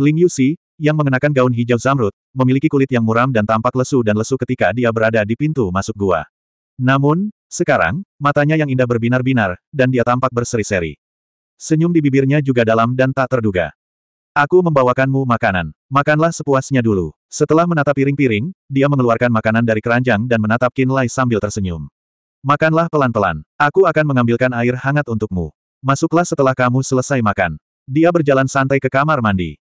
Ling Yuxi, yang mengenakan gaun hijau zamrud, memiliki kulit yang muram dan tampak lesu dan lesu ketika dia berada di pintu masuk gua. Namun, sekarang, matanya yang indah berbinar-binar, dan dia tampak berseri-seri. Senyum di bibirnya juga dalam dan tak terduga. Aku membawakanmu makanan. Makanlah sepuasnya dulu. Setelah menatap piring-piring, dia mengeluarkan makanan dari keranjang dan menatap Qin Lai sambil tersenyum. Makanlah pelan-pelan. Aku akan mengambilkan air hangat untukmu. Masuklah setelah kamu selesai makan. Dia berjalan santai ke kamar mandi.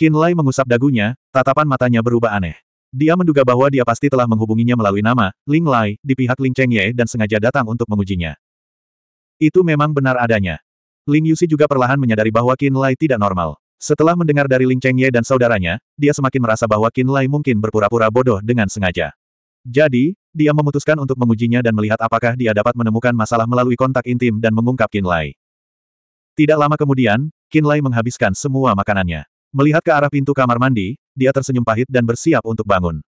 Lai mengusap dagunya, tatapan matanya berubah aneh. Dia menduga bahwa dia pasti telah menghubunginya melalui nama, Ling Lai, di pihak Ling Cheng Ye dan sengaja datang untuk mengujinya. Itu memang benar adanya. Ling Yusi juga perlahan menyadari bahwa Qin Lai tidak normal. Setelah mendengar dari Ling Cheng Ye dan saudaranya, dia semakin merasa bahwa Qin Lai mungkin berpura-pura bodoh dengan sengaja. Jadi, dia memutuskan untuk mengujinya dan melihat apakah dia dapat menemukan masalah melalui kontak intim dan mengungkap Qin Lai. Tidak lama kemudian, Qin Lai menghabiskan semua makanannya. Melihat ke arah pintu kamar mandi, dia tersenyum pahit dan bersiap untuk bangun.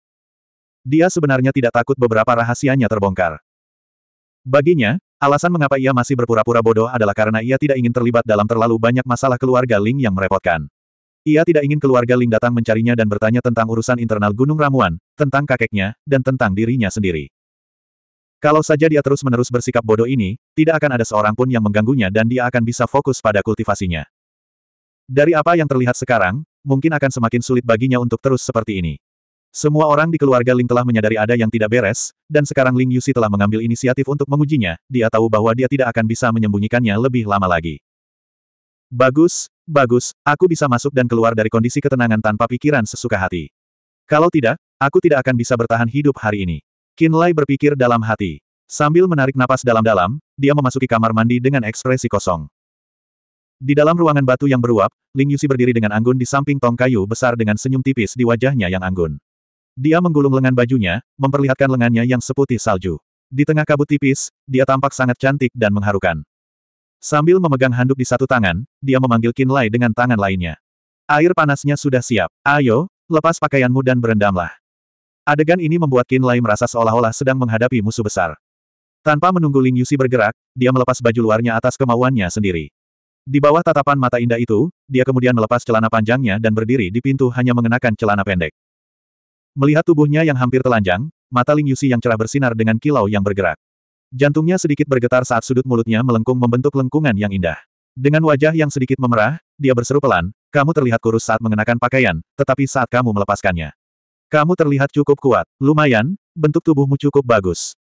Dia sebenarnya tidak takut beberapa rahasianya terbongkar. Baginya, alasan mengapa ia masih berpura-pura bodoh adalah karena ia tidak ingin terlibat dalam terlalu banyak masalah keluarga Ling yang merepotkan. Ia tidak ingin keluarga Ling datang mencarinya dan bertanya tentang urusan internal Gunung Ramuan, tentang kakeknya, dan tentang dirinya sendiri. Kalau saja dia terus-menerus bersikap bodoh ini, tidak akan ada seorang pun yang mengganggunya dan dia akan bisa fokus pada kultivasinya. Dari apa yang terlihat sekarang, mungkin akan semakin sulit baginya untuk terus seperti ini. Semua orang di keluarga Ling telah menyadari ada yang tidak beres, dan sekarang Ling Yusi telah mengambil inisiatif untuk mengujinya, dia tahu bahwa dia tidak akan bisa menyembunyikannya lebih lama lagi. Bagus, bagus, aku bisa masuk dan keluar dari kondisi ketenangan tanpa pikiran sesuka hati. Kalau tidak, aku tidak akan bisa bertahan hidup hari ini. Lai berpikir dalam hati. Sambil menarik napas dalam-dalam, dia memasuki kamar mandi dengan ekspresi kosong. Di dalam ruangan batu yang beruap, Ling Yusi berdiri dengan anggun di samping tong kayu besar dengan senyum tipis di wajahnya yang anggun. Dia menggulung lengan bajunya, memperlihatkan lengannya yang seputih salju. Di tengah kabut tipis, dia tampak sangat cantik dan mengharukan. Sambil memegang handuk di satu tangan, dia memanggil Lai dengan tangan lainnya. Air panasnya sudah siap. Ayo, lepas pakaianmu dan berendamlah. Adegan ini membuat Lai merasa seolah-olah sedang menghadapi musuh besar. Tanpa menunggu Ling Yusi bergerak, dia melepas baju luarnya atas kemauannya sendiri. Di bawah tatapan mata indah itu, dia kemudian melepas celana panjangnya dan berdiri di pintu hanya mengenakan celana pendek. Melihat tubuhnya yang hampir telanjang, mata Ling Yusi yang cerah bersinar dengan kilau yang bergerak. Jantungnya sedikit bergetar saat sudut mulutnya melengkung membentuk lengkungan yang indah. Dengan wajah yang sedikit memerah, dia berseru pelan, kamu terlihat kurus saat mengenakan pakaian, tetapi saat kamu melepaskannya. Kamu terlihat cukup kuat, lumayan, bentuk tubuhmu cukup bagus.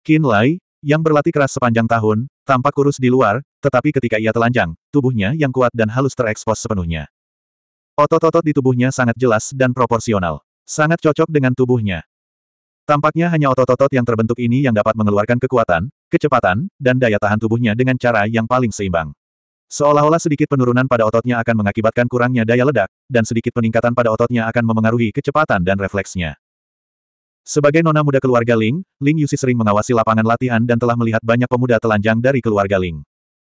Kin Lai, yang berlatih keras sepanjang tahun, tampak kurus di luar, tetapi ketika ia telanjang, tubuhnya yang kuat dan halus terekspos sepenuhnya. Otot-otot di tubuhnya sangat jelas dan proporsional. Sangat cocok dengan tubuhnya. Tampaknya hanya otot-otot yang terbentuk ini yang dapat mengeluarkan kekuatan, kecepatan, dan daya tahan tubuhnya dengan cara yang paling seimbang. Seolah-olah sedikit penurunan pada ototnya akan mengakibatkan kurangnya daya ledak, dan sedikit peningkatan pada ototnya akan memengaruhi kecepatan dan refleksnya. Sebagai nona muda keluarga Ling, Ling Yusi sering mengawasi lapangan latihan dan telah melihat banyak pemuda telanjang dari keluarga Ling.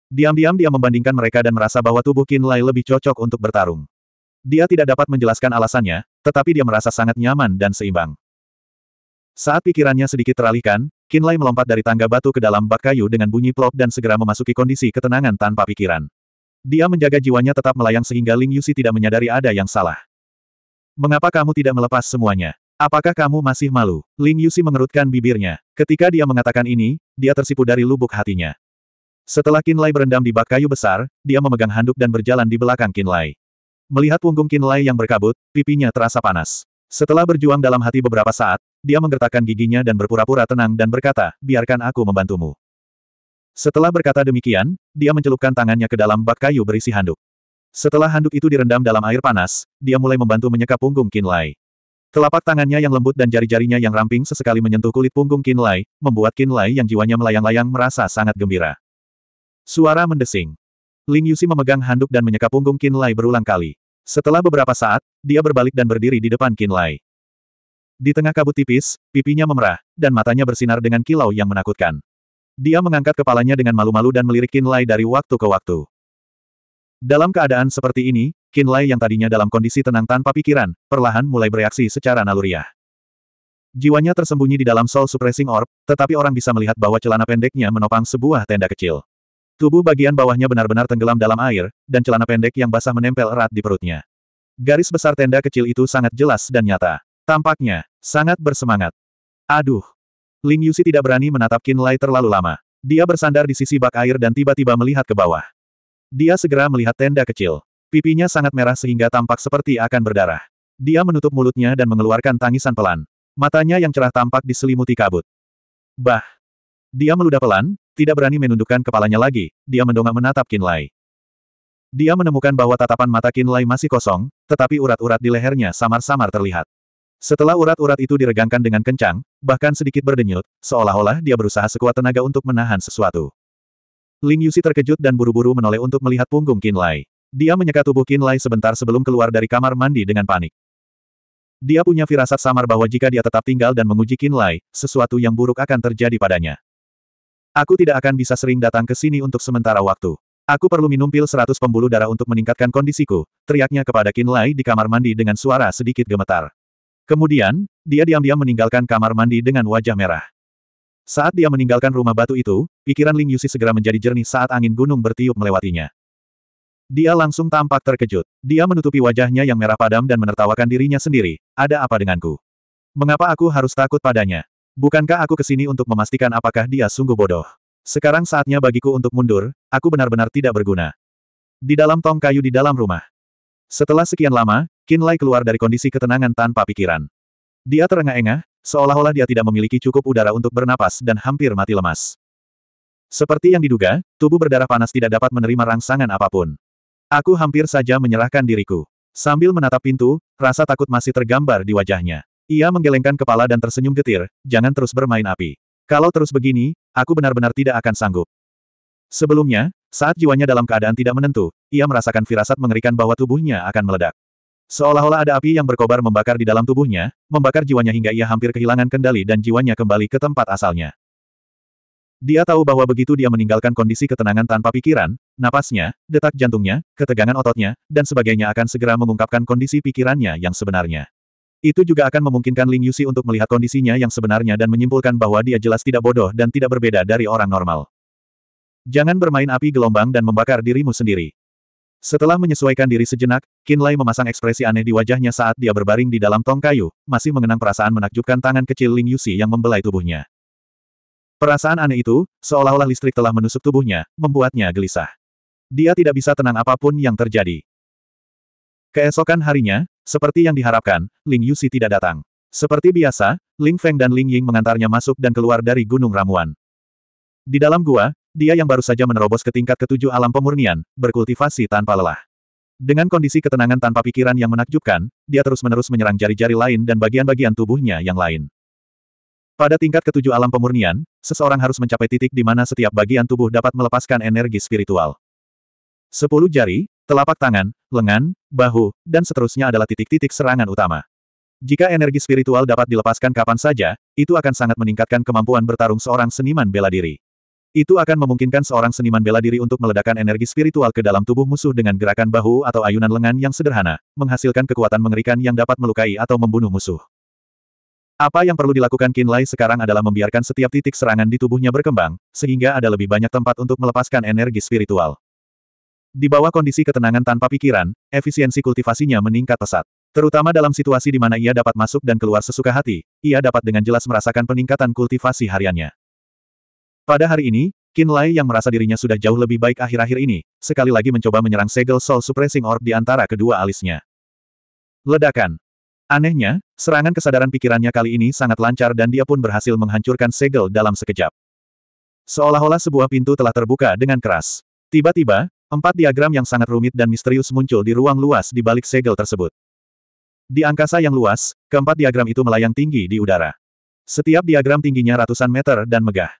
Diam-diam dia membandingkan mereka dan merasa bahwa tubuh Qin Lai lebih cocok untuk bertarung. Dia tidak dapat menjelaskan alasannya, tetapi dia merasa sangat nyaman dan seimbang. Saat pikirannya sedikit teralihkan, Qin Lai melompat dari tangga batu ke dalam bak kayu dengan bunyi plop dan segera memasuki kondisi ketenangan tanpa pikiran. Dia menjaga jiwanya tetap melayang sehingga Ling Yusi tidak menyadari ada yang salah. Mengapa kamu tidak melepas semuanya? Apakah kamu masih malu? Ling Yusi mengerutkan bibirnya. Ketika dia mengatakan ini, dia tersipu dari lubuk hatinya. Setelah Lai berendam di bak kayu besar, dia memegang handuk dan berjalan di belakang Lai. Melihat punggung Lai yang berkabut, pipinya terasa panas. Setelah berjuang dalam hati beberapa saat, dia menggertakkan giginya dan berpura-pura tenang dan berkata, biarkan aku membantumu. Setelah berkata demikian, dia mencelupkan tangannya ke dalam bak kayu berisi handuk. Setelah handuk itu direndam dalam air panas, dia mulai membantu menyeka punggung Lai. Telapak tangannya yang lembut dan jari-jarinya yang ramping sesekali menyentuh kulit punggung Kinlay, membuat Kinlay yang jiwanya melayang-layang merasa sangat gembira. Suara mendesing. Ling Yusi memegang handuk dan menyeka punggung Kinlay berulang kali. Setelah beberapa saat, dia berbalik dan berdiri di depan Kinlay. Di tengah kabut tipis, pipinya memerah, dan matanya bersinar dengan kilau yang menakutkan. Dia mengangkat kepalanya dengan malu-malu dan melirik Kinlay dari waktu ke waktu. Dalam keadaan seperti ini, Lai yang tadinya dalam kondisi tenang tanpa pikiran, perlahan mulai bereaksi secara naluriah. Jiwanya tersembunyi di dalam Soul Suppressing Orb, tetapi orang bisa melihat bahwa celana pendeknya menopang sebuah tenda kecil. Tubuh bagian bawahnya benar-benar tenggelam dalam air, dan celana pendek yang basah menempel erat di perutnya. Garis besar tenda kecil itu sangat jelas dan nyata. Tampaknya, sangat bersemangat. Aduh! Ling Yusi tidak berani menatap Lai terlalu lama. Dia bersandar di sisi bak air dan tiba-tiba melihat ke bawah. Dia segera melihat tenda kecil. Pipinya sangat merah sehingga tampak seperti akan berdarah. Dia menutup mulutnya dan mengeluarkan tangisan pelan. Matanya yang cerah tampak diselimuti kabut. Bah! Dia meludah pelan, tidak berani menundukkan kepalanya lagi, dia mendongak menatap Kinlay. Dia menemukan bahwa tatapan mata Kinlay masih kosong, tetapi urat-urat di lehernya samar-samar terlihat. Setelah urat-urat itu diregangkan dengan kencang, bahkan sedikit berdenyut, seolah-olah dia berusaha sekuat tenaga untuk menahan sesuatu. Ling Yusi terkejut dan buru-buru menoleh untuk melihat punggung Qin Lai. Dia menyeka tubuh Qin Lai sebentar sebelum keluar dari kamar mandi dengan panik. Dia punya firasat samar bahwa jika dia tetap tinggal dan menguji Qin Lai, sesuatu yang buruk akan terjadi padanya. Aku tidak akan bisa sering datang ke sini untuk sementara waktu. Aku perlu minum pil seratus pembuluh darah untuk meningkatkan kondisiku, teriaknya kepada Qin Lai di kamar mandi dengan suara sedikit gemetar. Kemudian, dia diam-diam meninggalkan kamar mandi dengan wajah merah. Saat dia meninggalkan rumah batu itu, pikiran Ling Yusi segera menjadi jernih saat angin gunung bertiup melewatinya. Dia langsung tampak terkejut. Dia menutupi wajahnya yang merah padam dan menertawakan dirinya sendiri. Ada apa denganku? Mengapa aku harus takut padanya? Bukankah aku kesini untuk memastikan apakah dia sungguh bodoh? Sekarang saatnya bagiku untuk mundur, aku benar-benar tidak berguna. Di dalam tong kayu di dalam rumah. Setelah sekian lama, Qin Lai keluar dari kondisi ketenangan tanpa pikiran. Dia terengah-engah, Seolah-olah dia tidak memiliki cukup udara untuk bernapas dan hampir mati lemas. Seperti yang diduga, tubuh berdarah panas tidak dapat menerima rangsangan apapun. Aku hampir saja menyerahkan diriku. Sambil menatap pintu, rasa takut masih tergambar di wajahnya. Ia menggelengkan kepala dan tersenyum getir, jangan terus bermain api. Kalau terus begini, aku benar-benar tidak akan sanggup. Sebelumnya, saat jiwanya dalam keadaan tidak menentu, ia merasakan firasat mengerikan bahwa tubuhnya akan meledak. Seolah-olah ada api yang berkobar membakar di dalam tubuhnya, membakar jiwanya hingga ia hampir kehilangan kendali dan jiwanya kembali ke tempat asalnya. Dia tahu bahwa begitu dia meninggalkan kondisi ketenangan tanpa pikiran, napasnya, detak jantungnya, ketegangan ototnya, dan sebagainya akan segera mengungkapkan kondisi pikirannya yang sebenarnya. Itu juga akan memungkinkan Ling Yusi untuk melihat kondisinya yang sebenarnya dan menyimpulkan bahwa dia jelas tidak bodoh dan tidak berbeda dari orang normal. Jangan bermain api gelombang dan membakar dirimu sendiri. Setelah menyesuaikan diri sejenak, Kinlay memasang ekspresi aneh di wajahnya saat dia berbaring di dalam tong kayu, masih mengenang perasaan menakjubkan tangan kecil Ling Yusi yang membelai tubuhnya. Perasaan aneh itu, seolah-olah listrik telah menusuk tubuhnya, membuatnya gelisah. Dia tidak bisa tenang apapun yang terjadi. Keesokan harinya, seperti yang diharapkan, Ling Yusi tidak datang. Seperti biasa, Ling Feng dan Ling Ying mengantarnya masuk dan keluar dari Gunung Ramuan. Di dalam gua, dia yang baru saja menerobos ke tingkat ketujuh alam pemurnian, berkultivasi tanpa lelah. Dengan kondisi ketenangan tanpa pikiran yang menakjubkan, dia terus-menerus menyerang jari-jari lain dan bagian-bagian tubuhnya yang lain. Pada tingkat ketujuh alam pemurnian, seseorang harus mencapai titik di mana setiap bagian tubuh dapat melepaskan energi spiritual. Sepuluh jari, telapak tangan, lengan, bahu, dan seterusnya adalah titik-titik serangan utama. Jika energi spiritual dapat dilepaskan kapan saja, itu akan sangat meningkatkan kemampuan bertarung seorang seniman bela diri. Itu akan memungkinkan seorang seniman bela diri untuk meledakkan energi spiritual ke dalam tubuh musuh dengan gerakan bahu atau ayunan lengan yang sederhana, menghasilkan kekuatan mengerikan yang dapat melukai atau membunuh musuh. Apa yang perlu dilakukan Lai sekarang adalah membiarkan setiap titik serangan di tubuhnya berkembang, sehingga ada lebih banyak tempat untuk melepaskan energi spiritual. Di bawah kondisi ketenangan tanpa pikiran, efisiensi kultivasinya meningkat pesat. Terutama dalam situasi di mana ia dapat masuk dan keluar sesuka hati, ia dapat dengan jelas merasakan peningkatan kultivasi hariannya. Pada hari ini, Qin Lai yang merasa dirinya sudah jauh lebih baik akhir-akhir ini, sekali lagi mencoba menyerang segel Soul Suppressing Orb di antara kedua alisnya. Ledakan. Anehnya, serangan kesadaran pikirannya kali ini sangat lancar dan dia pun berhasil menghancurkan segel dalam sekejap. Seolah-olah sebuah pintu telah terbuka dengan keras. Tiba-tiba, empat diagram yang sangat rumit dan misterius muncul di ruang luas di balik segel tersebut. Di angkasa yang luas, keempat diagram itu melayang tinggi di udara. Setiap diagram tingginya ratusan meter dan megah.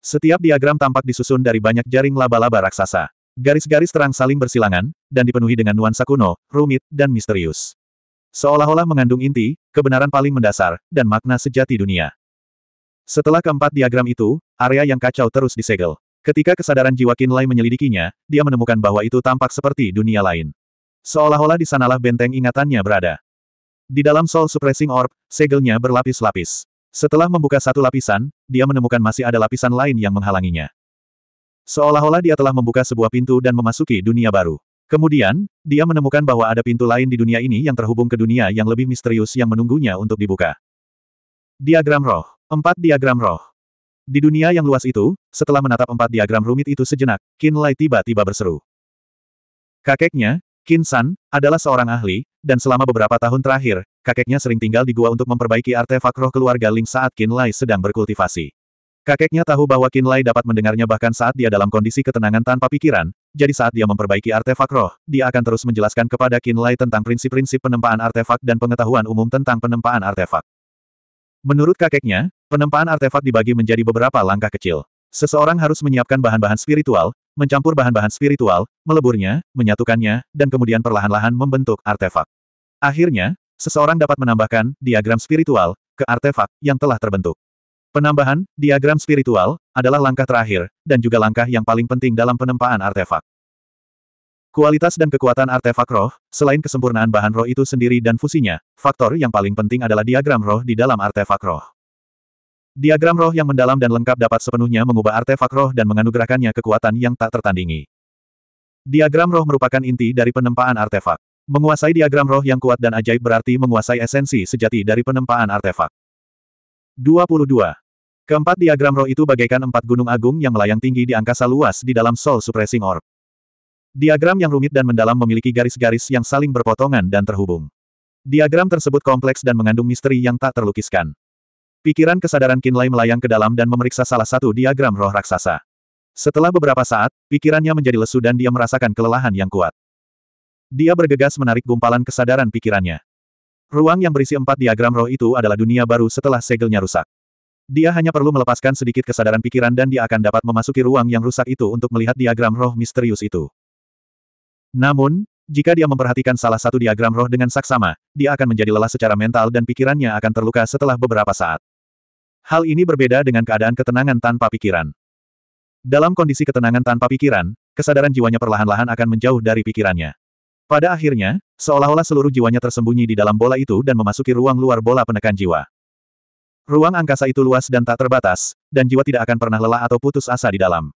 Setiap diagram tampak disusun dari banyak jaring laba-laba raksasa. Garis-garis terang saling bersilangan, dan dipenuhi dengan nuansa kuno, rumit, dan misterius. Seolah-olah mengandung inti, kebenaran paling mendasar, dan makna sejati dunia. Setelah keempat diagram itu, area yang kacau terus disegel. Ketika kesadaran jiwa Kinlay menyelidikinya, dia menemukan bahwa itu tampak seperti dunia lain. Seolah-olah di sanalah benteng ingatannya berada. Di dalam Soul Suppressing Orb, segelnya berlapis-lapis. Setelah membuka satu lapisan, dia menemukan masih ada lapisan lain yang menghalanginya. Seolah-olah dia telah membuka sebuah pintu dan memasuki dunia baru. Kemudian, dia menemukan bahwa ada pintu lain di dunia ini yang terhubung ke dunia yang lebih misterius yang menunggunya untuk dibuka. Diagram roh. Empat diagram roh. Di dunia yang luas itu, setelah menatap empat diagram rumit itu sejenak, Kin Lai tiba-tiba berseru. Kakeknya, Qin San, adalah seorang ahli, dan selama beberapa tahun terakhir, kakeknya sering tinggal di gua untuk memperbaiki artefak roh keluarga Ling saat Qin Lai sedang berkultivasi. Kakeknya tahu bahwa Qin Lai dapat mendengarnya bahkan saat dia dalam kondisi ketenangan tanpa pikiran, jadi saat dia memperbaiki artefak roh, dia akan terus menjelaskan kepada Qin Lai tentang prinsip-prinsip penempaan artefak dan pengetahuan umum tentang penempaan artefak. Menurut kakeknya, penempaan artefak dibagi menjadi beberapa langkah kecil. Seseorang harus menyiapkan bahan-bahan spiritual, mencampur bahan-bahan spiritual, meleburnya, menyatukannya, dan kemudian perlahan-lahan membentuk artefak. Akhirnya, seseorang dapat menambahkan diagram spiritual ke artefak yang telah terbentuk. Penambahan diagram spiritual adalah langkah terakhir, dan juga langkah yang paling penting dalam penempaan artefak. Kualitas dan kekuatan artefak roh, selain kesempurnaan bahan roh itu sendiri dan fusinya, faktor yang paling penting adalah diagram roh di dalam artefak roh. Diagram roh yang mendalam dan lengkap dapat sepenuhnya mengubah artefak roh dan menganugerahkannya kekuatan yang tak tertandingi. Diagram roh merupakan inti dari penempaan artefak. Menguasai diagram roh yang kuat dan ajaib berarti menguasai esensi sejati dari penempaan artefak. 22. Keempat diagram roh itu bagaikan empat gunung agung yang melayang tinggi di angkasa luas di dalam Soul Suppressing Orb. Diagram yang rumit dan mendalam memiliki garis-garis yang saling berpotongan dan terhubung. Diagram tersebut kompleks dan mengandung misteri yang tak terlukiskan. Pikiran kesadaran kinlay melayang ke dalam dan memeriksa salah satu diagram roh raksasa. Setelah beberapa saat, pikirannya menjadi lesu dan dia merasakan kelelahan yang kuat. Dia bergegas menarik gumpalan kesadaran pikirannya. Ruang yang berisi empat diagram roh itu adalah dunia baru setelah segelnya rusak. Dia hanya perlu melepaskan sedikit kesadaran pikiran dan dia akan dapat memasuki ruang yang rusak itu untuk melihat diagram roh misterius itu. Namun, jika dia memperhatikan salah satu diagram roh dengan saksama, dia akan menjadi lelah secara mental dan pikirannya akan terluka setelah beberapa saat. Hal ini berbeda dengan keadaan ketenangan tanpa pikiran. Dalam kondisi ketenangan tanpa pikiran, kesadaran jiwanya perlahan-lahan akan menjauh dari pikirannya. Pada akhirnya, seolah-olah seluruh jiwanya tersembunyi di dalam bola itu dan memasuki ruang luar bola penekan jiwa. Ruang angkasa itu luas dan tak terbatas, dan jiwa tidak akan pernah lelah atau putus asa di dalam.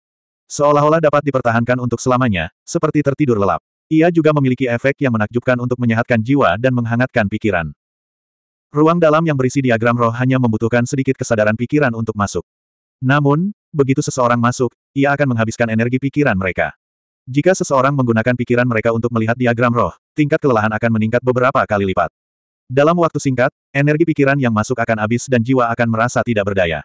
Seolah-olah dapat dipertahankan untuk selamanya, seperti tertidur lelap. Ia juga memiliki efek yang menakjubkan untuk menyehatkan jiwa dan menghangatkan pikiran. Ruang dalam yang berisi diagram roh hanya membutuhkan sedikit kesadaran pikiran untuk masuk. Namun, begitu seseorang masuk, ia akan menghabiskan energi pikiran mereka. Jika seseorang menggunakan pikiran mereka untuk melihat diagram roh, tingkat kelelahan akan meningkat beberapa kali lipat. Dalam waktu singkat, energi pikiran yang masuk akan habis dan jiwa akan merasa tidak berdaya.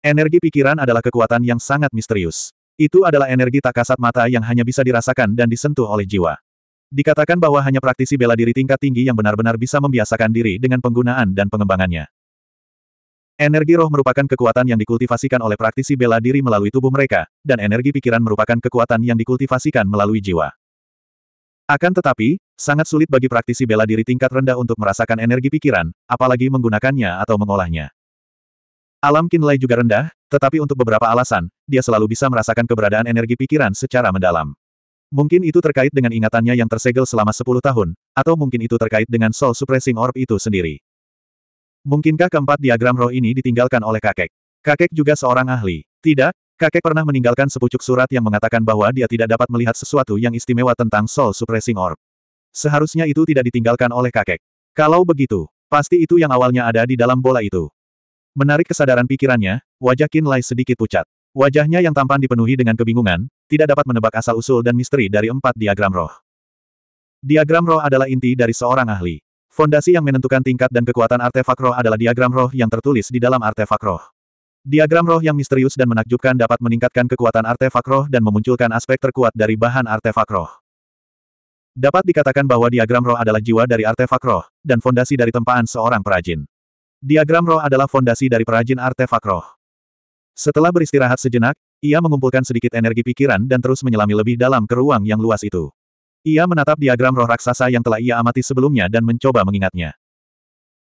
Energi pikiran adalah kekuatan yang sangat misterius. Itu adalah energi tak kasat mata yang hanya bisa dirasakan dan disentuh oleh jiwa. Dikatakan bahwa hanya praktisi bela diri tingkat tinggi yang benar-benar bisa membiasakan diri dengan penggunaan dan pengembangannya. Energi roh merupakan kekuatan yang dikultivasikan oleh praktisi bela diri melalui tubuh mereka, dan energi pikiran merupakan kekuatan yang dikultivasikan melalui jiwa. Akan tetapi, sangat sulit bagi praktisi bela diri tingkat rendah untuk merasakan energi pikiran, apalagi menggunakannya atau mengolahnya. Alam kinlay juga rendah, tetapi untuk beberapa alasan, dia selalu bisa merasakan keberadaan energi pikiran secara mendalam. Mungkin itu terkait dengan ingatannya yang tersegel selama 10 tahun, atau mungkin itu terkait dengan soul suppressing orb itu sendiri. Mungkinkah keempat diagram roh ini ditinggalkan oleh kakek? Kakek juga seorang ahli. Tidak, kakek pernah meninggalkan sepucuk surat yang mengatakan bahwa dia tidak dapat melihat sesuatu yang istimewa tentang soul suppressing orb. Seharusnya itu tidak ditinggalkan oleh kakek. Kalau begitu, pasti itu yang awalnya ada di dalam bola itu. Menarik kesadaran pikirannya, wajah Kinlay Lai sedikit pucat. Wajahnya yang tampan dipenuhi dengan kebingungan, tidak dapat menebak asal-usul dan misteri dari empat diagram roh. Diagram roh adalah inti dari seorang ahli. Fondasi yang menentukan tingkat dan kekuatan artefak roh adalah diagram roh yang tertulis di dalam artefak roh. Diagram roh yang misterius dan menakjubkan dapat meningkatkan kekuatan artefak roh dan memunculkan aspek terkuat dari bahan artefak roh. Dapat dikatakan bahwa diagram roh adalah jiwa dari artefak roh, dan fondasi dari tempaan seorang perajin. Diagram roh adalah fondasi dari perajin artefak roh. Setelah beristirahat sejenak, ia mengumpulkan sedikit energi pikiran dan terus menyelami lebih dalam ke ruang yang luas itu. Ia menatap diagram roh raksasa yang telah ia amati sebelumnya dan mencoba mengingatnya.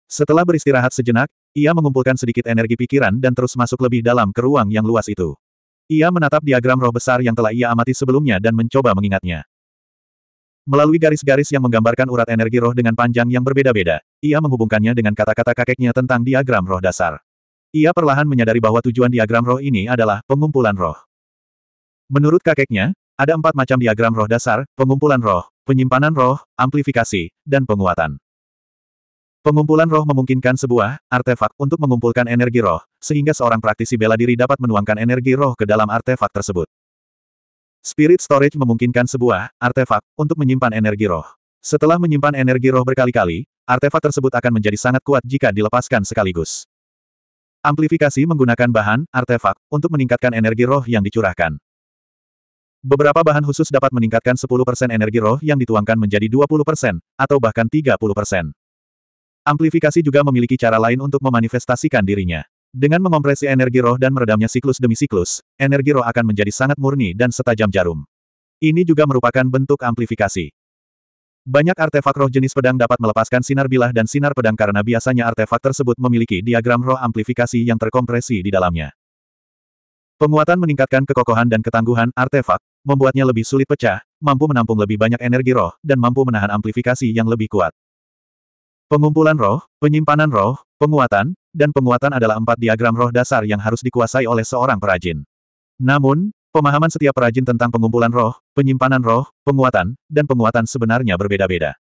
Setelah beristirahat sejenak, ia mengumpulkan sedikit energi pikiran dan terus masuk lebih dalam ke ruang yang luas itu. Ia menatap diagram roh besar yang telah ia amati sebelumnya dan mencoba mengingatnya. Melalui garis-garis yang menggambarkan urat energi roh dengan panjang yang berbeda-beda, ia menghubungkannya dengan kata-kata kakeknya tentang diagram roh dasar. Ia perlahan menyadari bahwa tujuan diagram roh ini adalah pengumpulan roh. Menurut kakeknya, ada empat macam diagram roh dasar, pengumpulan roh, penyimpanan roh, amplifikasi, dan penguatan. Pengumpulan roh memungkinkan sebuah artefak untuk mengumpulkan energi roh, sehingga seorang praktisi bela diri dapat menuangkan energi roh ke dalam artefak tersebut. Spirit storage memungkinkan sebuah artefak untuk menyimpan energi roh. Setelah menyimpan energi roh berkali-kali, artefak tersebut akan menjadi sangat kuat jika dilepaskan sekaligus. Amplifikasi menggunakan bahan, artefak, untuk meningkatkan energi roh yang dicurahkan. Beberapa bahan khusus dapat meningkatkan 10% energi roh yang dituangkan menjadi 20%, atau bahkan 30%. Amplifikasi juga memiliki cara lain untuk memanifestasikan dirinya. Dengan mengompresi energi roh dan meredamnya siklus demi siklus, energi roh akan menjadi sangat murni dan setajam jarum. Ini juga merupakan bentuk amplifikasi. Banyak artefak roh jenis pedang dapat melepaskan sinar bilah dan sinar pedang karena biasanya artefak tersebut memiliki diagram roh amplifikasi yang terkompresi di dalamnya. Penguatan meningkatkan kekokohan dan ketangguhan artefak, membuatnya lebih sulit pecah, mampu menampung lebih banyak energi roh, dan mampu menahan amplifikasi yang lebih kuat. Pengumpulan roh, penyimpanan roh, penguatan, dan penguatan adalah empat diagram roh dasar yang harus dikuasai oleh seorang perajin. Namun, Pemahaman setiap perajin tentang pengumpulan roh, penyimpanan roh, penguatan, dan penguatan sebenarnya berbeda-beda.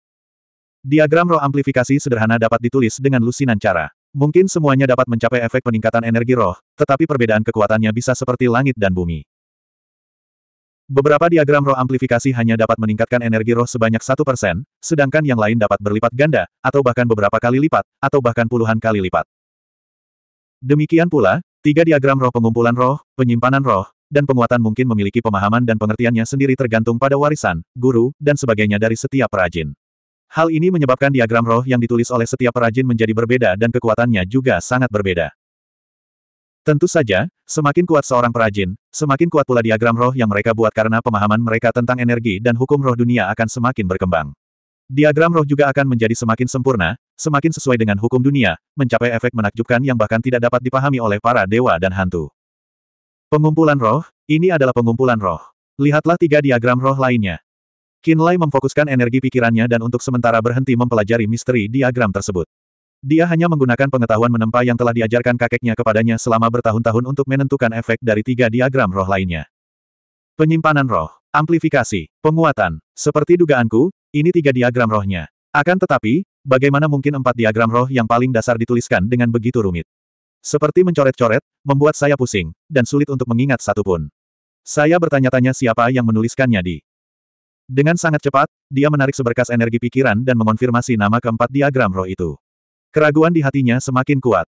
Diagram roh amplifikasi sederhana dapat ditulis dengan lusinan cara. Mungkin semuanya dapat mencapai efek peningkatan energi roh, tetapi perbedaan kekuatannya bisa seperti langit dan bumi. Beberapa diagram roh amplifikasi hanya dapat meningkatkan energi roh sebanyak 1%, sedangkan yang lain dapat berlipat ganda, atau bahkan beberapa kali lipat, atau bahkan puluhan kali lipat. Demikian pula, tiga diagram roh pengumpulan roh, penyimpanan roh, dan penguatan mungkin memiliki pemahaman dan pengertiannya sendiri tergantung pada warisan, guru, dan sebagainya dari setiap perajin. Hal ini menyebabkan diagram roh yang ditulis oleh setiap perajin menjadi berbeda dan kekuatannya juga sangat berbeda. Tentu saja, semakin kuat seorang perajin, semakin kuat pula diagram roh yang mereka buat karena pemahaman mereka tentang energi dan hukum roh dunia akan semakin berkembang. Diagram roh juga akan menjadi semakin sempurna, semakin sesuai dengan hukum dunia, mencapai efek menakjubkan yang bahkan tidak dapat dipahami oleh para dewa dan hantu. Pengumpulan roh, ini adalah pengumpulan roh. Lihatlah tiga diagram roh lainnya. Lai memfokuskan energi pikirannya dan untuk sementara berhenti mempelajari misteri diagram tersebut. Dia hanya menggunakan pengetahuan menempa yang telah diajarkan kakeknya kepadanya selama bertahun-tahun untuk menentukan efek dari tiga diagram roh lainnya. Penyimpanan roh, amplifikasi, penguatan. Seperti dugaanku, ini tiga diagram rohnya. Akan tetapi, bagaimana mungkin empat diagram roh yang paling dasar dituliskan dengan begitu rumit? Seperti mencoret-coret, membuat saya pusing, dan sulit untuk mengingat satupun. Saya bertanya-tanya siapa yang menuliskannya di. Dengan sangat cepat, dia menarik seberkas energi pikiran dan mengonfirmasi nama keempat diagram roh itu. Keraguan di hatinya semakin kuat.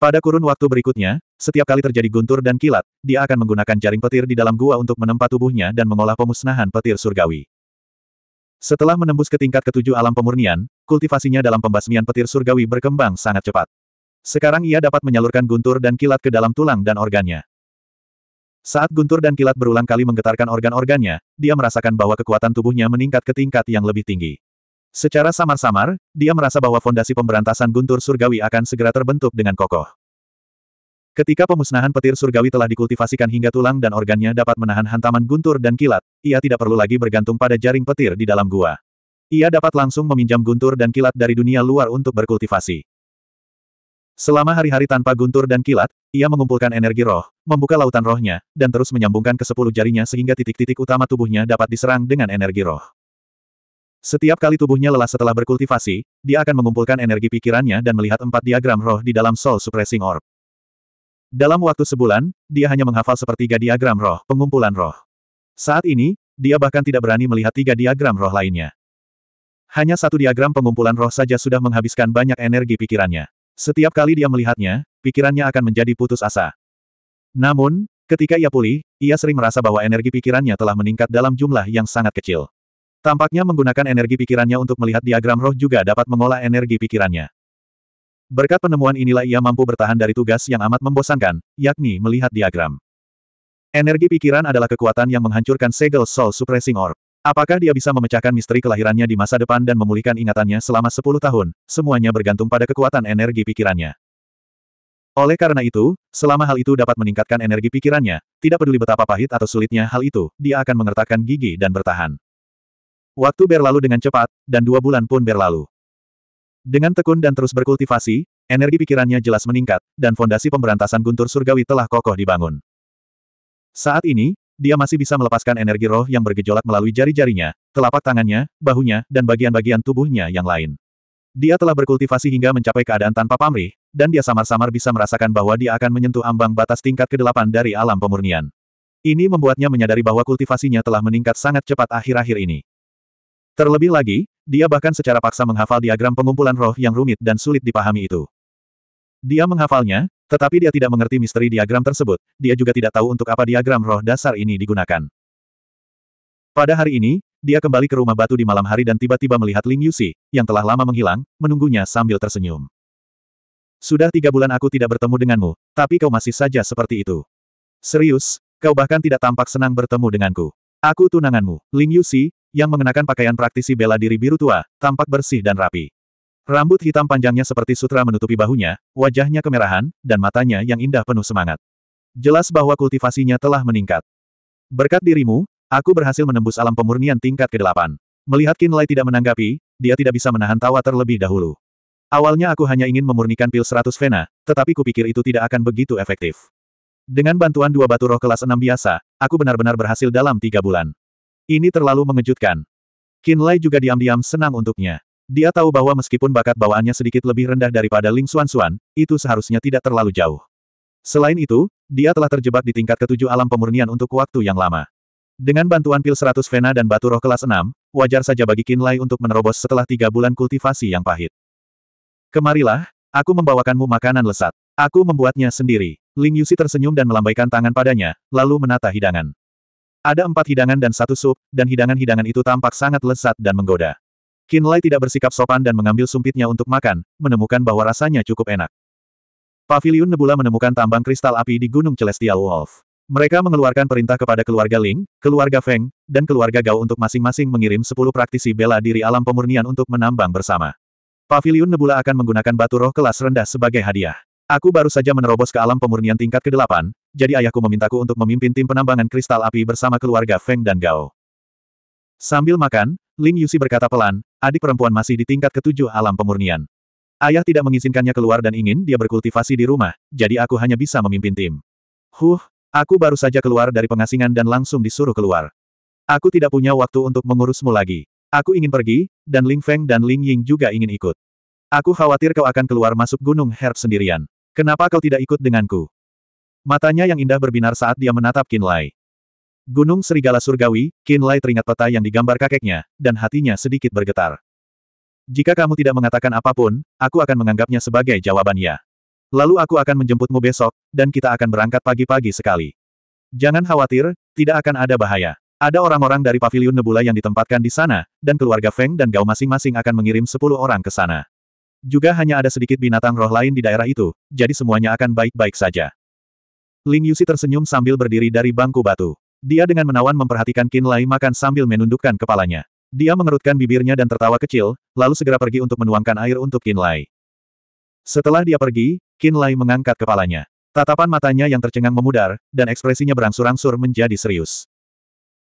Pada kurun waktu berikutnya, setiap kali terjadi guntur dan kilat, dia akan menggunakan jaring petir di dalam gua untuk menempa tubuhnya dan mengolah pemusnahan petir surgawi. Setelah menembus ke tingkat ketujuh alam pemurnian, kultivasinya dalam pembasmian petir surgawi berkembang sangat cepat. Sekarang ia dapat menyalurkan guntur dan kilat ke dalam tulang dan organnya. Saat guntur dan kilat berulang kali menggetarkan organ-organnya, dia merasakan bahwa kekuatan tubuhnya meningkat ke tingkat yang lebih tinggi. Secara samar-samar, dia merasa bahwa fondasi pemberantasan guntur surgawi akan segera terbentuk dengan kokoh. Ketika pemusnahan petir surgawi telah dikultivasikan hingga tulang dan organnya dapat menahan hantaman guntur dan kilat, ia tidak perlu lagi bergantung pada jaring petir di dalam gua. Ia dapat langsung meminjam guntur dan kilat dari dunia luar untuk berkultivasi. Selama hari-hari tanpa guntur dan kilat, ia mengumpulkan energi roh, membuka lautan rohnya, dan terus menyambungkan ke sepuluh jarinya sehingga titik-titik utama tubuhnya dapat diserang dengan energi roh. Setiap kali tubuhnya lelah setelah berkultivasi, dia akan mengumpulkan energi pikirannya dan melihat empat diagram roh di dalam Soul Suppressing Orb. Dalam waktu sebulan, dia hanya menghafal sepertiga diagram roh, pengumpulan roh. Saat ini, dia bahkan tidak berani melihat tiga diagram roh lainnya. Hanya satu diagram pengumpulan roh saja sudah menghabiskan banyak energi pikirannya. Setiap kali dia melihatnya, pikirannya akan menjadi putus asa. Namun, ketika ia pulih, ia sering merasa bahwa energi pikirannya telah meningkat dalam jumlah yang sangat kecil. Tampaknya menggunakan energi pikirannya untuk melihat diagram roh juga dapat mengolah energi pikirannya. Berkat penemuan inilah ia mampu bertahan dari tugas yang amat membosankan, yakni melihat diagram. Energi pikiran adalah kekuatan yang menghancurkan segel Soul Suppressing Orb. Apakah dia bisa memecahkan misteri kelahirannya di masa depan dan memulihkan ingatannya selama 10 tahun, semuanya bergantung pada kekuatan energi pikirannya. Oleh karena itu, selama hal itu dapat meningkatkan energi pikirannya, tidak peduli betapa pahit atau sulitnya hal itu, dia akan mengertakkan gigi dan bertahan. Waktu berlalu dengan cepat, dan dua bulan pun berlalu. Dengan tekun dan terus berkultivasi, energi pikirannya jelas meningkat, dan fondasi pemberantasan guntur surgawi telah kokoh dibangun. Saat ini, dia masih bisa melepaskan energi roh yang bergejolak melalui jari-jarinya, telapak tangannya, bahunya, dan bagian-bagian tubuhnya yang lain. Dia telah berkultivasi hingga mencapai keadaan tanpa pamrih, dan dia samar-samar bisa merasakan bahwa dia akan menyentuh ambang batas tingkat ke-8 dari alam pemurnian. Ini membuatnya menyadari bahwa kultivasinya telah meningkat sangat cepat akhir-akhir ini. Terlebih lagi, dia bahkan secara paksa menghafal diagram pengumpulan roh yang rumit dan sulit dipahami itu. Dia menghafalnya, tetapi dia tidak mengerti misteri diagram tersebut, dia juga tidak tahu untuk apa diagram roh dasar ini digunakan. Pada hari ini, dia kembali ke rumah batu di malam hari dan tiba-tiba melihat Ling Yusi, yang telah lama menghilang, menunggunya sambil tersenyum. Sudah tiga bulan aku tidak bertemu denganmu, tapi kau masih saja seperti itu. Serius, kau bahkan tidak tampak senang bertemu denganku. Aku tunanganmu, Ling Yusi, yang mengenakan pakaian praktisi bela diri biru tua, tampak bersih dan rapi. Rambut hitam panjangnya seperti sutra menutupi bahunya, wajahnya kemerahan, dan matanya yang indah penuh semangat. Jelas bahwa kultivasinya telah meningkat. Berkat dirimu, aku berhasil menembus alam pemurnian tingkat ke-8. Melihat Kinlay tidak menanggapi, dia tidak bisa menahan tawa terlebih dahulu. Awalnya aku hanya ingin memurnikan pil 100 vena, tetapi kupikir itu tidak akan begitu efektif. Dengan bantuan dua batu roh kelas 6 biasa, aku benar-benar berhasil dalam tiga bulan. Ini terlalu mengejutkan. Kinlay juga diam-diam senang untuknya. Dia tahu bahwa meskipun bakat bawaannya sedikit lebih rendah daripada Ling Xuan Xuan, itu seharusnya tidak terlalu jauh. Selain itu, dia telah terjebak di tingkat ketujuh alam pemurnian untuk waktu yang lama. Dengan bantuan pil 100 Vena dan batu roh kelas 6, wajar saja bagi Qin Lai untuk menerobos setelah tiga bulan kultivasi yang pahit. Kemarilah, aku membawakanmu makanan lesat. Aku membuatnya sendiri. Ling Yusi tersenyum dan melambaikan tangan padanya, lalu menata hidangan. Ada empat hidangan dan satu sup, dan hidangan-hidangan itu tampak sangat lezat dan menggoda. Kinlay tidak bersikap sopan dan mengambil sumpitnya untuk makan, menemukan bahwa rasanya cukup enak. Pavilion Nebula menemukan tambang kristal api di Gunung Celestial Wolf. Mereka mengeluarkan perintah kepada keluarga Ling, keluarga Feng, dan keluarga Gao untuk masing-masing mengirim 10 praktisi bela diri alam pemurnian untuk menambang bersama. Pavilion Nebula akan menggunakan batu roh kelas rendah sebagai hadiah. Aku baru saja menerobos ke alam pemurnian tingkat ke-8, jadi ayahku memintaku untuk memimpin tim penambangan kristal api bersama keluarga Feng dan Gao. Sambil makan, Ling Yusi berkata pelan, adik perempuan masih di tingkat ketujuh alam pemurnian. Ayah tidak mengizinkannya keluar dan ingin dia berkultivasi di rumah, jadi aku hanya bisa memimpin tim. Huh, aku baru saja keluar dari pengasingan dan langsung disuruh keluar. Aku tidak punya waktu untuk mengurusmu lagi. Aku ingin pergi, dan Ling Feng dan Ling Ying juga ingin ikut. Aku khawatir kau akan keluar masuk gunung herb sendirian. Kenapa kau tidak ikut denganku? Matanya yang indah berbinar saat dia menatap Qin Lai. Gunung Serigala Surgawi, Qin Lai teringat peta yang digambar kakeknya, dan hatinya sedikit bergetar. Jika kamu tidak mengatakan apapun, aku akan menganggapnya sebagai jawaban ya. Lalu aku akan menjemputmu besok, dan kita akan berangkat pagi-pagi sekali. Jangan khawatir, tidak akan ada bahaya. Ada orang-orang dari Paviliun Nebula yang ditempatkan di sana, dan keluarga Feng dan Gao masing-masing akan mengirim sepuluh orang ke sana. Juga hanya ada sedikit binatang roh lain di daerah itu, jadi semuanya akan baik-baik saja. Ling Yusi tersenyum sambil berdiri dari bangku batu. Dia dengan menawan memperhatikan Qin Lai makan sambil menundukkan kepalanya. Dia mengerutkan bibirnya dan tertawa kecil, lalu segera pergi untuk menuangkan air untuk Qin Lai. Setelah dia pergi, Qin Lai mengangkat kepalanya. Tatapan matanya yang tercengang memudar, dan ekspresinya berangsur-angsur menjadi serius.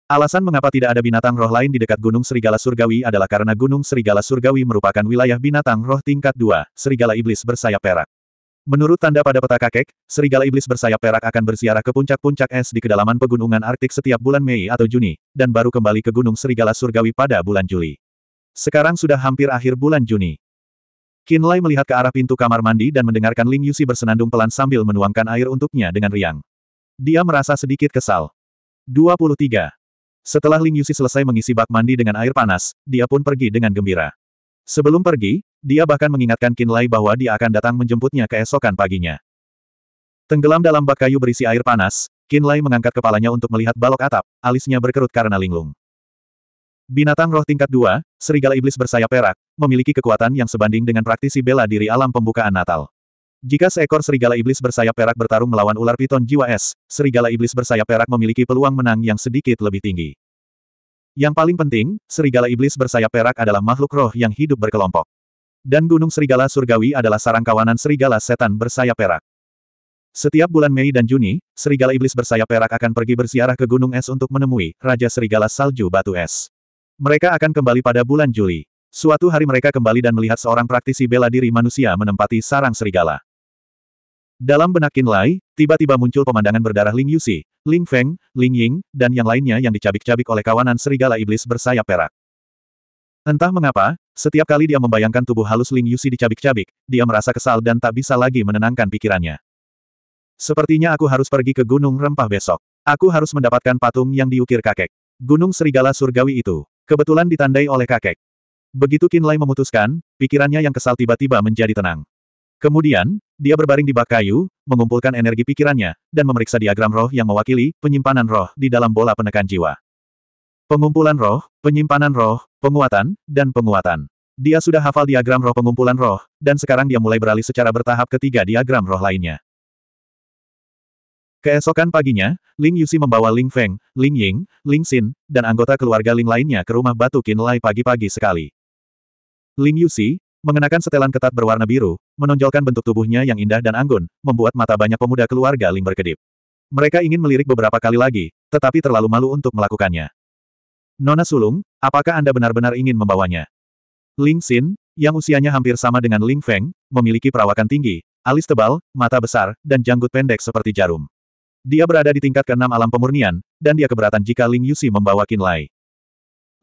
Alasan mengapa tidak ada binatang roh lain di dekat Gunung Serigala Surgawi adalah karena Gunung Serigala Surgawi merupakan wilayah binatang roh tingkat dua, serigala iblis bersayap perak. Menurut tanda pada peta kakek, serigala iblis bersayap perak akan bersiarah ke puncak-puncak es di kedalaman pegunungan Arktik setiap bulan Mei atau Juni, dan baru kembali ke Gunung Serigala Surgawi pada bulan Juli. Sekarang sudah hampir akhir bulan Juni. Qin Lai melihat ke arah pintu kamar mandi dan mendengarkan Ling Yusi bersenandung pelan sambil menuangkan air untuknya dengan riang. Dia merasa sedikit kesal. 23. Setelah Ling Yusi selesai mengisi bak mandi dengan air panas, dia pun pergi dengan gembira. Sebelum pergi, dia bahkan mengingatkan Kinlay bahwa dia akan datang menjemputnya keesokan paginya. Tenggelam dalam bak kayu berisi air panas, Kinlay mengangkat kepalanya untuk melihat balok atap, alisnya berkerut karena linglung. Binatang roh tingkat dua, serigala iblis bersayap perak, memiliki kekuatan yang sebanding dengan praktisi bela diri alam pembukaan Natal. Jika seekor serigala iblis bersayap perak bertarung melawan ular piton jiwa es, serigala iblis bersayap perak memiliki peluang menang yang sedikit lebih tinggi. Yang paling penting, serigala iblis bersayap perak adalah makhluk roh yang hidup berkelompok. Dan gunung serigala surgawi adalah sarang kawanan serigala setan bersayap perak. Setiap bulan Mei dan Juni, serigala iblis bersayap perak akan pergi bersiarah ke Gunung Es untuk menemui Raja Serigala Salju Batu Es. Mereka akan kembali pada bulan Juli. Suatu hari mereka kembali dan melihat seorang praktisi bela diri manusia menempati sarang serigala. Dalam benak Qin Lai, tiba-tiba muncul pemandangan berdarah Ling Yusi, Ling Feng, Ling Ying, dan yang lainnya yang dicabik-cabik oleh kawanan serigala iblis bersayap perak. Entah mengapa, setiap kali dia membayangkan tubuh halus Ling Yusi dicabik-cabik, dia merasa kesal dan tak bisa lagi menenangkan pikirannya. Sepertinya aku harus pergi ke Gunung Rempah besok. Aku harus mendapatkan patung yang diukir kakek. Gunung Serigala Surgawi itu, kebetulan ditandai oleh kakek. Begitu Kinlay memutuskan, pikirannya yang kesal tiba-tiba menjadi tenang. Kemudian, dia berbaring di bak kayu, mengumpulkan energi pikirannya, dan memeriksa diagram roh yang mewakili penyimpanan roh di dalam bola penekan jiwa. Pengumpulan roh, penyimpanan roh, penguatan, dan penguatan. Dia sudah hafal diagram roh pengumpulan roh, dan sekarang dia mulai beralih secara bertahap ketiga diagram roh lainnya. Keesokan paginya, Ling Yusi membawa Ling Feng, Ling Ying, Ling Xin, dan anggota keluarga Ling lainnya ke rumah batu Qin pagi-pagi sekali. Ling Yusi, Mengenakan setelan ketat berwarna biru, menonjolkan bentuk tubuhnya yang indah dan anggun, membuat mata banyak pemuda keluarga Ling berkedip. Mereka ingin melirik beberapa kali lagi, tetapi terlalu malu untuk melakukannya. Nona Sulung, apakah Anda benar-benar ingin membawanya? Ling Xin, yang usianya hampir sama dengan Ling Feng, memiliki perawakan tinggi, alis tebal, mata besar, dan janggut pendek seperti jarum. Dia berada di tingkat keenam alam pemurnian, dan dia keberatan jika Ling Yusi membawa Kin Lai.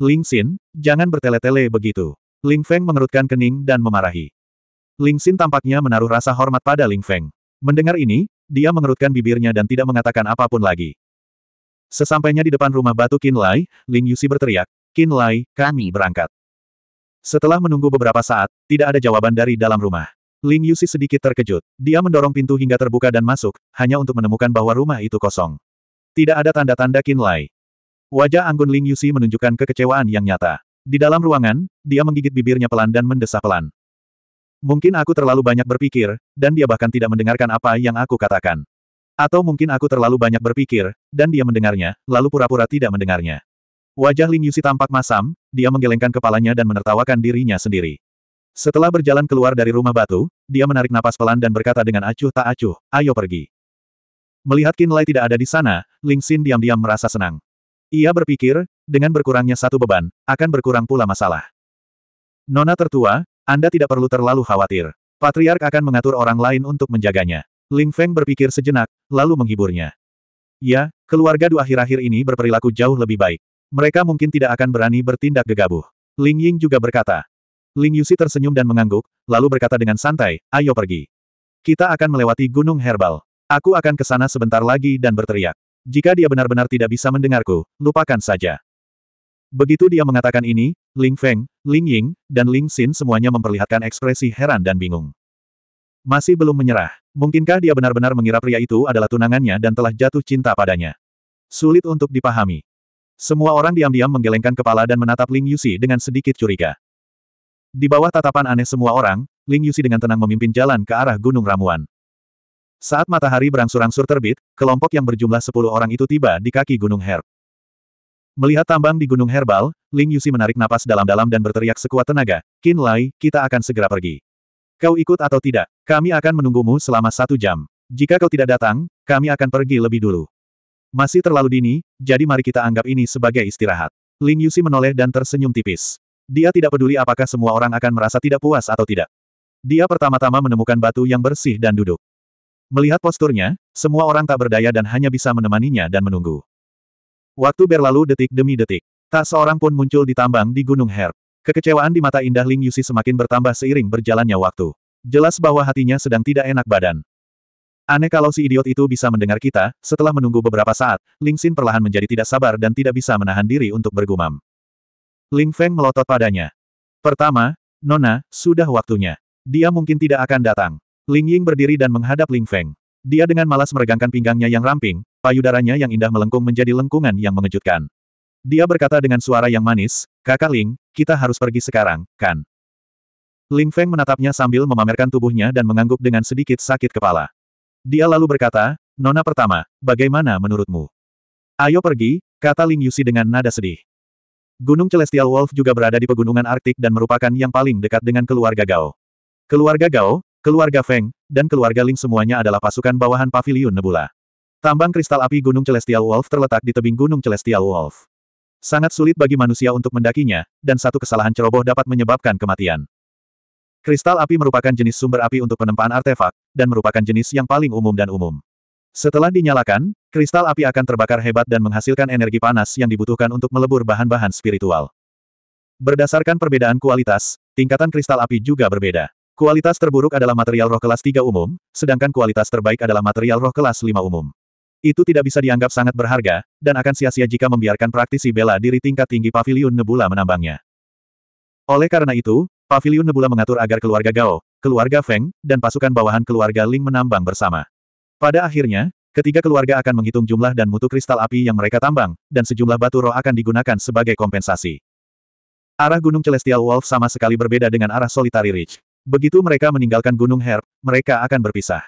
Ling Xin, jangan bertele-tele begitu. Ling Feng mengerutkan kening dan memarahi. Ling Xin tampaknya menaruh rasa hormat pada Ling Feng. Mendengar ini, dia mengerutkan bibirnya dan tidak mengatakan apapun lagi. Sesampainya di depan rumah batu Qin Lai, Ling Yusi berteriak, Qin Lai, kami berangkat. Setelah menunggu beberapa saat, tidak ada jawaban dari dalam rumah. Ling Yusi sedikit terkejut. Dia mendorong pintu hingga terbuka dan masuk, hanya untuk menemukan bahwa rumah itu kosong. Tidak ada tanda-tanda Qin Lai. Wajah anggun Ling Yusi menunjukkan kekecewaan yang nyata. Di dalam ruangan, dia menggigit bibirnya pelan dan mendesah pelan. Mungkin aku terlalu banyak berpikir, dan dia bahkan tidak mendengarkan apa yang aku katakan. Atau mungkin aku terlalu banyak berpikir, dan dia mendengarnya, lalu pura-pura tidak mendengarnya. Wajah Ling Yusi tampak masam, dia menggelengkan kepalanya dan menertawakan dirinya sendiri. Setelah berjalan keluar dari rumah batu, dia menarik napas pelan dan berkata dengan acuh tak acuh, ayo pergi. Melihat Qin Lai tidak ada di sana, Ling Xin diam-diam merasa senang. Ia berpikir, dengan berkurangnya satu beban, akan berkurang pula masalah. Nona tertua, Anda tidak perlu terlalu khawatir. Patriark akan mengatur orang lain untuk menjaganya. Ling Feng berpikir sejenak, lalu menghiburnya. Ya, keluarga dua akhir-akhir ini berperilaku jauh lebih baik. Mereka mungkin tidak akan berani bertindak gegabah. Ling Ying juga berkata. Ling Yusi tersenyum dan mengangguk, lalu berkata dengan santai, ayo pergi. Kita akan melewati gunung herbal. Aku akan ke sana sebentar lagi dan berteriak. Jika dia benar-benar tidak bisa mendengarku, lupakan saja. Begitu dia mengatakan ini, Ling Feng, Ling Ying, dan Ling Xin semuanya memperlihatkan ekspresi heran dan bingung. Masih belum menyerah. Mungkinkah dia benar-benar mengira pria itu adalah tunangannya dan telah jatuh cinta padanya? Sulit untuk dipahami. Semua orang diam-diam menggelengkan kepala dan menatap Ling Yusi dengan sedikit curiga. Di bawah tatapan aneh semua orang, Ling Yusi dengan tenang memimpin jalan ke arah Gunung Ramuan. Saat matahari berangsur-angsur terbit, kelompok yang berjumlah sepuluh orang itu tiba di kaki Gunung Herb. Melihat tambang di Gunung Herbal, Ling Yusi menarik napas dalam-dalam dan berteriak sekuat tenaga, Kin Lai, kita akan segera pergi. Kau ikut atau tidak, kami akan menunggumu selama satu jam. Jika kau tidak datang, kami akan pergi lebih dulu. Masih terlalu dini, jadi mari kita anggap ini sebagai istirahat. Ling Yusi menoleh dan tersenyum tipis. Dia tidak peduli apakah semua orang akan merasa tidak puas atau tidak. Dia pertama-tama menemukan batu yang bersih dan duduk. Melihat posturnya, semua orang tak berdaya dan hanya bisa menemaninya dan menunggu. Waktu berlalu detik demi detik. Tak seorang pun muncul di tambang di Gunung Herb. Kekecewaan di mata indah Ling Yusi semakin bertambah seiring berjalannya waktu. Jelas bahwa hatinya sedang tidak enak badan. Aneh kalau si idiot itu bisa mendengar kita, setelah menunggu beberapa saat, Ling Xin perlahan menjadi tidak sabar dan tidak bisa menahan diri untuk bergumam. Ling Feng melotot padanya. Pertama, Nona, sudah waktunya. Dia mungkin tidak akan datang. Ling Ying berdiri dan menghadap Ling Feng. Dia dengan malas meregangkan pinggangnya yang ramping, payudaranya yang indah melengkung menjadi lengkungan yang mengejutkan. Dia berkata dengan suara yang manis, Kakak Ling, kita harus pergi sekarang, kan? Ling Feng menatapnya sambil memamerkan tubuhnya dan mengangguk dengan sedikit sakit kepala. Dia lalu berkata, Nona pertama, bagaimana menurutmu? Ayo pergi, kata Ling Yusi dengan nada sedih. Gunung Celestial Wolf juga berada di pegunungan Arktik dan merupakan yang paling dekat dengan keluarga Gao. Keluarga Gao, Keluarga Feng, dan keluarga Ling semuanya adalah pasukan bawahan Paviliun Nebula. Tambang kristal api Gunung Celestial Wolf terletak di tebing Gunung Celestial Wolf. Sangat sulit bagi manusia untuk mendakinya, dan satu kesalahan ceroboh dapat menyebabkan kematian. Kristal api merupakan jenis sumber api untuk penempaan artefak, dan merupakan jenis yang paling umum dan umum. Setelah dinyalakan, kristal api akan terbakar hebat dan menghasilkan energi panas yang dibutuhkan untuk melebur bahan-bahan spiritual. Berdasarkan perbedaan kualitas, tingkatan kristal api juga berbeda. Kualitas terburuk adalah material roh kelas 3 umum, sedangkan kualitas terbaik adalah material roh kelas 5 umum. Itu tidak bisa dianggap sangat berharga, dan akan sia-sia jika membiarkan praktisi bela diri tingkat tinggi Paviliun Nebula menambangnya. Oleh karena itu, Paviliun Nebula mengatur agar keluarga Gao, keluarga Feng, dan pasukan bawahan keluarga Ling menambang bersama. Pada akhirnya, ketiga keluarga akan menghitung jumlah dan mutu kristal api yang mereka tambang, dan sejumlah batu roh akan digunakan sebagai kompensasi. Arah Gunung Celestial Wolf sama sekali berbeda dengan arah Solitary Ridge. Begitu mereka meninggalkan Gunung Herb, mereka akan berpisah.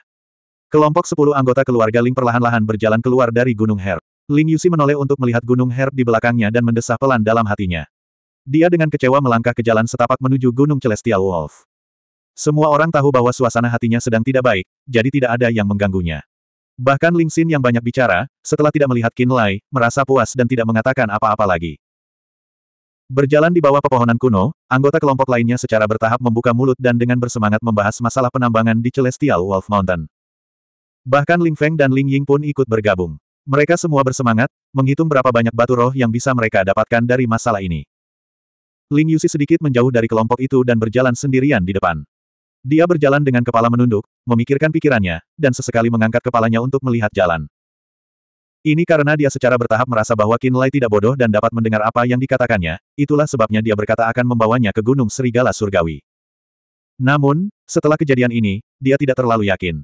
Kelompok sepuluh anggota keluarga Ling perlahan-lahan berjalan keluar dari Gunung Herb. Ling Yusi menoleh untuk melihat Gunung Herb di belakangnya dan mendesah pelan dalam hatinya. Dia dengan kecewa melangkah ke jalan setapak menuju Gunung Celestial Wolf. Semua orang tahu bahwa suasana hatinya sedang tidak baik, jadi tidak ada yang mengganggunya. Bahkan Ling Xin yang banyak bicara, setelah tidak melihat Qin Lai, merasa puas dan tidak mengatakan apa-apa lagi. Berjalan di bawah pepohonan kuno, anggota kelompok lainnya secara bertahap membuka mulut dan dengan bersemangat membahas masalah penambangan di Celestial Wolf Mountain. Bahkan Ling Feng dan Ling Ying pun ikut bergabung. Mereka semua bersemangat, menghitung berapa banyak batu roh yang bisa mereka dapatkan dari masalah ini. Ling Yusi sedikit menjauh dari kelompok itu dan berjalan sendirian di depan. Dia berjalan dengan kepala menunduk, memikirkan pikirannya, dan sesekali mengangkat kepalanya untuk melihat jalan. Ini karena dia secara bertahap merasa bahwa Kinlay tidak bodoh dan dapat mendengar apa yang dikatakannya, itulah sebabnya dia berkata akan membawanya ke Gunung Serigala Surgawi. Namun, setelah kejadian ini, dia tidak terlalu yakin.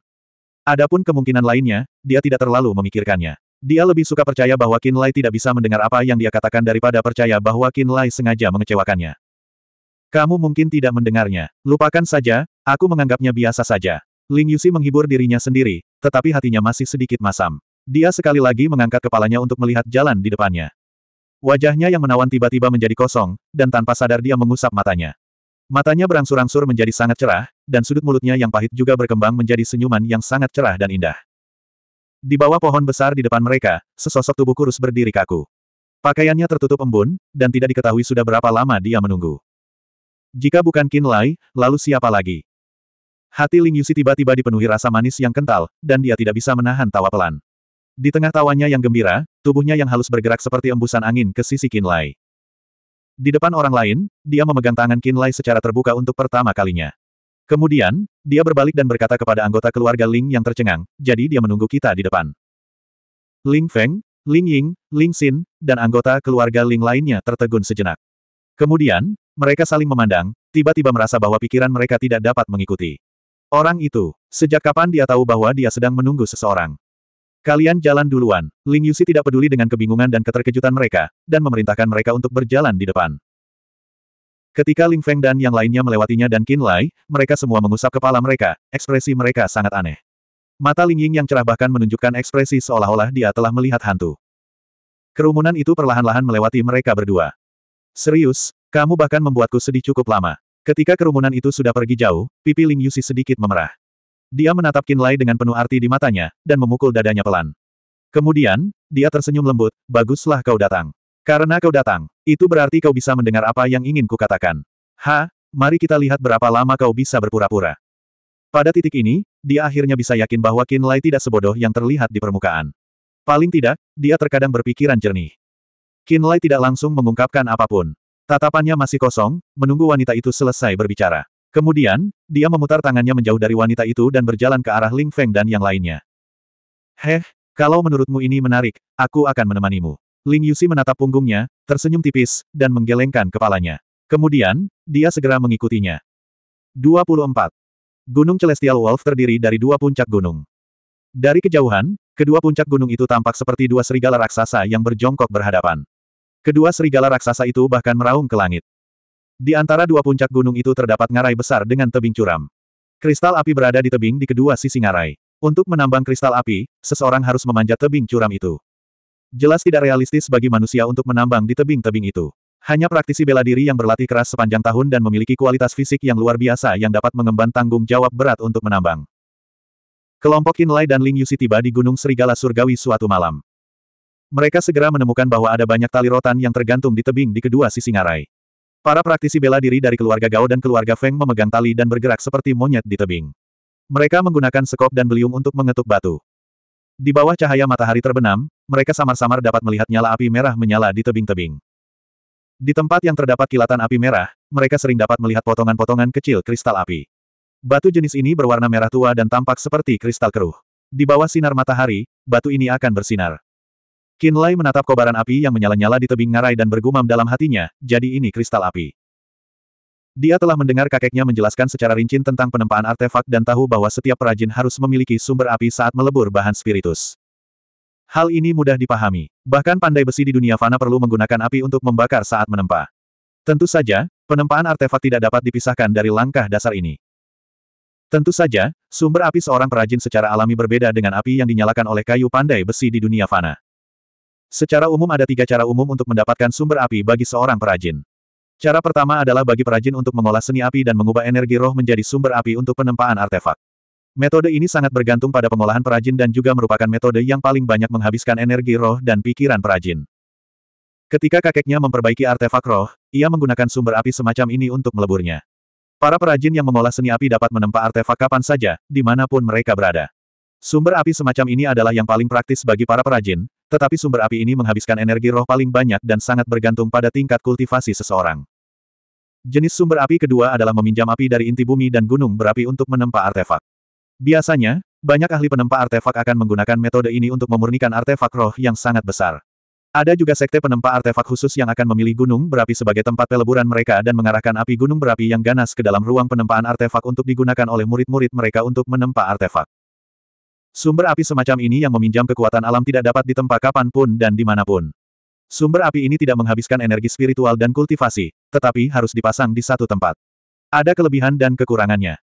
Adapun kemungkinan lainnya, dia tidak terlalu memikirkannya. Dia lebih suka percaya bahwa Kinlay tidak bisa mendengar apa yang dia katakan daripada percaya bahwa Kinlay sengaja mengecewakannya. Kamu mungkin tidak mendengarnya. Lupakan saja, aku menganggapnya biasa saja. Ling Yusi menghibur dirinya sendiri, tetapi hatinya masih sedikit masam. Dia sekali lagi mengangkat kepalanya untuk melihat jalan di depannya. Wajahnya yang menawan tiba-tiba menjadi kosong, dan tanpa sadar dia mengusap matanya. Matanya berangsur-angsur menjadi sangat cerah, dan sudut mulutnya yang pahit juga berkembang menjadi senyuman yang sangat cerah dan indah. Di bawah pohon besar di depan mereka, sesosok tubuh kurus berdiri kaku. Pakaiannya tertutup embun, dan tidak diketahui sudah berapa lama dia menunggu. Jika bukan Qin Lai, lalu siapa lagi? Hati Ling Yusi tiba-tiba dipenuhi rasa manis yang kental, dan dia tidak bisa menahan tawa pelan. Di tengah tawanya yang gembira, tubuhnya yang halus bergerak seperti embusan angin ke sisi Lai. Di depan orang lain, dia memegang tangan Lai secara terbuka untuk pertama kalinya. Kemudian, dia berbalik dan berkata kepada anggota keluarga Ling yang tercengang, jadi dia menunggu kita di depan. Ling Feng, Ling Ying, Ling Xin, dan anggota keluarga Ling lainnya tertegun sejenak. Kemudian, mereka saling memandang, tiba-tiba merasa bahwa pikiran mereka tidak dapat mengikuti. Orang itu, sejak kapan dia tahu bahwa dia sedang menunggu seseorang? Kalian jalan duluan. Ling Yusi tidak peduli dengan kebingungan dan keterkejutan mereka, dan memerintahkan mereka untuk berjalan di depan. Ketika Ling Feng dan yang lainnya melewatinya dan Qin Lai, mereka semua mengusap kepala mereka, ekspresi mereka sangat aneh. Mata Ling Ying yang cerah bahkan menunjukkan ekspresi seolah-olah dia telah melihat hantu. Kerumunan itu perlahan-lahan melewati mereka berdua. Serius, kamu bahkan membuatku sedih cukup lama. Ketika kerumunan itu sudah pergi jauh, pipi Ling Yusi sedikit memerah. Dia menatap Kinlay dengan penuh arti di matanya, dan memukul dadanya pelan. Kemudian, dia tersenyum lembut, baguslah kau datang. Karena kau datang, itu berarti kau bisa mendengar apa yang ingin kukatakan. Ha, mari kita lihat berapa lama kau bisa berpura-pura. Pada titik ini, dia akhirnya bisa yakin bahwa Kinlay tidak sebodoh yang terlihat di permukaan. Paling tidak, dia terkadang berpikiran jernih. Kinlay tidak langsung mengungkapkan apapun. Tatapannya masih kosong, menunggu wanita itu selesai berbicara. Kemudian, dia memutar tangannya menjauh dari wanita itu dan berjalan ke arah Ling Feng dan yang lainnya. Heh, kalau menurutmu ini menarik, aku akan menemanimu. Ling Yusi menatap punggungnya, tersenyum tipis, dan menggelengkan kepalanya. Kemudian, dia segera mengikutinya. 24. Gunung Celestial Wolf terdiri dari dua puncak gunung. Dari kejauhan, kedua puncak gunung itu tampak seperti dua serigala raksasa yang berjongkok berhadapan. Kedua serigala raksasa itu bahkan meraung ke langit. Di antara dua puncak gunung itu terdapat ngarai besar dengan tebing curam. Kristal api berada di tebing di kedua sisi ngarai. Untuk menambang kristal api, seseorang harus memanjat tebing curam itu. Jelas tidak realistis bagi manusia untuk menambang di tebing-tebing itu. Hanya praktisi bela diri yang berlatih keras sepanjang tahun dan memiliki kualitas fisik yang luar biasa yang dapat mengemban tanggung jawab berat untuk menambang. Kelompok Kinlai dan Ling Yusi tiba di Gunung Serigala Surgawi suatu malam. Mereka segera menemukan bahwa ada banyak tali rotan yang tergantung di tebing di kedua sisi ngarai. Para praktisi bela diri dari keluarga Gao dan keluarga Feng memegang tali dan bergerak seperti monyet di tebing. Mereka menggunakan sekop dan beliung untuk mengetuk batu. Di bawah cahaya matahari terbenam, mereka samar-samar dapat melihat nyala api merah menyala di tebing-tebing. Di tempat yang terdapat kilatan api merah, mereka sering dapat melihat potongan-potongan kecil kristal api. Batu jenis ini berwarna merah tua dan tampak seperti kristal keruh. Di bawah sinar matahari, batu ini akan bersinar. Kinlay menatap kobaran api yang menyala-nyala di tebing ngarai dan bergumam dalam hatinya, jadi ini kristal api. Dia telah mendengar kakeknya menjelaskan secara rinci tentang penempaan artefak dan tahu bahwa setiap perajin harus memiliki sumber api saat melebur bahan spiritus. Hal ini mudah dipahami. Bahkan pandai besi di dunia fana perlu menggunakan api untuk membakar saat menempa. Tentu saja, penempaan artefak tidak dapat dipisahkan dari langkah dasar ini. Tentu saja, sumber api seorang perajin secara alami berbeda dengan api yang dinyalakan oleh kayu pandai besi di dunia fana. Secara umum ada tiga cara umum untuk mendapatkan sumber api bagi seorang perajin. Cara pertama adalah bagi perajin untuk mengolah seni api dan mengubah energi roh menjadi sumber api untuk penempaan artefak. Metode ini sangat bergantung pada pengolahan perajin dan juga merupakan metode yang paling banyak menghabiskan energi roh dan pikiran perajin. Ketika kakeknya memperbaiki artefak roh, ia menggunakan sumber api semacam ini untuk meleburnya. Para perajin yang mengolah seni api dapat menempa artefak kapan saja, dimanapun mereka berada. Sumber api semacam ini adalah yang paling praktis bagi para perajin, tetapi sumber api ini menghabiskan energi roh paling banyak dan sangat bergantung pada tingkat kultivasi seseorang. Jenis sumber api kedua adalah meminjam api dari inti bumi dan gunung berapi untuk menempa artefak. Biasanya, banyak ahli penempa artefak akan menggunakan metode ini untuk memurnikan artefak roh yang sangat besar. Ada juga sekte penempa artefak khusus yang akan memilih gunung berapi sebagai tempat peleburan mereka dan mengarahkan api gunung berapi yang ganas ke dalam ruang penempaan artefak untuk digunakan oleh murid-murid mereka untuk menempa artefak. Sumber api semacam ini yang meminjam kekuatan alam tidak dapat ditempa kapanpun dan dimanapun. Sumber api ini tidak menghabiskan energi spiritual dan kultivasi, tetapi harus dipasang di satu tempat. Ada kelebihan dan kekurangannya.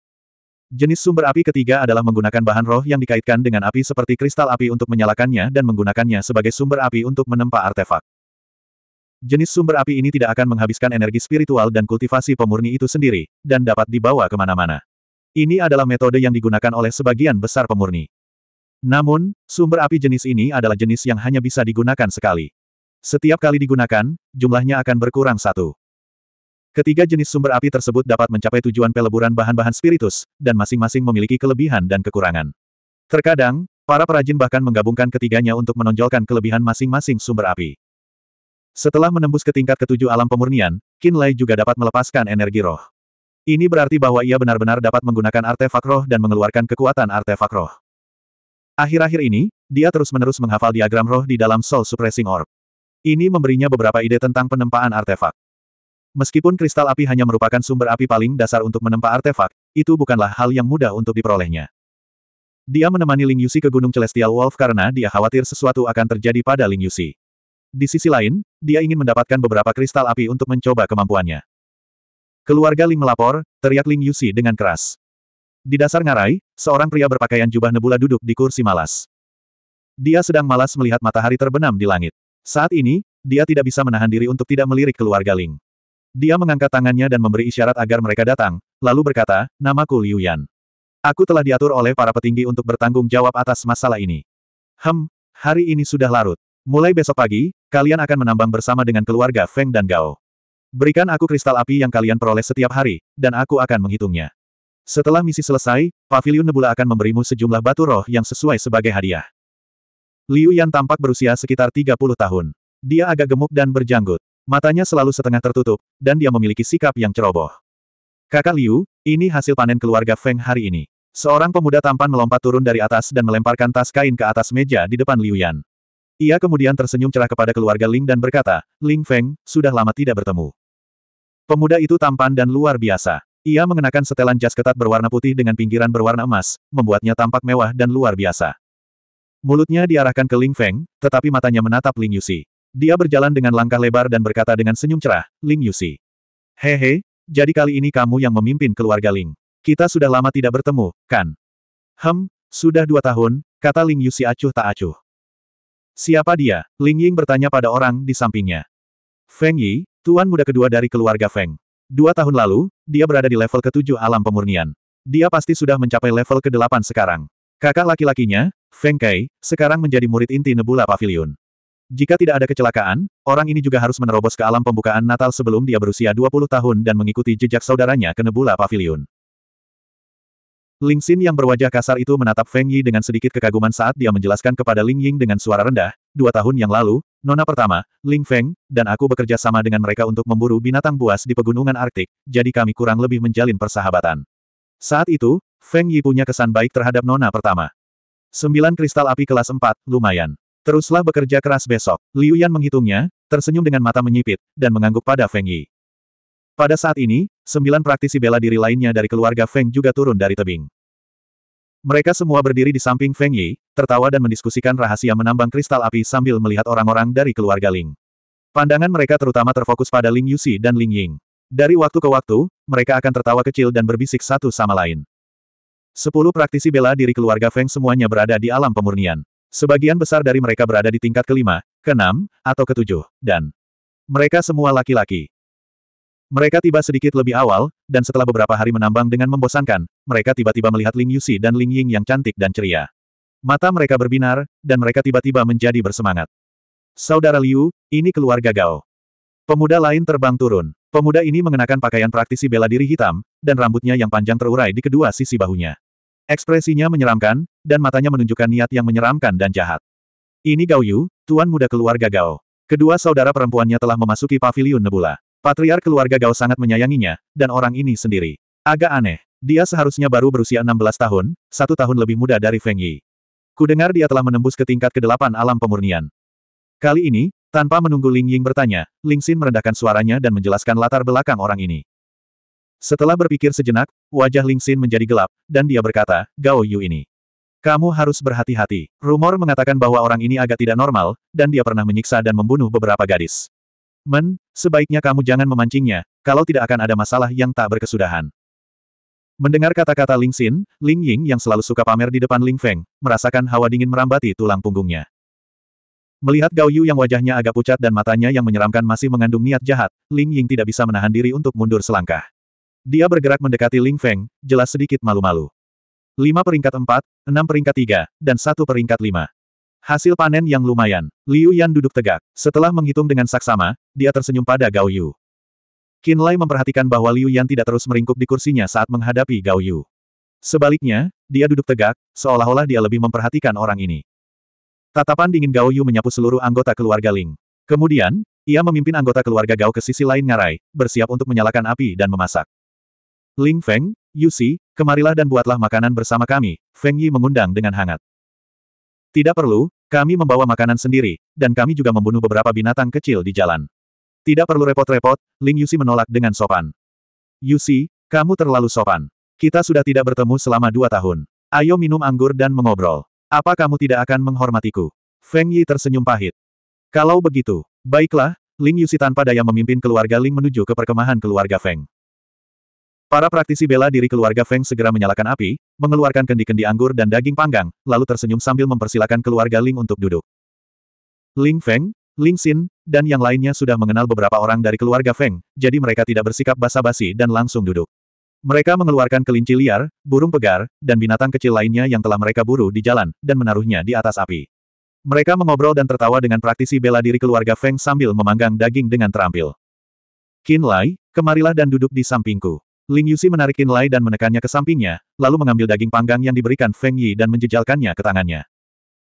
Jenis sumber api ketiga adalah menggunakan bahan roh yang dikaitkan dengan api seperti kristal api untuk menyalakannya dan menggunakannya sebagai sumber api untuk menempa artefak. Jenis sumber api ini tidak akan menghabiskan energi spiritual dan kultivasi pemurni itu sendiri, dan dapat dibawa kemana-mana. Ini adalah metode yang digunakan oleh sebagian besar pemurni. Namun, sumber api jenis ini adalah jenis yang hanya bisa digunakan sekali. Setiap kali digunakan, jumlahnya akan berkurang satu. Ketiga jenis sumber api tersebut dapat mencapai tujuan peleburan bahan-bahan spiritus, dan masing-masing memiliki kelebihan dan kekurangan. Terkadang, para perajin bahkan menggabungkan ketiganya untuk menonjolkan kelebihan masing-masing sumber api. Setelah menembus ke tingkat ketujuh alam pemurnian, Lai juga dapat melepaskan energi roh. Ini berarti bahwa ia benar-benar dapat menggunakan artefak roh dan mengeluarkan kekuatan artefak roh. Akhir-akhir ini, dia terus-menerus menghafal diagram roh di dalam Soul Suppressing Orb. Ini memberinya beberapa ide tentang penempaan artefak. Meskipun kristal api hanya merupakan sumber api paling dasar untuk menempa artefak, itu bukanlah hal yang mudah untuk diperolehnya. Dia menemani Ling Yusi ke Gunung Celestial Wolf karena dia khawatir sesuatu akan terjadi pada Ling Yusi. Di sisi lain, dia ingin mendapatkan beberapa kristal api untuk mencoba kemampuannya. Keluarga Ling melapor, teriak Ling Yusi dengan keras. Di dasar ngarai, seorang pria berpakaian jubah nebula duduk di kursi malas. Dia sedang malas melihat matahari terbenam di langit. Saat ini, dia tidak bisa menahan diri untuk tidak melirik keluarga Ling. Dia mengangkat tangannya dan memberi isyarat agar mereka datang, lalu berkata, namaku Liu Yan. Aku telah diatur oleh para petinggi untuk bertanggung jawab atas masalah ini. Hem, hari ini sudah larut. Mulai besok pagi, kalian akan menambang bersama dengan keluarga Feng dan Gao. Berikan aku kristal api yang kalian peroleh setiap hari, dan aku akan menghitungnya. Setelah misi selesai, Pavilion Nebula akan memberimu sejumlah batu roh yang sesuai sebagai hadiah. Liu Yan tampak berusia sekitar 30 tahun. Dia agak gemuk dan berjanggut. Matanya selalu setengah tertutup, dan dia memiliki sikap yang ceroboh. Kakak Liu, ini hasil panen keluarga Feng hari ini. Seorang pemuda tampan melompat turun dari atas dan melemparkan tas kain ke atas meja di depan Liu Yan. Ia kemudian tersenyum cerah kepada keluarga Ling dan berkata, Ling Feng, sudah lama tidak bertemu. Pemuda itu tampan dan luar biasa. Ia mengenakan setelan jas ketat berwarna putih dengan pinggiran berwarna emas, membuatnya tampak mewah dan luar biasa. Mulutnya diarahkan ke Ling Feng, tetapi matanya menatap Ling Yusi. Dia berjalan dengan langkah lebar dan berkata dengan senyum cerah, Ling Yusi. Hehe, jadi kali ini kamu yang memimpin keluarga Ling. Kita sudah lama tidak bertemu, kan? Hem, sudah dua tahun, kata Ling Yusi acuh tak acuh. Siapa dia? Ling Ying bertanya pada orang di sampingnya. Feng Yi, tuan muda kedua dari keluarga Feng. Dua tahun lalu, dia berada di level ketujuh alam pemurnian. Dia pasti sudah mencapai level ke-8 sekarang. Kakak laki-lakinya, Feng Kai, sekarang menjadi murid inti Nebula Pavilion. Jika tidak ada kecelakaan, orang ini juga harus menerobos ke alam pembukaan Natal sebelum dia berusia 20 tahun dan mengikuti jejak saudaranya ke Nebula Pavilion. Ling Xin yang berwajah kasar itu menatap Feng Yi dengan sedikit kekaguman saat dia menjelaskan kepada Ling Ying dengan suara rendah, dua tahun yang lalu, Nona pertama, Ling Feng, dan aku bekerja sama dengan mereka untuk memburu binatang buas di pegunungan Arktik, jadi kami kurang lebih menjalin persahabatan. Saat itu, Feng Yi punya kesan baik terhadap Nona pertama. Sembilan kristal api kelas Empat, lumayan. Teruslah bekerja keras besok. Liu Yan menghitungnya, tersenyum dengan mata menyipit, dan mengangguk pada Feng Yi. Pada saat ini, sembilan praktisi bela diri lainnya dari keluarga Feng juga turun dari tebing. Mereka semua berdiri di samping Feng Yi, tertawa dan mendiskusikan rahasia menambang kristal api sambil melihat orang-orang dari keluarga Ling. Pandangan mereka terutama terfokus pada Ling Yusi dan Ling Ying. Dari waktu ke waktu, mereka akan tertawa kecil dan berbisik satu sama lain. Sepuluh praktisi bela diri keluarga Feng semuanya berada di alam pemurnian. Sebagian besar dari mereka berada di tingkat kelima, keenam, atau ketujuh, dan mereka semua laki-laki. Mereka tiba sedikit lebih awal, dan setelah beberapa hari menambang dengan membosankan, mereka tiba-tiba melihat Ling Yusi dan Ling Ying yang cantik dan ceria. Mata mereka berbinar, dan mereka tiba-tiba menjadi bersemangat. Saudara Liu, ini keluarga Gao. Pemuda lain terbang turun. Pemuda ini mengenakan pakaian praktisi bela diri hitam, dan rambutnya yang panjang terurai di kedua sisi bahunya. Ekspresinya menyeramkan, dan matanya menunjukkan niat yang menyeramkan dan jahat. Ini Gao Yu, tuan muda keluarga Gao. Kedua saudara perempuannya telah memasuki paviliun Nebula. Patriar keluarga Gao sangat menyayanginya, dan orang ini sendiri. Agak aneh. Dia seharusnya baru berusia 16 tahun, satu tahun lebih muda dari Feng Yi. Kudengar dia telah menembus ke tingkat kedelapan alam pemurnian. Kali ini, tanpa menunggu Ling Ying bertanya, Ling Xin merendahkan suaranya dan menjelaskan latar belakang orang ini. Setelah berpikir sejenak, wajah Ling Xin menjadi gelap, dan dia berkata, Gao Yu ini. Kamu harus berhati-hati. Rumor mengatakan bahwa orang ini agak tidak normal, dan dia pernah menyiksa dan membunuh beberapa gadis. Men, sebaiknya kamu jangan memancingnya, kalau tidak akan ada masalah yang tak berkesudahan. Mendengar kata-kata Ling Xin, Ling Ying yang selalu suka pamer di depan Ling Feng, merasakan hawa dingin merambati tulang punggungnya. Melihat Gao Yu yang wajahnya agak pucat dan matanya yang menyeramkan masih mengandung niat jahat, Ling Ying tidak bisa menahan diri untuk mundur selangkah. Dia bergerak mendekati Ling Feng, jelas sedikit malu-malu. Lima peringkat empat, enam peringkat tiga, dan satu peringkat lima. Hasil panen yang lumayan. Liu Yan duduk tegak. Setelah menghitung dengan saksama, dia tersenyum pada Gao Yu. Qin Lai memperhatikan bahwa Liu Yan tidak terus meringkuk di kursinya saat menghadapi Gao Yu. Sebaliknya, dia duduk tegak, seolah-olah dia lebih memperhatikan orang ini. Tatapan dingin Gao Yu menyapu seluruh anggota keluarga Ling. Kemudian, ia memimpin anggota keluarga Gao ke sisi lain ngarai, bersiap untuk menyalakan api dan memasak. Ling Feng, Yu Si, kemarilah dan buatlah makanan bersama kami, Feng Yi mengundang dengan hangat. Tidak perlu, kami membawa makanan sendiri, dan kami juga membunuh beberapa binatang kecil di jalan. Tidak perlu repot-repot, Ling Yusi menolak dengan sopan. Yusi, kamu terlalu sopan. Kita sudah tidak bertemu selama dua tahun. Ayo minum anggur dan mengobrol. Apa kamu tidak akan menghormatiku? Feng Yi tersenyum pahit. Kalau begitu, baiklah, Ling Yusi tanpa daya memimpin keluarga Ling menuju ke perkemahan keluarga Feng. Para praktisi bela diri keluarga Feng segera menyalakan api, mengeluarkan kendi-kendi anggur dan daging panggang, lalu tersenyum sambil mempersilahkan keluarga Ling untuk duduk. Ling Feng, Ling Xin, dan yang lainnya sudah mengenal beberapa orang dari keluarga Feng, jadi mereka tidak bersikap basa-basi dan langsung duduk. Mereka mengeluarkan kelinci liar, burung pegar, dan binatang kecil lainnya yang telah mereka buru di jalan, dan menaruhnya di atas api. Mereka mengobrol dan tertawa dengan praktisi bela diri keluarga Feng sambil memanggang daging dengan terampil. Qin Lai, kemarilah dan duduk di sampingku. Ling Yusi menarik inlay dan menekannya ke sampingnya, lalu mengambil daging panggang yang diberikan Feng Yi dan menjejalkannya ke tangannya.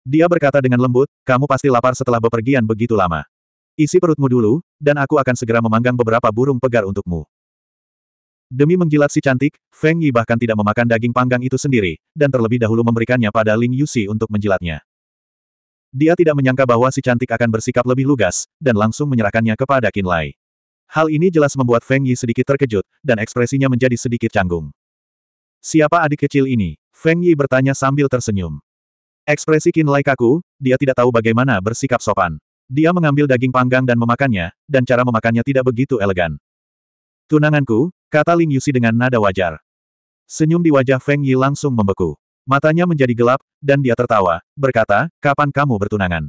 Dia berkata dengan lembut, kamu pasti lapar setelah bepergian begitu lama. Isi perutmu dulu, dan aku akan segera memanggang beberapa burung pegar untukmu. Demi menjilat si cantik, Feng Yi bahkan tidak memakan daging panggang itu sendiri, dan terlebih dahulu memberikannya pada Ling Yusi untuk menjilatnya. Dia tidak menyangka bahwa si cantik akan bersikap lebih lugas, dan langsung menyerahkannya kepada Qin Lai. Hal ini jelas membuat Feng Yi sedikit terkejut, dan ekspresinya menjadi sedikit canggung. Siapa adik kecil ini? Feng Yi bertanya sambil tersenyum. Ekspresi Qin Lai kaku, dia tidak tahu bagaimana bersikap sopan. Dia mengambil daging panggang dan memakannya, dan cara memakannya tidak begitu elegan. Tunanganku, kata Ling Yusi dengan nada wajar. Senyum di wajah Feng Yi langsung membeku. Matanya menjadi gelap, dan dia tertawa, berkata, kapan kamu bertunangan?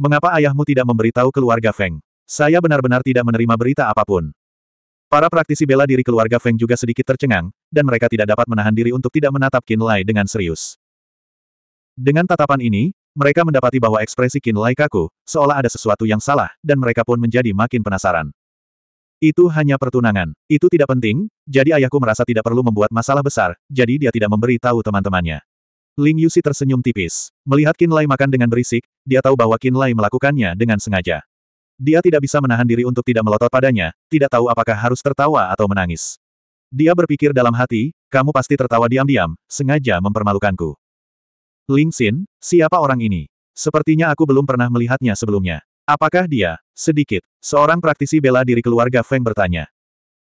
Mengapa ayahmu tidak memberitahu keluarga Feng? Saya benar-benar tidak menerima berita apapun. Para praktisi bela diri keluarga Feng juga sedikit tercengang, dan mereka tidak dapat menahan diri untuk tidak menatap Qin Lai dengan serius. Dengan tatapan ini, mereka mendapati bahwa ekspresi Qin Lai kaku, seolah ada sesuatu yang salah, dan mereka pun menjadi makin penasaran. Itu hanya pertunangan. Itu tidak penting, jadi ayahku merasa tidak perlu membuat masalah besar, jadi dia tidak memberi tahu teman-temannya. Ling Yusi tersenyum tipis. Melihat Qin Lai makan dengan berisik, dia tahu bahwa Qin Lai melakukannya dengan sengaja. Dia tidak bisa menahan diri untuk tidak melotot padanya, tidak tahu apakah harus tertawa atau menangis. Dia berpikir dalam hati, kamu pasti tertawa diam-diam, sengaja mempermalukanku. Ling Xin, siapa orang ini? Sepertinya aku belum pernah melihatnya sebelumnya. Apakah dia? Sedikit. Seorang praktisi bela diri keluarga Feng bertanya.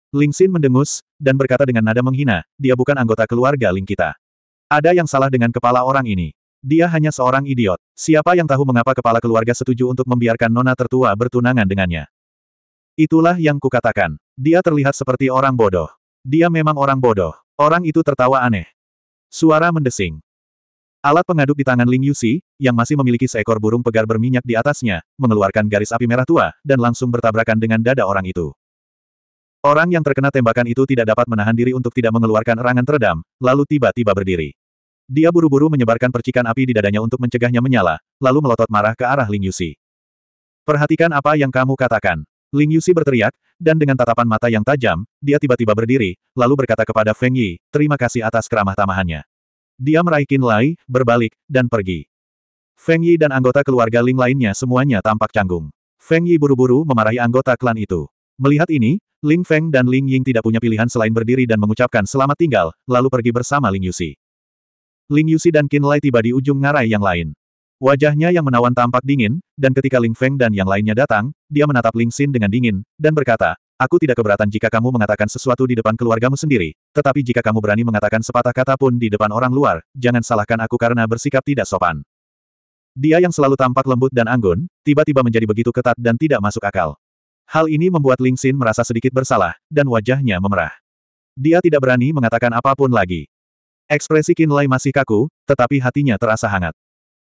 Ling Xin mendengus, dan berkata dengan nada menghina, dia bukan anggota keluarga Ling kita. Ada yang salah dengan kepala orang ini. Dia hanya seorang idiot. Siapa yang tahu mengapa kepala keluarga setuju untuk membiarkan nona tertua bertunangan dengannya? Itulah yang kukatakan. Dia terlihat seperti orang bodoh. Dia memang orang bodoh. Orang itu tertawa aneh. Suara mendesing. Alat pengaduk di tangan Ling Yusi, yang masih memiliki seekor burung pegar berminyak di atasnya, mengeluarkan garis api merah tua, dan langsung bertabrakan dengan dada orang itu. Orang yang terkena tembakan itu tidak dapat menahan diri untuk tidak mengeluarkan erangan teredam, lalu tiba-tiba berdiri. Dia buru-buru menyebarkan percikan api di dadanya untuk mencegahnya menyala, lalu melotot marah ke arah Ling Yusi. Perhatikan apa yang kamu katakan. Ling Yusi berteriak, dan dengan tatapan mata yang tajam, dia tiba-tiba berdiri, lalu berkata kepada Feng Yi, terima kasih atas keramah tamahannya. Dia meraih Qin Lai, berbalik, dan pergi. Feng Yi dan anggota keluarga Ling lainnya semuanya tampak canggung. Feng Yi buru-buru memarahi anggota klan itu. Melihat ini, Ling Feng dan Ling Ying tidak punya pilihan selain berdiri dan mengucapkan selamat tinggal, lalu pergi bersama Ling Yusi. Ling Yusi dan Qin Lai tiba di ujung ngarai yang lain. Wajahnya yang menawan tampak dingin, dan ketika Ling Feng dan yang lainnya datang, dia menatap Ling Xin dengan dingin, dan berkata, Aku tidak keberatan jika kamu mengatakan sesuatu di depan keluargamu sendiri, tetapi jika kamu berani mengatakan sepatah kata pun di depan orang luar, jangan salahkan aku karena bersikap tidak sopan. Dia yang selalu tampak lembut dan anggun, tiba-tiba menjadi begitu ketat dan tidak masuk akal. Hal ini membuat Ling Xin merasa sedikit bersalah, dan wajahnya memerah. Dia tidak berani mengatakan apapun lagi. Ekspresi Kinlay masih kaku, tetapi hatinya terasa hangat.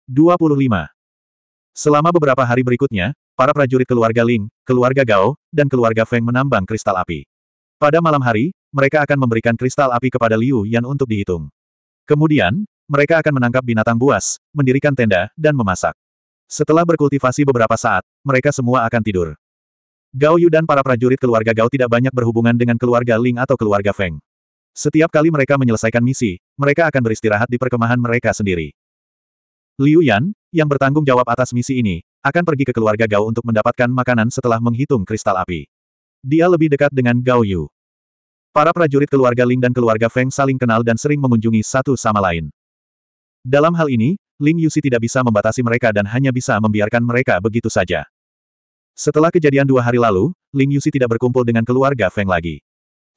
25. Selama beberapa hari berikutnya, para prajurit keluarga Ling, keluarga Gao, dan keluarga Feng menambang kristal api. Pada malam hari, mereka akan memberikan kristal api kepada Liu Yan untuk dihitung. Kemudian, mereka akan menangkap binatang buas, mendirikan tenda, dan memasak. Setelah berkultivasi beberapa saat, mereka semua akan tidur. Gao Yu dan para prajurit keluarga Gao tidak banyak berhubungan dengan keluarga Ling atau keluarga Feng. Setiap kali mereka menyelesaikan misi, mereka akan beristirahat di perkemahan mereka sendiri. Liu Yan, yang bertanggung jawab atas misi ini, akan pergi ke keluarga Gao untuk mendapatkan makanan setelah menghitung kristal api. Dia lebih dekat dengan Gao Yu. Para prajurit keluarga Ling dan keluarga Feng saling kenal dan sering mengunjungi satu sama lain. Dalam hal ini, Ling Yusi tidak bisa membatasi mereka dan hanya bisa membiarkan mereka begitu saja. Setelah kejadian dua hari lalu, Ling Yusi tidak berkumpul dengan keluarga Feng lagi.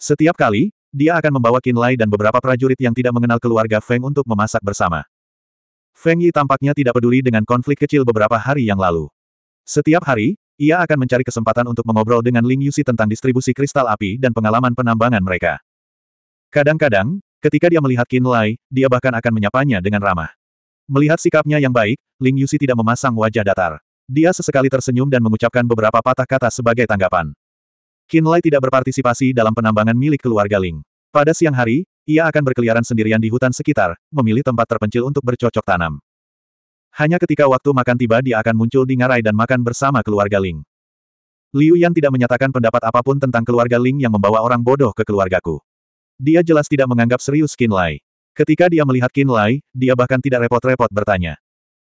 Setiap kali, dia akan membawa Qin Lai dan beberapa prajurit yang tidak mengenal keluarga Feng untuk memasak bersama. Feng Yi tampaknya tidak peduli dengan konflik kecil beberapa hari yang lalu. Setiap hari, ia akan mencari kesempatan untuk mengobrol dengan Ling Yusi tentang distribusi kristal api dan pengalaman penambangan mereka. Kadang-kadang, ketika dia melihat Qin Lai, dia bahkan akan menyapanya dengan ramah. Melihat sikapnya yang baik, Ling Yusi tidak memasang wajah datar. Dia sesekali tersenyum dan mengucapkan beberapa patah kata sebagai tanggapan. Kinlay tidak berpartisipasi dalam penambangan milik keluarga Ling. Pada siang hari, ia akan berkeliaran sendirian di hutan sekitar, memilih tempat terpencil untuk bercocok tanam. Hanya ketika waktu makan tiba dia akan muncul di ngarai dan makan bersama keluarga Ling. Liu Yan tidak menyatakan pendapat apapun tentang keluarga Ling yang membawa orang bodoh ke keluargaku. Dia jelas tidak menganggap serius Lai. Ketika dia melihat Lai, dia bahkan tidak repot-repot bertanya.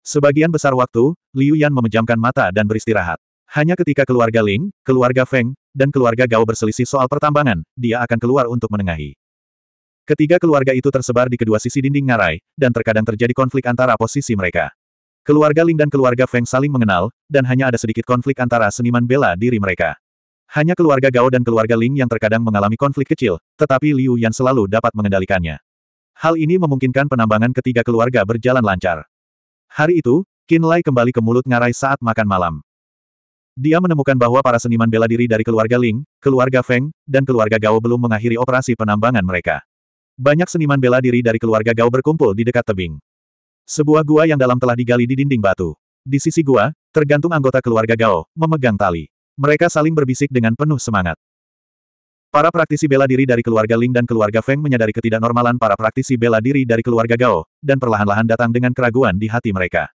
Sebagian besar waktu, Liu Yan memejamkan mata dan beristirahat. Hanya ketika keluarga Ling, keluarga Feng, dan keluarga Gao berselisih soal pertambangan, dia akan keluar untuk menengahi. Ketiga keluarga itu tersebar di kedua sisi dinding ngarai, dan terkadang terjadi konflik antara posisi mereka. Keluarga Ling dan keluarga Feng saling mengenal, dan hanya ada sedikit konflik antara seniman bela diri mereka. Hanya keluarga Gao dan keluarga Ling yang terkadang mengalami konflik kecil, tetapi Liu Yan selalu dapat mengendalikannya. Hal ini memungkinkan penambangan ketiga keluarga berjalan lancar. Hari itu, Qin Lai kembali ke mulut ngarai saat makan malam. Dia menemukan bahwa para seniman bela diri dari keluarga Ling, keluarga Feng, dan keluarga Gao belum mengakhiri operasi penambangan mereka. Banyak seniman bela diri dari keluarga Gao berkumpul di dekat tebing. Sebuah gua yang dalam telah digali di dinding batu. Di sisi gua, tergantung anggota keluarga Gao, memegang tali. Mereka saling berbisik dengan penuh semangat. Para praktisi bela diri dari keluarga Ling dan keluarga Feng menyadari ketidaknormalan para praktisi bela diri dari keluarga Gao, dan perlahan-lahan datang dengan keraguan di hati mereka.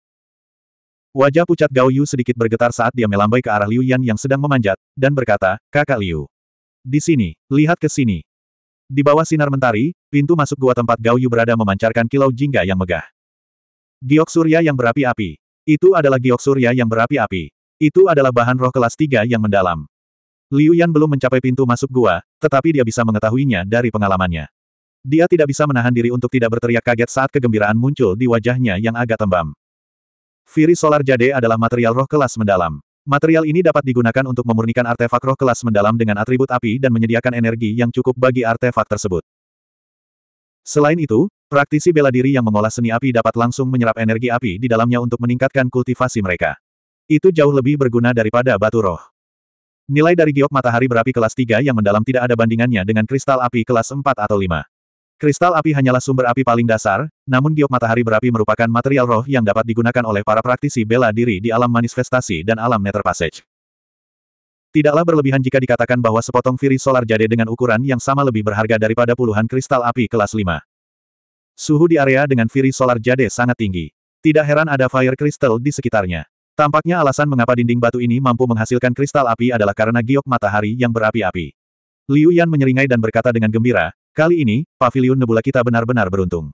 Wajah pucat Gao Yu sedikit bergetar saat dia melambai ke arah Liu Yan yang sedang memanjat, dan berkata, kakak Liu. Di sini, lihat ke sini. Di bawah sinar mentari, pintu masuk gua tempat Gao Yu berada memancarkan kilau jingga yang megah. Giok surya yang berapi-api. Itu adalah giok surya yang berapi-api. Itu adalah bahan roh kelas tiga yang mendalam. Liu Yan belum mencapai pintu masuk gua, tetapi dia bisa mengetahuinya dari pengalamannya. Dia tidak bisa menahan diri untuk tidak berteriak kaget saat kegembiraan muncul di wajahnya yang agak tembam. Firi Solar Jade adalah material roh kelas mendalam. Material ini dapat digunakan untuk memurnikan artefak roh kelas mendalam dengan atribut api dan menyediakan energi yang cukup bagi artefak tersebut. Selain itu, praktisi bela diri yang mengolah seni api dapat langsung menyerap energi api di dalamnya untuk meningkatkan kultivasi mereka. Itu jauh lebih berguna daripada batu roh. Nilai dari giok matahari berapi kelas 3 yang mendalam tidak ada bandingannya dengan kristal api kelas 4 atau 5. Kristal api hanyalah sumber api paling dasar, namun giok matahari berapi merupakan material roh yang dapat digunakan oleh para praktisi bela diri di alam manifestasi dan alam nether passage. Tidaklah berlebihan jika dikatakan bahwa sepotong firi solar jade dengan ukuran yang sama lebih berharga daripada puluhan kristal api kelas 5. Suhu di area dengan firi solar jade sangat tinggi. Tidak heran ada fire crystal di sekitarnya. Tampaknya alasan mengapa dinding batu ini mampu menghasilkan kristal api adalah karena giok matahari yang berapi-api. Liu Yan menyeringai dan berkata dengan gembira, Kali ini, pavilion nebula kita benar-benar beruntung.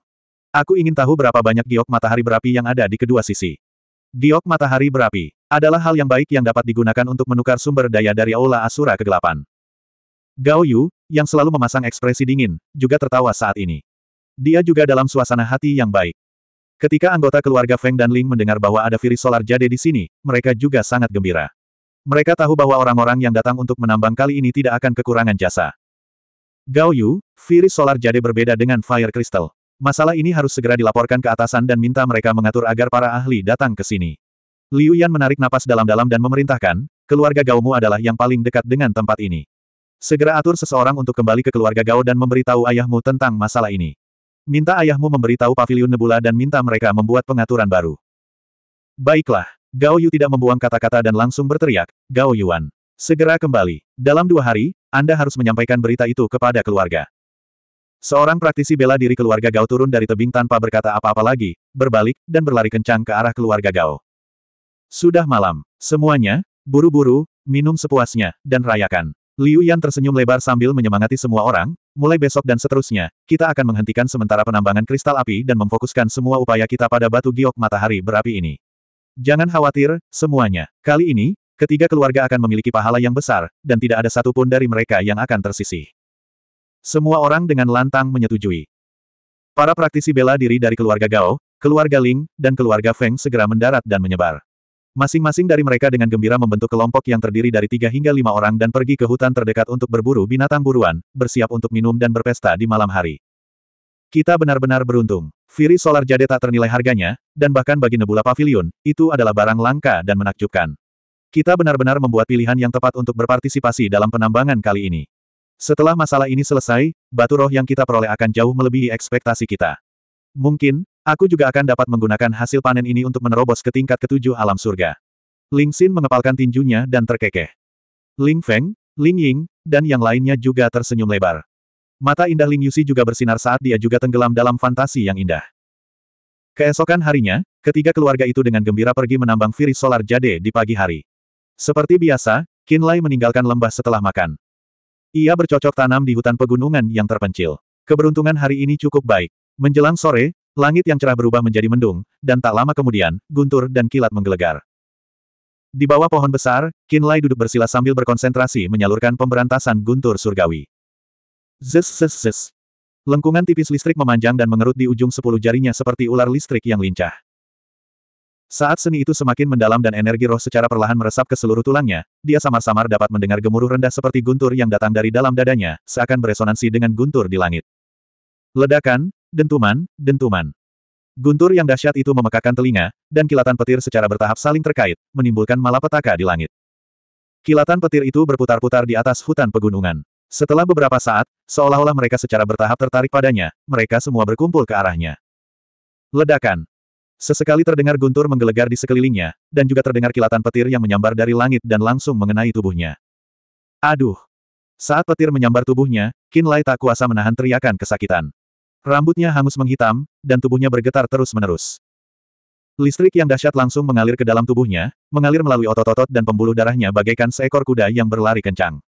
Aku ingin tahu berapa banyak giok matahari berapi yang ada di kedua sisi. Giok matahari berapi adalah hal yang baik yang dapat digunakan untuk menukar sumber daya dari Aula Asura Kegelapan. Gao Yu, yang selalu memasang ekspresi dingin, juga tertawa saat ini. Dia juga dalam suasana hati yang baik. Ketika anggota keluarga Feng dan Ling mendengar bahwa ada firi Solar Jade di sini, mereka juga sangat gembira. Mereka tahu bahwa orang-orang yang datang untuk menambang kali ini tidak akan kekurangan jasa. Gao Yu, virus solar jade berbeda dengan fire crystal. Masalah ini harus segera dilaporkan ke atasan dan minta mereka mengatur agar para ahli datang ke sini. Liu Yan menarik napas dalam-dalam dan memerintahkan, keluarga Gaumu adalah yang paling dekat dengan tempat ini. Segera atur seseorang untuk kembali ke keluarga Gao dan memberitahu ayahmu tentang masalah ini. Minta ayahmu memberitahu Paviliun Nebula dan minta mereka membuat pengaturan baru. Baiklah, Gao Yu tidak membuang kata-kata dan langsung berteriak, Gao Yuan. Segera kembali. Dalam dua hari, anda harus menyampaikan berita itu kepada keluarga. Seorang praktisi bela diri keluarga Gao turun dari tebing tanpa berkata apa-apa lagi, berbalik, dan berlari kencang ke arah keluarga Gao. Sudah malam. Semuanya, buru-buru, minum sepuasnya, dan rayakan. Liu Yan tersenyum lebar sambil menyemangati semua orang, mulai besok dan seterusnya, kita akan menghentikan sementara penambangan kristal api dan memfokuskan semua upaya kita pada batu giok matahari berapi ini. Jangan khawatir, semuanya. Kali ini, Ketiga keluarga akan memiliki pahala yang besar, dan tidak ada satupun dari mereka yang akan tersisih. Semua orang dengan lantang menyetujui. Para praktisi bela diri dari keluarga Gao, keluarga Ling, dan keluarga Feng segera mendarat dan menyebar. Masing-masing dari mereka dengan gembira membentuk kelompok yang terdiri dari tiga hingga lima orang dan pergi ke hutan terdekat untuk berburu binatang buruan, bersiap untuk minum dan berpesta di malam hari. Kita benar-benar beruntung. Firi Solar Jade tak ternilai harganya, dan bahkan bagi Nebula Pavilion, itu adalah barang langka dan menakjubkan. Kita benar-benar membuat pilihan yang tepat untuk berpartisipasi dalam penambangan kali ini. Setelah masalah ini selesai, batu roh yang kita peroleh akan jauh melebihi ekspektasi kita. Mungkin, aku juga akan dapat menggunakan hasil panen ini untuk menerobos ke tingkat ketujuh alam surga. Ling Xin mengepalkan tinjunya dan terkekeh. Ling Feng, Ling Ying, dan yang lainnya juga tersenyum lebar. Mata indah Ling Yusi juga bersinar saat dia juga tenggelam dalam fantasi yang indah. Keesokan harinya, ketiga keluarga itu dengan gembira pergi menambang Viris Solar Jade di pagi hari. Seperti biasa, Kinlay meninggalkan lembah setelah makan. Ia bercocok tanam di hutan pegunungan yang terpencil. Keberuntungan hari ini cukup baik. Menjelang sore, langit yang cerah berubah menjadi mendung, dan tak lama kemudian, guntur dan kilat menggelegar. Di bawah pohon besar, Kinlay duduk bersila sambil berkonsentrasi menyalurkan pemberantasan guntur surgawi. Zes zes zes. Lengkungan tipis listrik memanjang dan mengerut di ujung sepuluh jarinya seperti ular listrik yang lincah. Saat seni itu semakin mendalam dan energi roh secara perlahan meresap ke seluruh tulangnya, dia samar-samar dapat mendengar gemuruh rendah seperti guntur yang datang dari dalam dadanya, seakan beresonansi dengan guntur di langit. Ledakan, dentuman, dentuman. Guntur yang dahsyat itu memekakan telinga, dan kilatan petir secara bertahap saling terkait, menimbulkan malapetaka di langit. Kilatan petir itu berputar-putar di atas hutan pegunungan. Setelah beberapa saat, seolah-olah mereka secara bertahap tertarik padanya, mereka semua berkumpul ke arahnya. Ledakan. Sesekali terdengar guntur menggelegar di sekelilingnya, dan juga terdengar kilatan petir yang menyambar dari langit dan langsung mengenai tubuhnya. Aduh! Saat petir menyambar tubuhnya, Kinlay tak kuasa menahan teriakan kesakitan. Rambutnya hangus menghitam, dan tubuhnya bergetar terus-menerus. Listrik yang dahsyat langsung mengalir ke dalam tubuhnya, mengalir melalui otot-otot dan pembuluh darahnya bagaikan seekor kuda yang berlari kencang.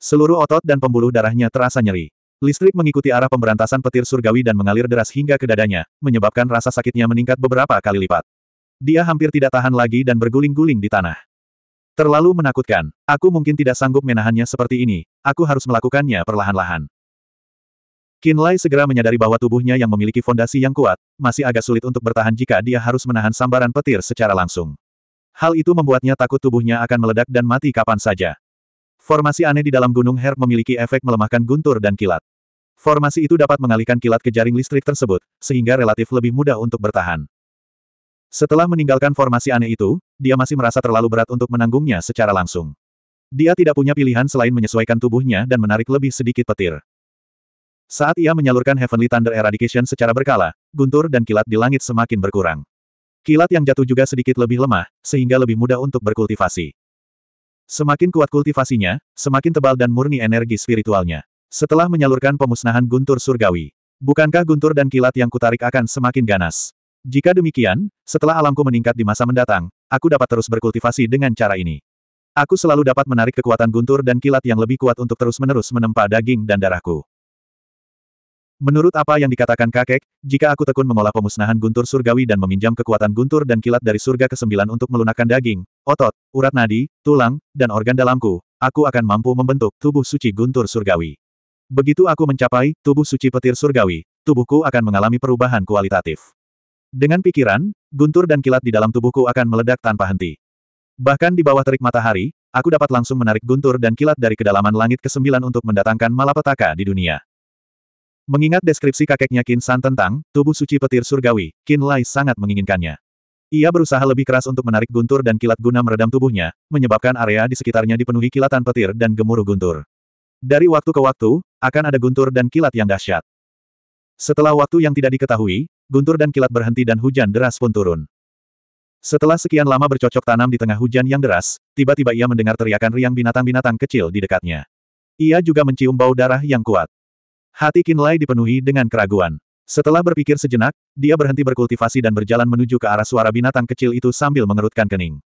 Seluruh otot dan pembuluh darahnya terasa nyeri. Listrik mengikuti arah pemberantasan petir surgawi dan mengalir deras hingga ke dadanya, menyebabkan rasa sakitnya meningkat beberapa kali lipat. Dia hampir tidak tahan lagi dan berguling-guling di tanah. Terlalu menakutkan. Aku mungkin tidak sanggup menahannya seperti ini. Aku harus melakukannya perlahan-lahan. Kinlay segera menyadari bahwa tubuhnya yang memiliki fondasi yang kuat, masih agak sulit untuk bertahan jika dia harus menahan sambaran petir secara langsung. Hal itu membuatnya takut tubuhnya akan meledak dan mati kapan saja. Formasi aneh di dalam Gunung Herb memiliki efek melemahkan guntur dan kilat. Formasi itu dapat mengalihkan kilat ke jaring listrik tersebut, sehingga relatif lebih mudah untuk bertahan. Setelah meninggalkan formasi aneh itu, dia masih merasa terlalu berat untuk menanggungnya secara langsung. Dia tidak punya pilihan selain menyesuaikan tubuhnya dan menarik lebih sedikit petir. Saat ia menyalurkan Heavenly Thunder Eradication secara berkala, guntur dan kilat di langit semakin berkurang. Kilat yang jatuh juga sedikit lebih lemah, sehingga lebih mudah untuk berkultivasi. Semakin kuat kultivasinya, semakin tebal dan murni energi spiritualnya. Setelah menyalurkan pemusnahan guntur surgawi, bukankah guntur dan kilat yang kutarik akan semakin ganas? Jika demikian, setelah alamku meningkat di masa mendatang, aku dapat terus berkultivasi dengan cara ini. Aku selalu dapat menarik kekuatan guntur dan kilat yang lebih kuat untuk terus-menerus menempa daging dan darahku. Menurut apa yang dikatakan kakek, jika aku tekun mengolah pemusnahan guntur surgawi dan meminjam kekuatan guntur dan kilat dari surga ke-9 untuk melunakkan daging, otot, urat nadi, tulang, dan organ dalamku, aku akan mampu membentuk tubuh suci guntur surgawi. Begitu aku mencapai tubuh suci petir surgawi, tubuhku akan mengalami perubahan kualitatif. Dengan pikiran, guntur dan kilat di dalam tubuhku akan meledak tanpa henti. Bahkan di bawah terik matahari, aku dapat langsung menarik guntur dan kilat dari kedalaman langit ke kesembilan untuk mendatangkan malapetaka di dunia. Mengingat deskripsi kakeknya Qin San tentang tubuh suci petir surgawi, Qin Lai sangat menginginkannya. Ia berusaha lebih keras untuk menarik guntur dan kilat guna meredam tubuhnya, menyebabkan area di sekitarnya dipenuhi kilatan petir dan gemuruh guntur. Dari waktu ke waktu, akan ada guntur dan kilat yang dahsyat. Setelah waktu yang tidak diketahui, guntur dan kilat berhenti dan hujan deras pun turun. Setelah sekian lama bercocok tanam di tengah hujan yang deras, tiba-tiba ia mendengar teriakan riang binatang-binatang kecil di dekatnya. Ia juga mencium bau darah yang kuat. Hati Kinlay dipenuhi dengan keraguan. Setelah berpikir sejenak, dia berhenti berkultivasi dan berjalan menuju ke arah suara binatang kecil itu sambil mengerutkan kening.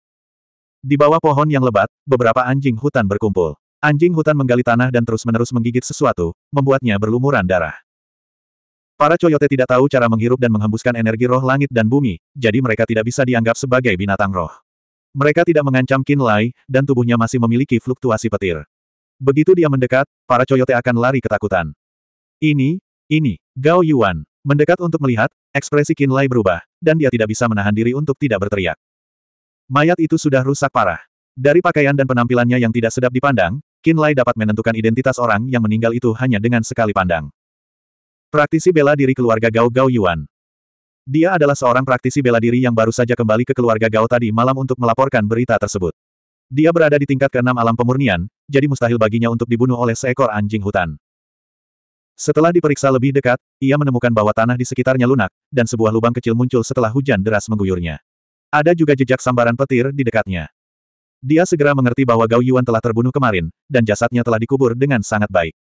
Di bawah pohon yang lebat, beberapa anjing hutan berkumpul. Anjing hutan menggali tanah dan terus-menerus menggigit sesuatu, membuatnya berlumuran darah. Para coyote tidak tahu cara menghirup dan menghembuskan energi roh langit dan bumi, jadi mereka tidak bisa dianggap sebagai binatang roh. Mereka tidak mengancam Kinlai, dan tubuhnya masih memiliki fluktuasi petir. Begitu dia mendekat, para coyote akan lari ketakutan. Ini, ini, Gao Yuan. Mendekat untuk melihat, ekspresi Kinlai berubah, dan dia tidak bisa menahan diri untuk tidak berteriak. Mayat itu sudah rusak parah. Dari pakaian dan penampilannya yang tidak sedap dipandang, Qin Lai dapat menentukan identitas orang yang meninggal itu hanya dengan sekali pandang. Praktisi bela diri keluarga Gao Gao Yuan. Dia adalah seorang praktisi bela diri yang baru saja kembali ke keluarga Gao tadi malam untuk melaporkan berita tersebut. Dia berada di tingkat keenam alam pemurnian, jadi mustahil baginya untuk dibunuh oleh seekor anjing hutan. Setelah diperiksa lebih dekat, ia menemukan bahwa tanah di sekitarnya lunak, dan sebuah lubang kecil muncul setelah hujan deras mengguyurnya. Ada juga jejak sambaran petir di dekatnya. Dia segera mengerti bahwa Gao Yuan telah terbunuh kemarin, dan jasadnya telah dikubur dengan sangat baik.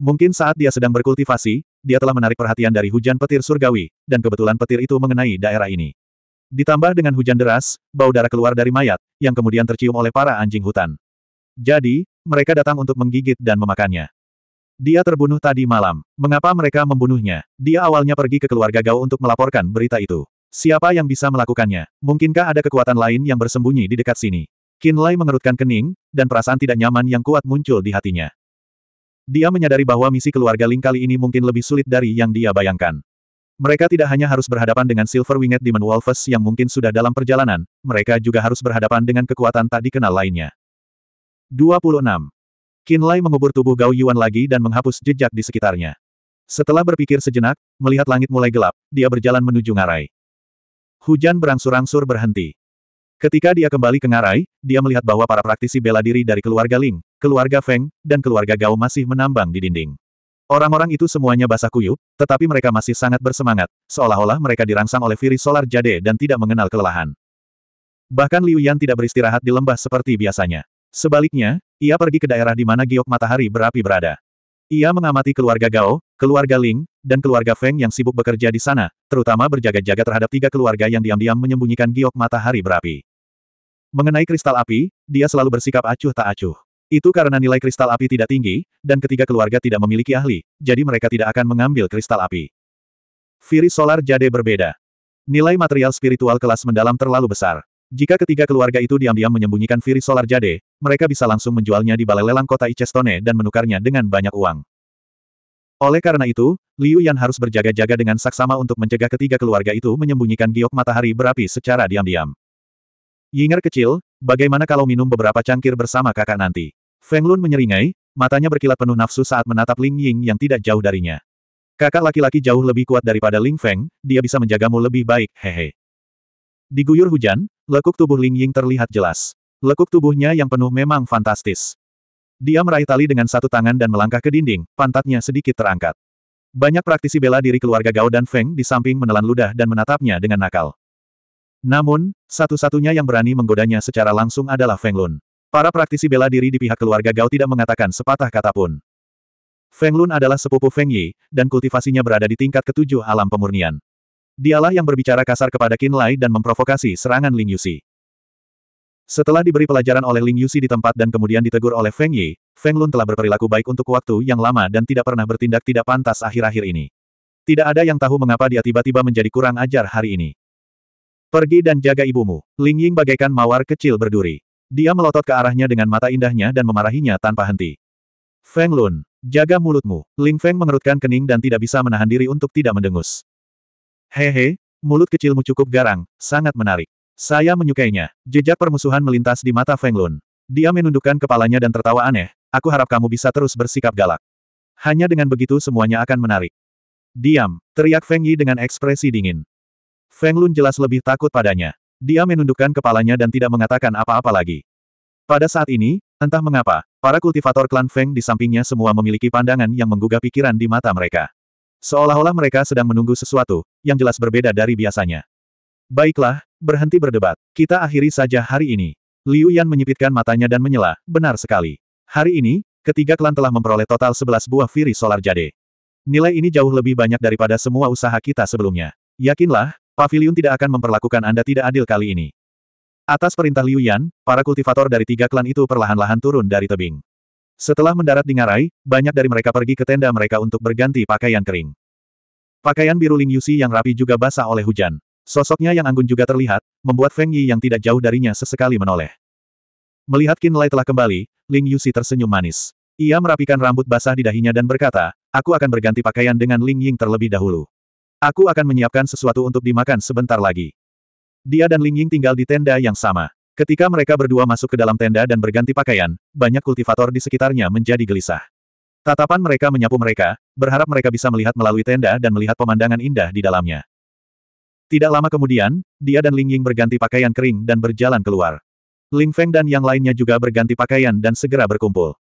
Mungkin saat dia sedang berkultivasi, dia telah menarik perhatian dari hujan petir surgawi, dan kebetulan petir itu mengenai daerah ini. Ditambah dengan hujan deras, bau darah keluar dari mayat, yang kemudian tercium oleh para anjing hutan. Jadi, mereka datang untuk menggigit dan memakannya. Dia terbunuh tadi malam. Mengapa mereka membunuhnya? Dia awalnya pergi ke keluarga Gao untuk melaporkan berita itu. Siapa yang bisa melakukannya? Mungkinkah ada kekuatan lain yang bersembunyi di dekat sini? Kinlay mengerutkan kening, dan perasaan tidak nyaman yang kuat muncul di hatinya. Dia menyadari bahwa misi keluarga Ling kali ini mungkin lebih sulit dari yang dia bayangkan. Mereka tidak hanya harus berhadapan dengan Silver Winged Demon Wolves yang mungkin sudah dalam perjalanan, mereka juga harus berhadapan dengan kekuatan tak dikenal lainnya. 26. Qin mengubur tubuh Gao Yuan lagi dan menghapus jejak di sekitarnya. Setelah berpikir sejenak, melihat langit mulai gelap, dia berjalan menuju ngarai. Hujan berangsur-angsur berhenti. Ketika dia kembali ke Ngarai, dia melihat bahwa para praktisi bela diri dari keluarga Ling, keluarga Feng, dan keluarga Gao masih menambang di dinding. Orang-orang itu semuanya basah kuyup, tetapi mereka masih sangat bersemangat, seolah-olah mereka dirangsang oleh firi Solar Jade dan tidak mengenal kelelahan. Bahkan Liu Yan tidak beristirahat di lembah seperti biasanya. Sebaliknya, ia pergi ke daerah di mana giok matahari berapi berada. Ia mengamati keluarga Gao, keluarga Ling, dan keluarga Feng yang sibuk bekerja di sana, terutama berjaga-jaga terhadap tiga keluarga yang diam-diam menyembunyikan giok matahari berapi. Mengenai kristal api, dia selalu bersikap acuh tak acuh. Itu karena nilai kristal api tidak tinggi, dan ketiga keluarga tidak memiliki ahli, jadi mereka tidak akan mengambil kristal api. Viri Solar Jade berbeda. Nilai material spiritual kelas mendalam terlalu besar. Jika ketiga keluarga itu diam-diam menyembunyikan firi Solar Jade, mereka bisa langsung menjualnya di balai lelang kota Icestone dan menukarnya dengan banyak uang. Oleh karena itu, Liu Yan harus berjaga-jaga dengan saksama untuk mencegah ketiga keluarga itu menyembunyikan giok matahari berapi secara diam-diam. Yinger kecil, bagaimana kalau minum beberapa cangkir bersama kakak nanti? Feng Lun menyeringai, matanya berkilat penuh nafsu saat menatap Ling Ying yang tidak jauh darinya. Kakak laki-laki jauh lebih kuat daripada Ling Feng, dia bisa menjagamu lebih baik, hehe. Diguyur hujan, lekuk tubuh Ling Ying terlihat jelas. Lekuk tubuhnya yang penuh memang fantastis. Dia meraih tali dengan satu tangan dan melangkah ke dinding, pantatnya sedikit terangkat. Banyak praktisi bela diri keluarga Gao dan Feng di samping menelan ludah dan menatapnya dengan nakal. Namun, satu-satunya yang berani menggodanya secara langsung adalah Feng Lun. Para praktisi bela diri di pihak keluarga Gao tidak mengatakan sepatah kata pun. Feng Lun adalah sepupu Feng Yi, dan kultivasinya berada di tingkat ketujuh alam pemurnian. Dialah yang berbicara kasar kepada Qin Lai dan memprovokasi serangan Ling Yusi. Setelah diberi pelajaran oleh Ling Yusi di tempat dan kemudian ditegur oleh Feng Yi, Feng Lun telah berperilaku baik untuk waktu yang lama dan tidak pernah bertindak tidak pantas akhir-akhir ini. Tidak ada yang tahu mengapa dia tiba-tiba menjadi kurang ajar hari ini. Pergi dan jaga ibumu. Ling Ying bagaikan mawar kecil berduri. Dia melotot ke arahnya dengan mata indahnya dan memarahinya tanpa henti. Feng Lun, jaga mulutmu. Ling Feng mengerutkan kening dan tidak bisa menahan diri untuk tidak mendengus. Hehe, mulut kecilmu cukup garang, sangat menarik. Saya menyukainya. Jejak permusuhan melintas di mata Feng Lun. Dia menundukkan kepalanya dan tertawa aneh, aku harap kamu bisa terus bersikap galak. Hanya dengan begitu semuanya akan menarik. Diam, teriak Feng Yi dengan ekspresi dingin. Feng Lun jelas lebih takut padanya. Dia menundukkan kepalanya dan tidak mengatakan apa-apa lagi. Pada saat ini, entah mengapa, para kultivator klan Feng di sampingnya semua memiliki pandangan yang menggugah pikiran di mata mereka. Seolah-olah mereka sedang menunggu sesuatu, yang jelas berbeda dari biasanya. Baiklah, berhenti berdebat. Kita akhiri saja hari ini. Liu Yan menyipitkan matanya dan menyela, benar sekali. Hari ini, ketiga klan telah memperoleh total 11 buah Firi Solar Jade. Nilai ini jauh lebih banyak daripada semua usaha kita sebelumnya. Yakinlah, Pavilion tidak akan memperlakukan Anda tidak adil kali ini. Atas perintah Liu Yan, para kultivator dari tiga klan itu perlahan-lahan turun dari tebing. Setelah mendarat di Ngarai, banyak dari mereka pergi ke tenda mereka untuk berganti pakaian kering. Pakaian biru Ling Yusi yang rapi juga basah oleh hujan. Sosoknya yang anggun juga terlihat, membuat Feng Yi yang tidak jauh darinya sesekali menoleh. Melihat Qin Lai telah kembali, Ling Yusi tersenyum manis. Ia merapikan rambut basah di dahinya dan berkata, aku akan berganti pakaian dengan Ling Ying terlebih dahulu. Aku akan menyiapkan sesuatu untuk dimakan sebentar lagi. Dia dan Ling Ying tinggal di tenda yang sama. Ketika mereka berdua masuk ke dalam tenda dan berganti pakaian, banyak kultivator di sekitarnya menjadi gelisah. Tatapan mereka menyapu mereka, berharap mereka bisa melihat melalui tenda dan melihat pemandangan indah di dalamnya. Tidak lama kemudian, dia dan Ling Ying berganti pakaian kering dan berjalan keluar. Ling Feng dan yang lainnya juga berganti pakaian dan segera berkumpul.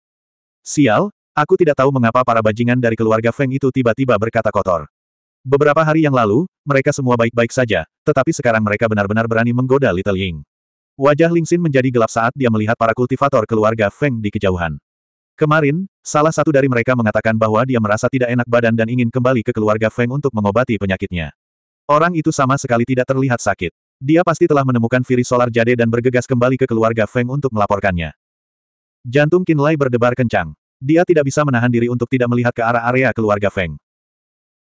Sial, aku tidak tahu mengapa para bajingan dari keluarga Feng itu tiba-tiba berkata kotor. Beberapa hari yang lalu, mereka semua baik-baik saja, tetapi sekarang mereka benar-benar berani menggoda Little Ying. Wajah Ling Xin menjadi gelap saat dia melihat para kultivator keluarga Feng di kejauhan. Kemarin, salah satu dari mereka mengatakan bahwa dia merasa tidak enak badan dan ingin kembali ke keluarga Feng untuk mengobati penyakitnya. Orang itu sama sekali tidak terlihat sakit. Dia pasti telah menemukan virus solar jade dan bergegas kembali ke keluarga Feng untuk melaporkannya. Jantung Qin Lai berdebar kencang. Dia tidak bisa menahan diri untuk tidak melihat ke arah area keluarga Feng.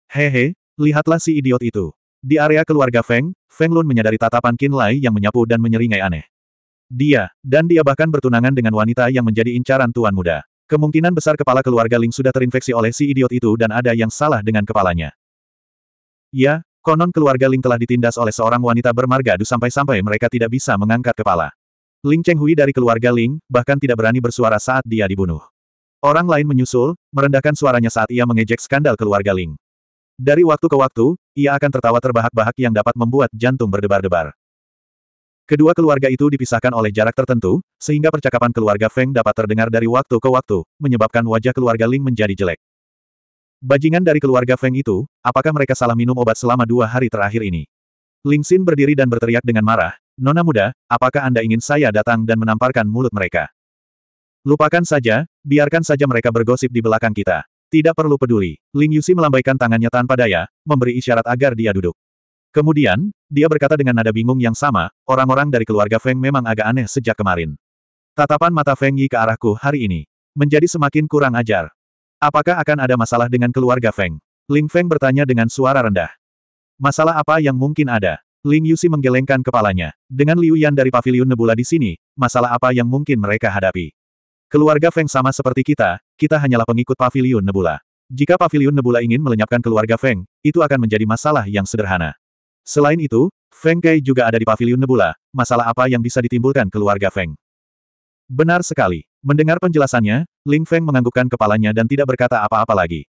Hehe, lihatlah si idiot itu. Di area keluarga Feng, Feng Lun menyadari tatapan Qin Lai yang menyapu dan menyeringai aneh. Dia, dan dia bahkan bertunangan dengan wanita yang menjadi incaran tuan muda. Kemungkinan besar kepala keluarga Ling sudah terinfeksi oleh si idiot itu dan ada yang salah dengan kepalanya. Ya, konon keluarga Ling telah ditindas oleh seorang wanita bermargadu sampai-sampai mereka tidak bisa mengangkat kepala. Ling Chenghui dari keluarga Ling, bahkan tidak berani bersuara saat dia dibunuh. Orang lain menyusul, merendahkan suaranya saat ia mengejek skandal keluarga Ling. Dari waktu ke waktu, ia akan tertawa terbahak-bahak yang dapat membuat jantung berdebar-debar. Kedua keluarga itu dipisahkan oleh jarak tertentu, sehingga percakapan keluarga Feng dapat terdengar dari waktu ke waktu, menyebabkan wajah keluarga Ling menjadi jelek. Bajingan dari keluarga Feng itu, apakah mereka salah minum obat selama dua hari terakhir ini? Ling Xin berdiri dan berteriak dengan marah, Nona muda, apakah Anda ingin saya datang dan menamparkan mulut mereka? Lupakan saja, biarkan saja mereka bergosip di belakang kita. Tidak perlu peduli, Ling Yusi melambaikan tangannya tanpa daya, memberi isyarat agar dia duduk. Kemudian, dia berkata dengan nada bingung yang sama, orang-orang dari keluarga Feng memang agak aneh sejak kemarin. Tatapan mata Feng Yi ke arahku hari ini. Menjadi semakin kurang ajar. Apakah akan ada masalah dengan keluarga Feng? Ling Feng bertanya dengan suara rendah. Masalah apa yang mungkin ada? Ling Yusi menggelengkan kepalanya. Dengan Liu Yan dari Paviliun Nebula di sini, masalah apa yang mungkin mereka hadapi? Keluarga Feng sama seperti kita, kita hanyalah pengikut pavilion Nebula. Jika pavilion Nebula ingin melenyapkan keluarga Feng, itu akan menjadi masalah yang sederhana. Selain itu, Feng Kai juga ada di pavilion Nebula, masalah apa yang bisa ditimbulkan keluarga Feng? Benar sekali. Mendengar penjelasannya, Ling Feng menganggukkan kepalanya dan tidak berkata apa-apa lagi.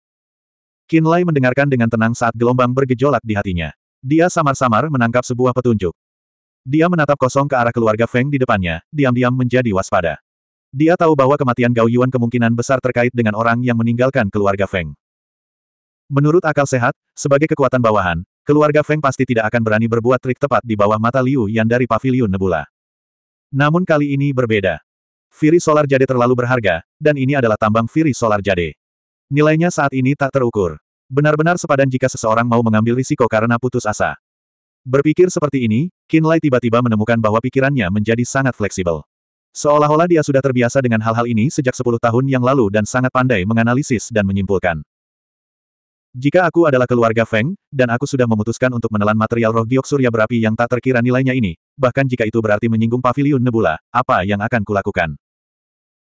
Qin Lai mendengarkan dengan tenang saat gelombang bergejolak di hatinya. Dia samar-samar menangkap sebuah petunjuk. Dia menatap kosong ke arah keluarga Feng di depannya, diam-diam menjadi waspada. Dia tahu bahwa kematian Gao Yuan kemungkinan besar terkait dengan orang yang meninggalkan keluarga Feng. Menurut akal sehat, sebagai kekuatan bawahan, keluarga Feng pasti tidak akan berani berbuat trik tepat di bawah mata Liu Yan dari pavilion Nebula. Namun kali ini berbeda. Firi Solar Jade terlalu berharga, dan ini adalah tambang Firi Solar Jade. Nilainya saat ini tak terukur. Benar-benar sepadan jika seseorang mau mengambil risiko karena putus asa. Berpikir seperti ini, Kinlay tiba-tiba menemukan bahwa pikirannya menjadi sangat fleksibel. Seolah-olah dia sudah terbiasa dengan hal-hal ini sejak sepuluh tahun yang lalu dan sangat pandai menganalisis dan menyimpulkan. Jika aku adalah keluarga Feng, dan aku sudah memutuskan untuk menelan material roh giok surya berapi yang tak terkira nilainya ini, bahkan jika itu berarti menyinggung paviliun nebula, apa yang akan kulakukan?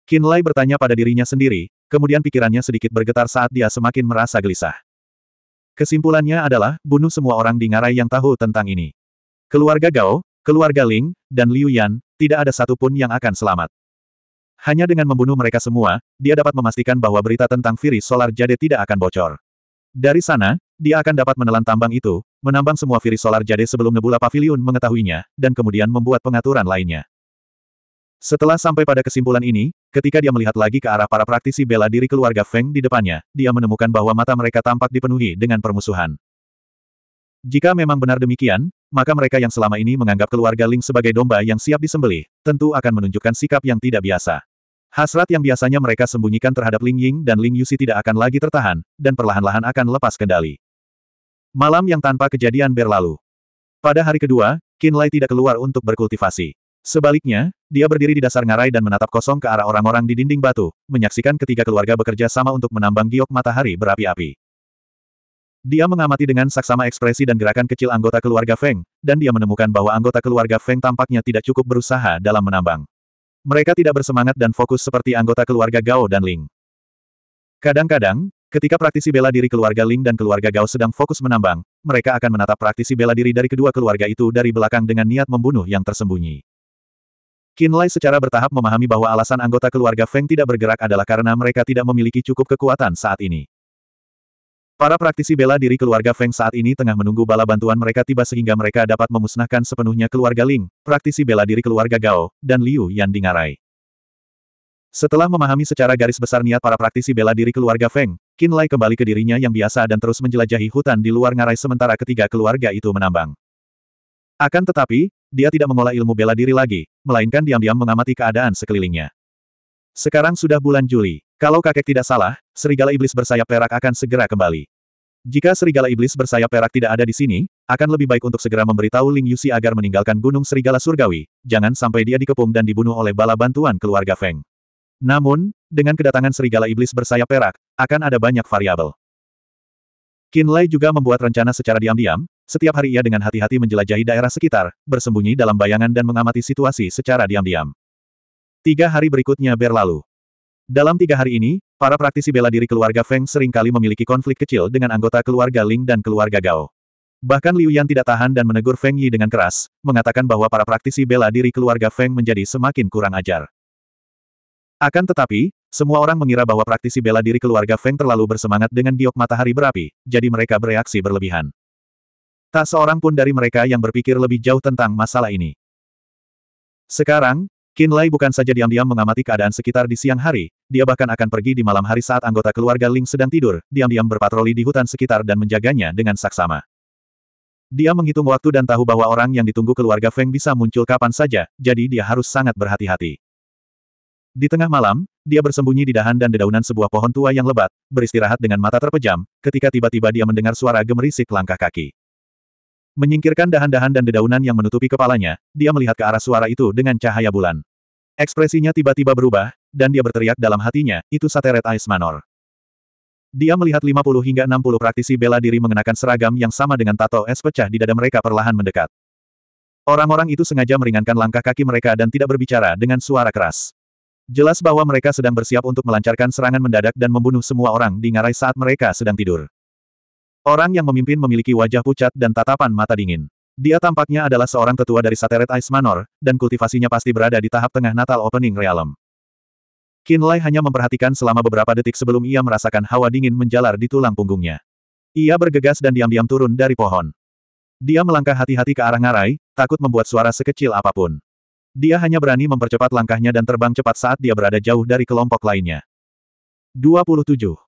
Qin Lai bertanya pada dirinya sendiri, kemudian pikirannya sedikit bergetar saat dia semakin merasa gelisah. Kesimpulannya adalah, bunuh semua orang di ngarai yang tahu tentang ini. Keluarga Gao, Keluarga Ling, dan Liu Yan, tidak ada satupun yang akan selamat. Hanya dengan membunuh mereka semua, dia dapat memastikan bahwa berita tentang Firi Solar Jade tidak akan bocor. Dari sana, dia akan dapat menelan tambang itu, menambang semua Firi Solar Jade sebelum Nebula Pavilion mengetahuinya, dan kemudian membuat pengaturan lainnya. Setelah sampai pada kesimpulan ini, ketika dia melihat lagi ke arah para praktisi bela diri keluarga Feng di depannya, dia menemukan bahwa mata mereka tampak dipenuhi dengan permusuhan. Jika memang benar demikian, maka mereka yang selama ini menganggap keluarga Ling sebagai domba yang siap disembeli, tentu akan menunjukkan sikap yang tidak biasa. Hasrat yang biasanya mereka sembunyikan terhadap Ling Ying dan Ling Yusi tidak akan lagi tertahan, dan perlahan-lahan akan lepas kendali. Malam yang tanpa kejadian berlalu. Pada hari kedua, Qin Lai tidak keluar untuk berkultivasi. Sebaliknya, dia berdiri di dasar ngarai dan menatap kosong ke arah orang-orang di dinding batu, menyaksikan ketiga keluarga bekerja sama untuk menambang giok matahari berapi-api. Dia mengamati dengan saksama ekspresi dan gerakan kecil anggota keluarga Feng, dan dia menemukan bahwa anggota keluarga Feng tampaknya tidak cukup berusaha dalam menambang. Mereka tidak bersemangat dan fokus seperti anggota keluarga Gao dan Ling. Kadang-kadang, ketika praktisi bela diri keluarga Ling dan keluarga Gao sedang fokus menambang, mereka akan menatap praktisi bela diri dari kedua keluarga itu dari belakang dengan niat membunuh yang tersembunyi. Lai secara bertahap memahami bahwa alasan anggota keluarga Feng tidak bergerak adalah karena mereka tidak memiliki cukup kekuatan saat ini. Para praktisi bela diri keluarga Feng saat ini tengah menunggu bala bantuan mereka tiba sehingga mereka dapat memusnahkan sepenuhnya keluarga Ling, praktisi bela diri keluarga Gao, dan Liu Yan Dingarai. Setelah memahami secara garis besar niat para praktisi bela diri keluarga Feng, Qin Lai kembali ke dirinya yang biasa dan terus menjelajahi hutan di luar ngarai sementara ketiga keluarga itu menambang. Akan tetapi, dia tidak mengolah ilmu bela diri lagi, melainkan diam-diam mengamati keadaan sekelilingnya. Sekarang sudah bulan Juli. Kalau kakek tidak salah, serigala iblis bersayap perak akan segera kembali. Jika serigala iblis bersayap perak tidak ada di sini, akan lebih baik untuk segera memberitahu Ling Yusi agar meninggalkan gunung serigala surgawi, jangan sampai dia dikepung dan dibunuh oleh bala bantuan keluarga Feng. Namun, dengan kedatangan serigala iblis bersayap perak, akan ada banyak variabel. Qin Lai juga membuat rencana secara diam-diam, setiap hari ia dengan hati-hati menjelajahi daerah sekitar, bersembunyi dalam bayangan dan mengamati situasi secara diam-diam. Tiga hari berikutnya berlalu. Dalam tiga hari ini, para praktisi bela diri keluarga Feng seringkali memiliki konflik kecil dengan anggota keluarga Ling dan keluarga Gao. Bahkan Liu Yan tidak tahan dan menegur Feng Yi dengan keras, mengatakan bahwa para praktisi bela diri keluarga Feng menjadi semakin kurang ajar. Akan tetapi, semua orang mengira bahwa praktisi bela diri keluarga Feng terlalu bersemangat dengan giok matahari berapi, jadi mereka bereaksi berlebihan. Tak seorang pun dari mereka yang berpikir lebih jauh tentang masalah ini. Sekarang, Lai bukan saja diam-diam mengamati keadaan sekitar di siang hari, dia bahkan akan pergi di malam hari saat anggota keluarga Ling sedang tidur, diam-diam berpatroli di hutan sekitar dan menjaganya dengan saksama. Dia menghitung waktu dan tahu bahwa orang yang ditunggu keluarga Feng bisa muncul kapan saja, jadi dia harus sangat berhati-hati. Di tengah malam, dia bersembunyi di dahan dan dedaunan sebuah pohon tua yang lebat, beristirahat dengan mata terpejam, ketika tiba-tiba dia mendengar suara gemerisik langkah kaki. Menyingkirkan dahan-dahan dan dedaunan yang menutupi kepalanya, dia melihat ke arah suara itu dengan cahaya bulan. Ekspresinya tiba-tiba berubah, dan dia berteriak dalam hatinya, itu Sateret Ice Manor. Dia melihat 50 hingga 60 praktisi bela diri mengenakan seragam yang sama dengan tato es pecah di dada mereka perlahan mendekat. Orang-orang itu sengaja meringankan langkah kaki mereka dan tidak berbicara dengan suara keras. Jelas bahwa mereka sedang bersiap untuk melancarkan serangan mendadak dan membunuh semua orang di ngarai saat mereka sedang tidur. Orang yang memimpin memiliki wajah pucat dan tatapan mata dingin. Dia tampaknya adalah seorang tetua dari Sateret Ice Manor, dan kultivasinya pasti berada di tahap tengah Natal Opening Realm. Kinlay hanya memperhatikan selama beberapa detik sebelum ia merasakan hawa dingin menjalar di tulang punggungnya. Ia bergegas dan diam-diam turun dari pohon. Dia melangkah hati-hati ke arah ngarai, takut membuat suara sekecil apapun. Dia hanya berani mempercepat langkahnya dan terbang cepat saat dia berada jauh dari kelompok lainnya. 27.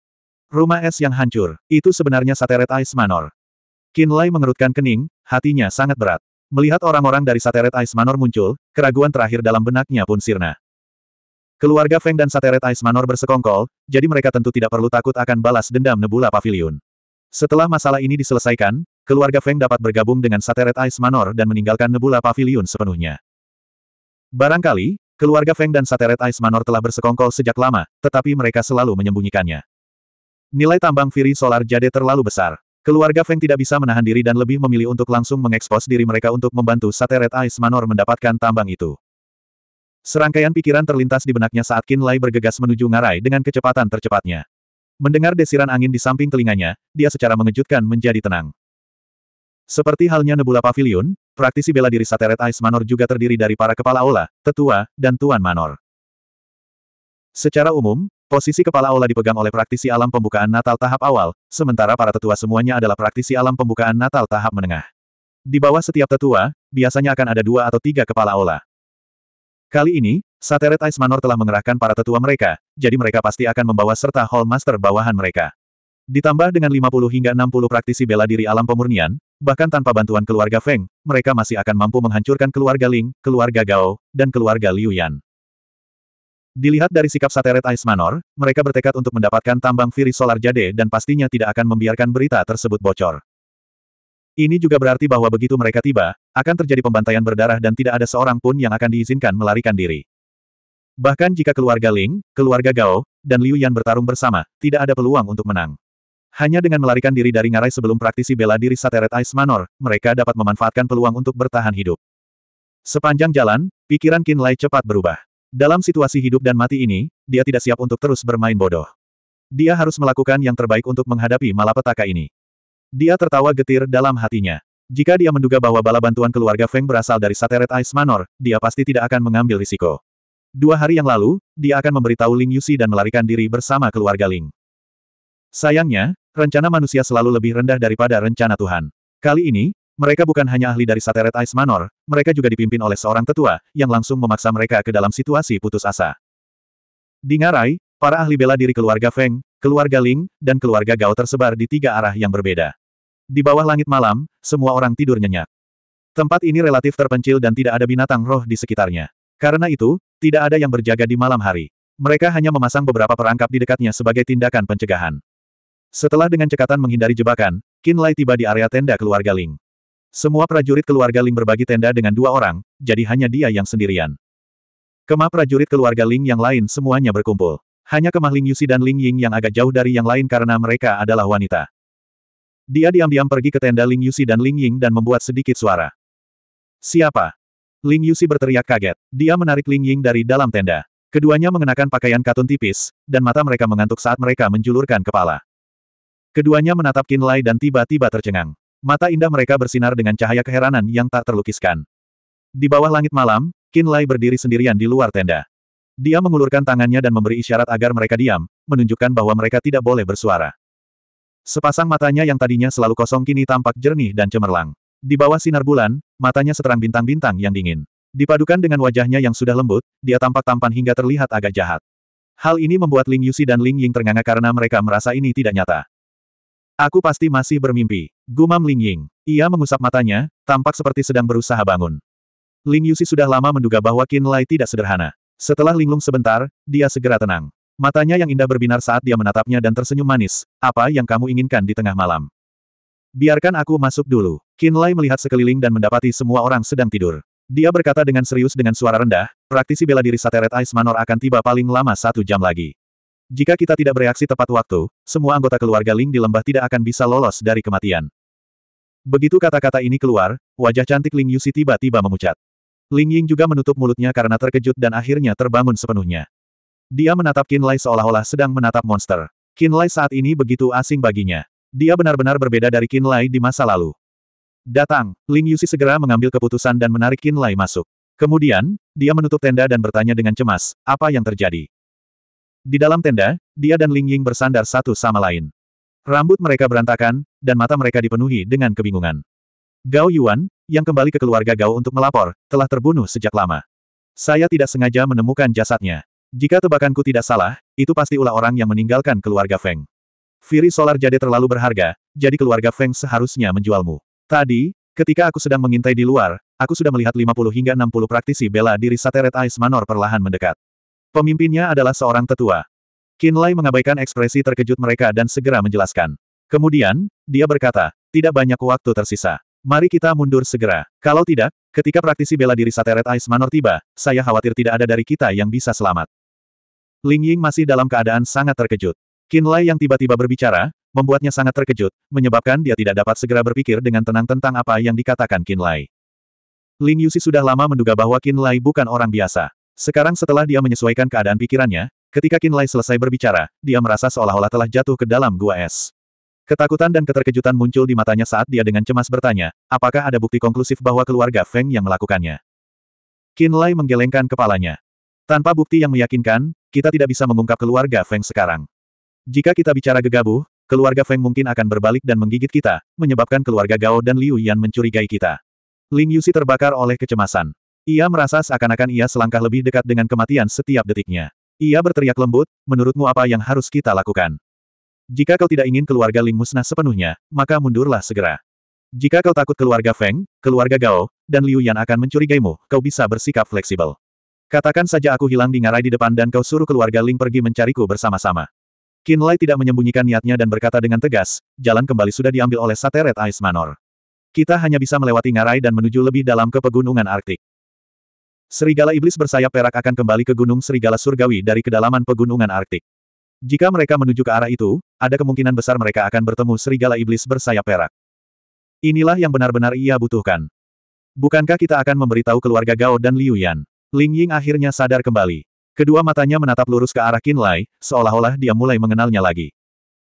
Rumah es yang hancur, itu sebenarnya Sateret Ice Manor. Qin Lai mengerutkan kening, hatinya sangat berat. Melihat orang-orang dari Sateret Ice Manor muncul, keraguan terakhir dalam benaknya pun sirna. Keluarga Feng dan Sateret Ice Manor bersekongkol, jadi mereka tentu tidak perlu takut akan balas dendam Nebula Pavilion. Setelah masalah ini diselesaikan, keluarga Feng dapat bergabung dengan Sateret Ice Manor dan meninggalkan Nebula Pavilion sepenuhnya. Barangkali, keluarga Feng dan Sateret Ice Manor telah bersekongkol sejak lama, tetapi mereka selalu menyembunyikannya. Nilai tambang Firi Solar Jade terlalu besar. Keluarga Feng tidak bisa menahan diri dan lebih memilih untuk langsung mengekspos diri mereka untuk membantu Red Ice Manor mendapatkan tambang itu. Serangkaian pikiran terlintas di benaknya saat Qin Lai bergegas menuju ngarai dengan kecepatan tercepatnya. Mendengar desiran angin di samping telinganya, dia secara mengejutkan menjadi tenang. Seperti halnya Nebula Pavilion, praktisi bela diri Red Ice Manor juga terdiri dari para kepala ola, tetua, dan tuan manor. Secara umum, Posisi kepala Aula dipegang oleh praktisi alam pembukaan Natal tahap awal, sementara para tetua semuanya adalah praktisi alam pembukaan Natal tahap menengah. Di bawah setiap tetua, biasanya akan ada dua atau tiga kepala Aula. Kali ini, Sateret Ice Manor telah mengerahkan para tetua mereka, jadi mereka pasti akan membawa serta Hall Master bawahan mereka. Ditambah dengan 50 hingga 60 praktisi bela diri alam pemurnian, bahkan tanpa bantuan keluarga Feng, mereka masih akan mampu menghancurkan keluarga Ling, keluarga Gao, dan keluarga Liu Yan. Dilihat dari sikap Sateret Ice Manor, mereka bertekad untuk mendapatkan tambang Firi Solar Jade dan pastinya tidak akan membiarkan berita tersebut bocor. Ini juga berarti bahwa begitu mereka tiba, akan terjadi pembantaian berdarah dan tidak ada seorang pun yang akan diizinkan melarikan diri. Bahkan jika keluarga Ling, keluarga Gao, dan Liu Yan bertarung bersama, tidak ada peluang untuk menang. Hanya dengan melarikan diri dari ngarai sebelum praktisi bela diri Sateret Ice Manor, mereka dapat memanfaatkan peluang untuk bertahan hidup. Sepanjang jalan, pikiran Kin Lai cepat berubah. Dalam situasi hidup dan mati ini, dia tidak siap untuk terus bermain bodoh. Dia harus melakukan yang terbaik untuk menghadapi malapetaka ini. Dia tertawa getir dalam hatinya. Jika dia menduga bahwa bala bantuan keluarga Feng berasal dari Sateret Ice Manor, dia pasti tidak akan mengambil risiko. Dua hari yang lalu, dia akan memberitahu Ling Yusi dan melarikan diri bersama keluarga Ling. Sayangnya, rencana manusia selalu lebih rendah daripada rencana Tuhan. Kali ini, mereka bukan hanya ahli dari Sateret Ice Manor, mereka juga dipimpin oleh seorang tetua, yang langsung memaksa mereka ke dalam situasi putus asa. Di Ngarai, para ahli bela diri keluarga Feng, keluarga Ling, dan keluarga Gao tersebar di tiga arah yang berbeda. Di bawah langit malam, semua orang tidur nyenyak. Tempat ini relatif terpencil dan tidak ada binatang roh di sekitarnya. Karena itu, tidak ada yang berjaga di malam hari. Mereka hanya memasang beberapa perangkap di dekatnya sebagai tindakan pencegahan. Setelah dengan cekatan menghindari jebakan, Kinlay tiba di area tenda keluarga Ling. Semua prajurit keluarga Ling berbagi tenda dengan dua orang, jadi hanya dia yang sendirian. Kemah prajurit keluarga Ling yang lain semuanya berkumpul. Hanya kemah Ling Yusi dan Ling Ying yang agak jauh dari yang lain karena mereka adalah wanita. Dia diam-diam pergi ke tenda Ling Yusi dan Ling Ying dan membuat sedikit suara. Siapa? Ling Yusi berteriak kaget. Dia menarik Ling Ying dari dalam tenda. Keduanya mengenakan pakaian katun tipis, dan mata mereka mengantuk saat mereka menjulurkan kepala. Keduanya menatap Qin Lai dan tiba-tiba tercengang. Mata indah mereka bersinar dengan cahaya keheranan yang tak terlukiskan. Di bawah langit malam, Qin Lai berdiri sendirian di luar tenda. Dia mengulurkan tangannya dan memberi isyarat agar mereka diam, menunjukkan bahwa mereka tidak boleh bersuara. Sepasang matanya yang tadinya selalu kosong kini tampak jernih dan cemerlang. Di bawah sinar bulan, matanya seterang bintang-bintang yang dingin. Dipadukan dengan wajahnya yang sudah lembut, dia tampak tampan hingga terlihat agak jahat. Hal ini membuat Ling Yusi dan Ling Ying ternganga karena mereka merasa ini tidak nyata. Aku pasti masih bermimpi. Gumam Ling Ying. Ia mengusap matanya, tampak seperti sedang berusaha bangun. Ling Yusi sudah lama menduga bahwa Qin Lai tidak sederhana. Setelah linglung sebentar, dia segera tenang. Matanya yang indah berbinar saat dia menatapnya dan tersenyum manis. Apa yang kamu inginkan di tengah malam? Biarkan aku masuk dulu. Qin Lai melihat sekeliling dan mendapati semua orang sedang tidur. Dia berkata dengan serius dengan suara rendah, praktisi bela diri Sateret Ice Manor akan tiba paling lama satu jam lagi. Jika kita tidak bereaksi tepat waktu, semua anggota keluarga Ling di lembah tidak akan bisa lolos dari kematian. Begitu kata-kata ini keluar, wajah cantik Ling Yusi tiba-tiba memucat. Ling Ying juga menutup mulutnya karena terkejut dan akhirnya terbangun sepenuhnya. Dia menatap Qin Lai seolah-olah sedang menatap monster. Qin Lai saat ini begitu asing baginya. Dia benar-benar berbeda dari Qin Lai di masa lalu. Datang, Ling Yusi segera mengambil keputusan dan menarik Qin Lai masuk. Kemudian, dia menutup tenda dan bertanya dengan cemas, apa yang terjadi? Di dalam tenda, dia dan Ling Ying bersandar satu sama lain. Rambut mereka berantakan, dan mata mereka dipenuhi dengan kebingungan. Gao Yuan, yang kembali ke keluarga Gao untuk melapor, telah terbunuh sejak lama. Saya tidak sengaja menemukan jasadnya. Jika tebakanku tidak salah, itu pasti ulah orang yang meninggalkan keluarga Feng. Firi Solar Jade terlalu berharga, jadi keluarga Feng seharusnya menjualmu. Tadi, ketika aku sedang mengintai di luar, aku sudah melihat 50 hingga 60 praktisi bela diri Sateret Ice Manor perlahan mendekat. Pemimpinnya adalah seorang tetua. Kinlay mengabaikan ekspresi terkejut mereka dan segera menjelaskan. Kemudian, dia berkata, tidak banyak waktu tersisa. Mari kita mundur segera. Kalau tidak, ketika praktisi bela diri Sateret Ice Manor tiba, saya khawatir tidak ada dari kita yang bisa selamat. Ling Ying masih dalam keadaan sangat terkejut. Kinlay yang tiba-tiba berbicara, membuatnya sangat terkejut, menyebabkan dia tidak dapat segera berpikir dengan tenang tentang apa yang dikatakan Kinlay. Ling Yusi sudah lama menduga bahwa Kinlay bukan orang biasa. Sekarang setelah dia menyesuaikan keadaan pikirannya, ketika Kinlay selesai berbicara, dia merasa seolah-olah telah jatuh ke dalam gua es. Ketakutan dan keterkejutan muncul di matanya saat dia dengan cemas bertanya, apakah ada bukti konklusif bahwa keluarga Feng yang melakukannya. Kinlay menggelengkan kepalanya. Tanpa bukti yang meyakinkan, kita tidak bisa mengungkap keluarga Feng sekarang. Jika kita bicara gegabah, keluarga Feng mungkin akan berbalik dan menggigit kita, menyebabkan keluarga Gao dan Liu Yan mencurigai kita. Ling Yusi terbakar oleh kecemasan. Ia merasa seakan-akan ia selangkah lebih dekat dengan kematian setiap detiknya. Ia berteriak lembut, menurutmu apa yang harus kita lakukan? Jika kau tidak ingin keluarga Ling musnah sepenuhnya, maka mundurlah segera. Jika kau takut keluarga Feng, keluarga Gao, dan Liu Yan akan mencurigaimu, kau bisa bersikap fleksibel. Katakan saja aku hilang di ngarai di depan dan kau suruh keluarga Ling pergi mencariku bersama-sama. Lai tidak menyembunyikan niatnya dan berkata dengan tegas, jalan kembali sudah diambil oleh Sateret Ice Manor. Kita hanya bisa melewati ngarai dan menuju lebih dalam ke pegunungan Arktik serigala iblis bersayap perak akan kembali ke gunung serigala surgawi dari kedalaman pegunungan Arktik. Jika mereka menuju ke arah itu, ada kemungkinan besar mereka akan bertemu serigala iblis bersayap perak. Inilah yang benar-benar ia butuhkan. Bukankah kita akan memberitahu keluarga Gao dan Liu Yan? Ling Ying akhirnya sadar kembali. Kedua matanya menatap lurus ke arah Qin Lai, seolah-olah dia mulai mengenalnya lagi.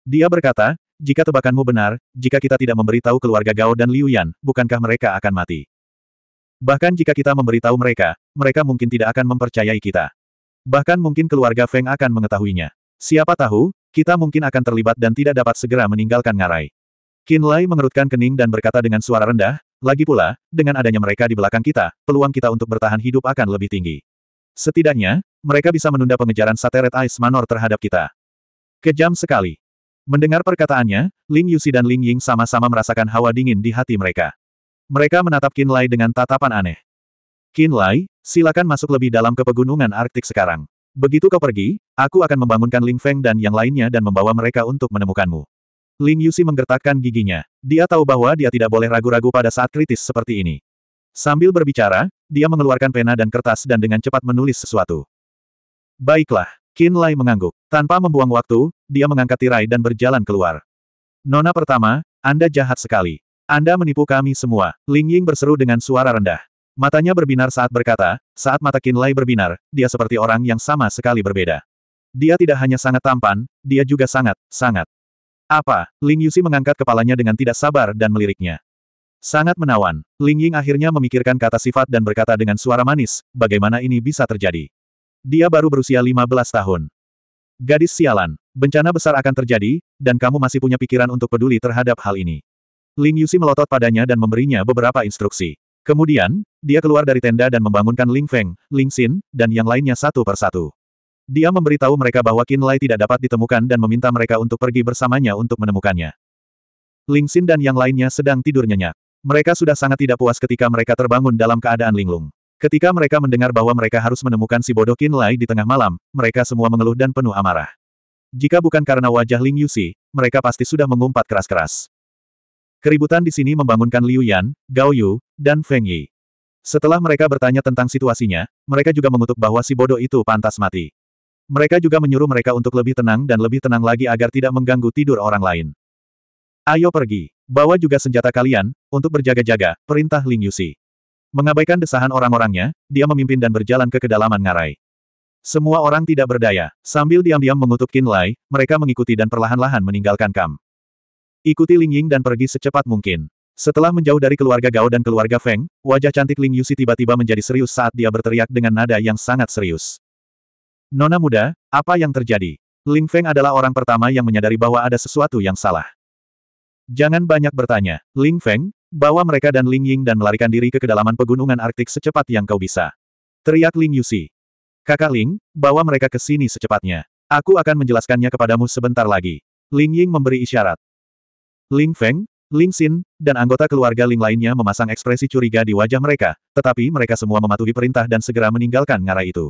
Dia berkata, jika tebakanmu benar, jika kita tidak memberitahu keluarga Gao dan Liu Yan, bukankah mereka akan mati? Bahkan jika kita memberitahu mereka, mereka mungkin tidak akan mempercayai kita. Bahkan mungkin keluarga Feng akan mengetahuinya. Siapa tahu, kita mungkin akan terlibat dan tidak dapat segera meninggalkan ngarai. Qin Lai mengerutkan kening dan berkata dengan suara rendah, lagi pula, dengan adanya mereka di belakang kita, peluang kita untuk bertahan hidup akan lebih tinggi. Setidaknya, mereka bisa menunda pengejaran Sateret Ice Manor terhadap kita. Kejam sekali. Mendengar perkataannya, Ling Yusi dan Ling Ying sama-sama merasakan hawa dingin di hati mereka. Mereka menatap Kinlay dengan tatapan aneh. Kinlay, silakan masuk lebih dalam ke pegunungan Arktik sekarang. Begitu kau pergi, aku akan membangunkan Ling Feng dan yang lainnya dan membawa mereka untuk menemukanmu. Ling Yusi menggertakkan giginya. Dia tahu bahwa dia tidak boleh ragu-ragu pada saat kritis seperti ini. Sambil berbicara, dia mengeluarkan pena dan kertas dan dengan cepat menulis sesuatu. Baiklah, Qin Lai mengangguk. Tanpa membuang waktu, dia mengangkat tirai dan berjalan keluar. Nona pertama, Anda jahat sekali. Anda menipu kami semua. Ling Ying berseru dengan suara rendah. Matanya berbinar saat berkata, saat mata Qin Lai berbinar, dia seperti orang yang sama sekali berbeda. Dia tidak hanya sangat tampan, dia juga sangat, sangat. Apa? Ling Yusi mengangkat kepalanya dengan tidak sabar dan meliriknya. Sangat menawan. Ling Ying akhirnya memikirkan kata sifat dan berkata dengan suara manis, bagaimana ini bisa terjadi. Dia baru berusia 15 tahun. Gadis sialan, bencana besar akan terjadi, dan kamu masih punya pikiran untuk peduli terhadap hal ini. Ling Yusi melotot padanya dan memberinya beberapa instruksi. Kemudian, dia keluar dari tenda dan membangunkan Ling Feng, Ling Xin, dan yang lainnya satu persatu. Dia memberitahu mereka bahwa Qin Lai tidak dapat ditemukan dan meminta mereka untuk pergi bersamanya untuk menemukannya. Ling Xin dan yang lainnya sedang tidur nyenyak. Mereka sudah sangat tidak puas ketika mereka terbangun dalam keadaan linglung. Ketika mereka mendengar bahwa mereka harus menemukan si bodoh Qin Lai di tengah malam, mereka semua mengeluh dan penuh amarah. Jika bukan karena wajah Ling Yusi, mereka pasti sudah mengumpat keras-keras. Keributan di sini membangunkan Liu Yan, Gao Yu, dan Feng Yi. Setelah mereka bertanya tentang situasinya, mereka juga mengutuk bahwa si bodoh itu pantas mati. Mereka juga menyuruh mereka untuk lebih tenang dan lebih tenang lagi agar tidak mengganggu tidur orang lain. Ayo pergi. Bawa juga senjata kalian, untuk berjaga-jaga, perintah Ling Yusi. Mengabaikan desahan orang-orangnya, dia memimpin dan berjalan ke kedalaman ngarai. Semua orang tidak berdaya, sambil diam-diam mengutuk Kin Lai, mereka mengikuti dan perlahan-lahan meninggalkan kam. Ikuti Ling Ying dan pergi secepat mungkin. Setelah menjauh dari keluarga Gao dan keluarga Feng, wajah cantik Ling Yusi tiba-tiba menjadi serius saat dia berteriak dengan nada yang sangat serius. Nona muda, apa yang terjadi? Ling Feng adalah orang pertama yang menyadari bahwa ada sesuatu yang salah. Jangan banyak bertanya, Ling Feng, bawa mereka dan Ling Ying dan melarikan diri ke kedalaman pegunungan Arktik secepat yang kau bisa. Teriak Ling Yusi. Kakak Ling, bawa mereka ke sini secepatnya. Aku akan menjelaskannya kepadamu sebentar lagi. Ling Ying memberi isyarat. Ling Feng, Ling Xin, dan anggota keluarga Ling lainnya memasang ekspresi curiga di wajah mereka, tetapi mereka semua mematuhi perintah dan segera meninggalkan ngarai itu.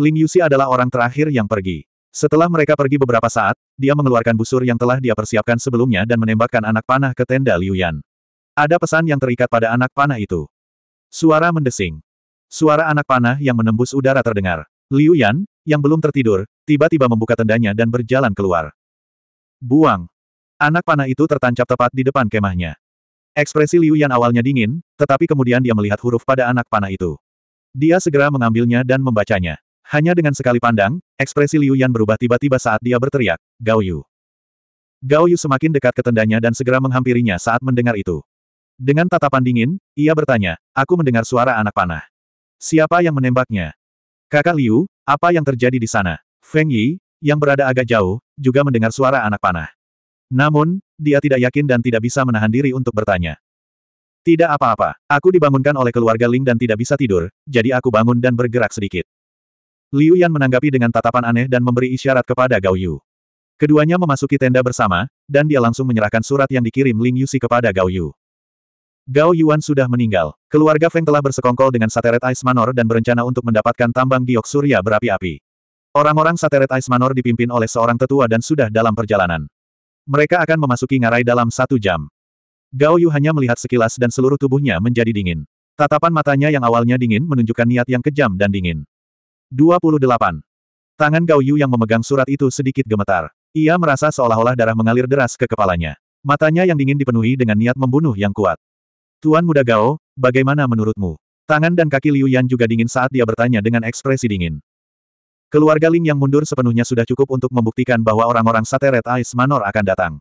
Ling Yusi adalah orang terakhir yang pergi. Setelah mereka pergi beberapa saat, dia mengeluarkan busur yang telah dia persiapkan sebelumnya dan menembakkan anak panah ke tenda Liu Yan. Ada pesan yang terikat pada anak panah itu. Suara mendesing. Suara anak panah yang menembus udara terdengar. Liu Yan, yang belum tertidur, tiba-tiba membuka tendanya dan berjalan keluar. Buang. Anak panah itu tertancap tepat di depan kemahnya. Ekspresi Liu Yan awalnya dingin, tetapi kemudian dia melihat huruf pada anak panah itu. Dia segera mengambilnya dan membacanya. Hanya dengan sekali pandang, ekspresi Liu Yan berubah tiba-tiba saat dia berteriak, Gao Yu. Gao Yu semakin dekat ke tendanya dan segera menghampirinya saat mendengar itu. Dengan tatapan dingin, ia bertanya, aku mendengar suara anak panah. Siapa yang menembaknya? Kakak Liu, apa yang terjadi di sana? Feng Yi, yang berada agak jauh, juga mendengar suara anak panah. Namun, dia tidak yakin dan tidak bisa menahan diri untuk bertanya. Tidak apa-apa, aku dibangunkan oleh keluarga Ling dan tidak bisa tidur, jadi aku bangun dan bergerak sedikit. Liu Yan menanggapi dengan tatapan aneh dan memberi isyarat kepada Gao Yu. Keduanya memasuki tenda bersama, dan dia langsung menyerahkan surat yang dikirim Ling Yusi kepada Gao Yu. Gao Yuan sudah meninggal. Keluarga Feng telah bersekongkol dengan Sateret Ice Manor dan berencana untuk mendapatkan tambang giok surya berapi-api. Orang-orang Sateret Ice Manor dipimpin oleh seorang tetua dan sudah dalam perjalanan. Mereka akan memasuki ngarai dalam satu jam. Gao Yu hanya melihat sekilas dan seluruh tubuhnya menjadi dingin. Tatapan matanya yang awalnya dingin menunjukkan niat yang kejam dan dingin. 28. Tangan Gao Yu yang memegang surat itu sedikit gemetar. Ia merasa seolah-olah darah mengalir deras ke kepalanya. Matanya yang dingin dipenuhi dengan niat membunuh yang kuat. Tuan muda Gao, bagaimana menurutmu? Tangan dan kaki Liu Yan juga dingin saat dia bertanya dengan ekspresi dingin. Keluarga Ling yang mundur sepenuhnya sudah cukup untuk membuktikan bahwa orang-orang sate Red Ice Manor akan datang.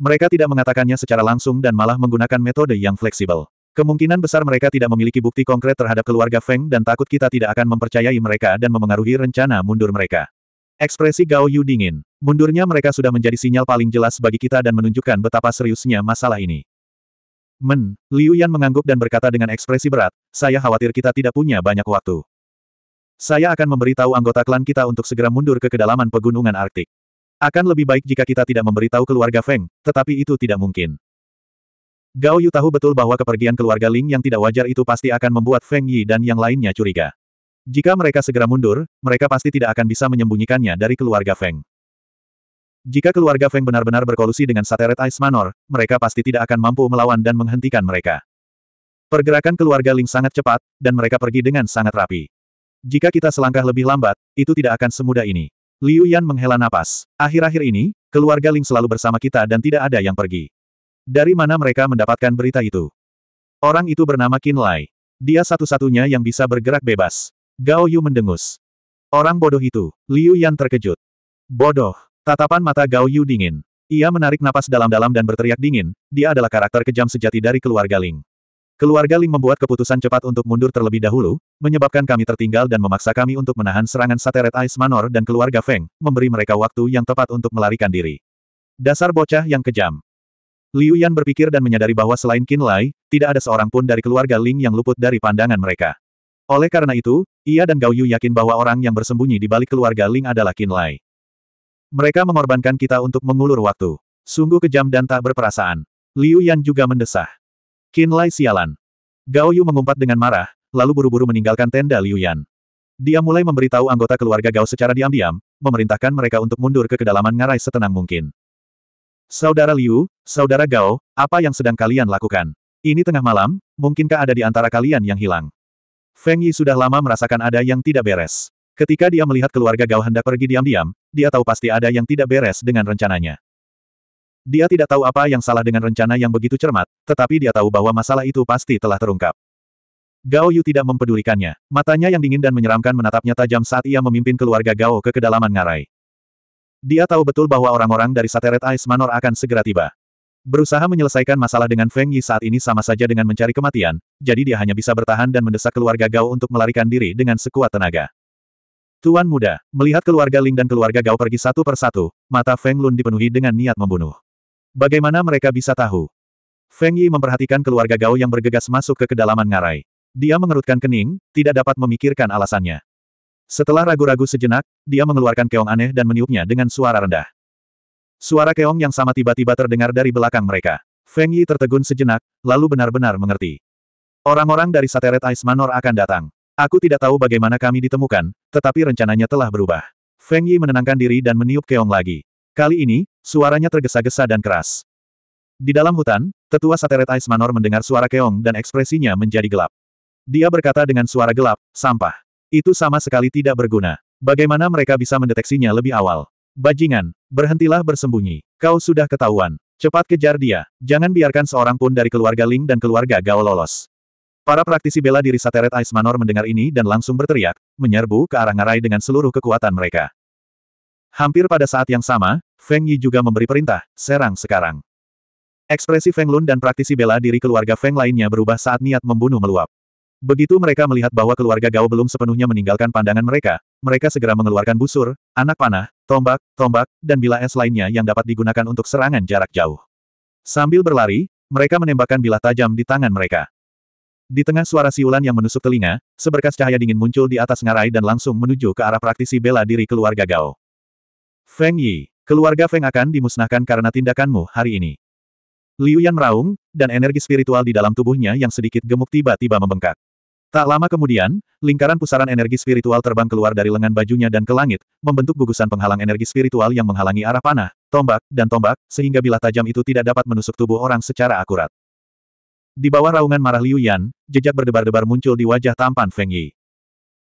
Mereka tidak mengatakannya secara langsung dan malah menggunakan metode yang fleksibel. Kemungkinan besar mereka tidak memiliki bukti konkret terhadap keluarga Feng dan takut kita tidak akan mempercayai mereka dan memengaruhi rencana mundur mereka. Ekspresi Gao Yu dingin. Mundurnya mereka sudah menjadi sinyal paling jelas bagi kita dan menunjukkan betapa seriusnya masalah ini. Men, Liu Yan mengangguk dan berkata dengan ekspresi berat, saya khawatir kita tidak punya banyak waktu. Saya akan memberitahu anggota klan kita untuk segera mundur ke kedalaman pegunungan Arktik. Akan lebih baik jika kita tidak memberitahu keluarga Feng, tetapi itu tidak mungkin. Gao Yu tahu betul bahwa kepergian keluarga Ling yang tidak wajar itu pasti akan membuat Feng Yi dan yang lainnya curiga. Jika mereka segera mundur, mereka pasti tidak akan bisa menyembunyikannya dari keluarga Feng. Jika keluarga Feng benar-benar berkolusi dengan Sateret Ice Manor, mereka pasti tidak akan mampu melawan dan menghentikan mereka. Pergerakan keluarga Ling sangat cepat, dan mereka pergi dengan sangat rapi. Jika kita selangkah lebih lambat, itu tidak akan semudah ini. Liu Yan menghela napas. Akhir-akhir ini, keluarga Ling selalu bersama kita dan tidak ada yang pergi. Dari mana mereka mendapatkan berita itu? Orang itu bernama Qin Lai. Dia satu-satunya yang bisa bergerak bebas. Gao Yu mendengus. Orang bodoh itu, Liu Yan terkejut. Bodoh. Tatapan mata Gao Yu dingin. Ia menarik napas dalam-dalam dan berteriak dingin, dia adalah karakter kejam sejati dari keluarga Ling. Keluarga Ling membuat keputusan cepat untuk mundur terlebih dahulu, menyebabkan kami tertinggal dan memaksa kami untuk menahan serangan Sateret Ice Manor dan keluarga Feng, memberi mereka waktu yang tepat untuk melarikan diri. Dasar bocah yang kejam. Liu Yan berpikir dan menyadari bahwa selain Qin Lai, tidak ada seorang pun dari keluarga Ling yang luput dari pandangan mereka. Oleh karena itu, ia dan Gao Yu yakin bahwa orang yang bersembunyi di balik keluarga Ling adalah Qin Lai. Mereka mengorbankan kita untuk mengulur waktu. Sungguh kejam dan tak berperasaan. Liu Yan juga mendesah. Kinlay sialan. Gao Yu mengumpat dengan marah, lalu buru-buru meninggalkan tenda Liu Yan. Dia mulai memberitahu anggota keluarga Gao secara diam-diam, memerintahkan mereka untuk mundur ke kedalaman ngarai setenang mungkin. Saudara Liu, Saudara Gao, apa yang sedang kalian lakukan? Ini tengah malam, mungkinkah ada di antara kalian yang hilang? Feng Yi sudah lama merasakan ada yang tidak beres. Ketika dia melihat keluarga Gao hendak pergi diam-diam, dia tahu pasti ada yang tidak beres dengan rencananya. Dia tidak tahu apa yang salah dengan rencana yang begitu cermat, tetapi dia tahu bahwa masalah itu pasti telah terungkap. Gao Yu tidak mempedulikannya. Matanya yang dingin dan menyeramkan menatapnya tajam saat ia memimpin keluarga Gao ke kedalaman ngarai. Dia tahu betul bahwa orang-orang dari Sateret Ice Manor akan segera tiba. Berusaha menyelesaikan masalah dengan Feng Yi saat ini sama saja dengan mencari kematian, jadi dia hanya bisa bertahan dan mendesak keluarga Gao untuk melarikan diri dengan sekuat tenaga. Tuan muda, melihat keluarga Ling dan keluarga Gao pergi satu persatu, mata Feng Lun dipenuhi dengan niat membunuh. Bagaimana mereka bisa tahu? Feng Yi memperhatikan keluarga Gao yang bergegas masuk ke kedalaman ngarai. Dia mengerutkan kening, tidak dapat memikirkan alasannya. Setelah ragu-ragu sejenak, dia mengeluarkan keong aneh dan meniupnya dengan suara rendah. Suara keong yang sama tiba-tiba terdengar dari belakang mereka. Feng Yi tertegun sejenak, lalu benar-benar mengerti. Orang-orang dari Sateret Ice Manor akan datang. Aku tidak tahu bagaimana kami ditemukan, tetapi rencananya telah berubah. Feng Yi menenangkan diri dan meniup keong lagi. Kali ini, suaranya tergesa-gesa dan keras. Di dalam hutan, tetua Sateret Ice Manor mendengar suara keong dan ekspresinya menjadi gelap. Dia berkata dengan suara gelap, sampah. Itu sama sekali tidak berguna. Bagaimana mereka bisa mendeteksinya lebih awal? Bajingan, berhentilah bersembunyi. Kau sudah ketahuan. Cepat kejar dia. Jangan biarkan seorang pun dari keluarga Ling dan keluarga Gao lolos. Para praktisi bela diri Sateret Ice Manor mendengar ini dan langsung berteriak, menyerbu ke arah ngarai dengan seluruh kekuatan mereka. Hampir pada saat yang sama, Feng Yi juga memberi perintah, serang sekarang. Ekspresi Feng Lun dan praktisi bela diri keluarga Feng lainnya berubah saat niat membunuh meluap. Begitu mereka melihat bahwa keluarga Gao belum sepenuhnya meninggalkan pandangan mereka, mereka segera mengeluarkan busur, anak panah, tombak, tombak, dan bila es lainnya yang dapat digunakan untuk serangan jarak jauh. Sambil berlari, mereka menembakkan bilah tajam di tangan mereka. Di tengah suara siulan yang menusuk telinga, seberkas cahaya dingin muncul di atas ngarai dan langsung menuju ke arah praktisi bela diri keluarga Gao. Feng Yi, keluarga Feng akan dimusnahkan karena tindakanmu hari ini. Liu Yan meraung, dan energi spiritual di dalam tubuhnya yang sedikit gemuk tiba-tiba membengkak. Tak lama kemudian, lingkaran pusaran energi spiritual terbang keluar dari lengan bajunya dan ke langit, membentuk gugusan penghalang energi spiritual yang menghalangi arah panah, tombak, dan tombak, sehingga bilah tajam itu tidak dapat menusuk tubuh orang secara akurat. Di bawah raungan marah Liu Yan, jejak berdebar-debar muncul di wajah tampan Feng Yi.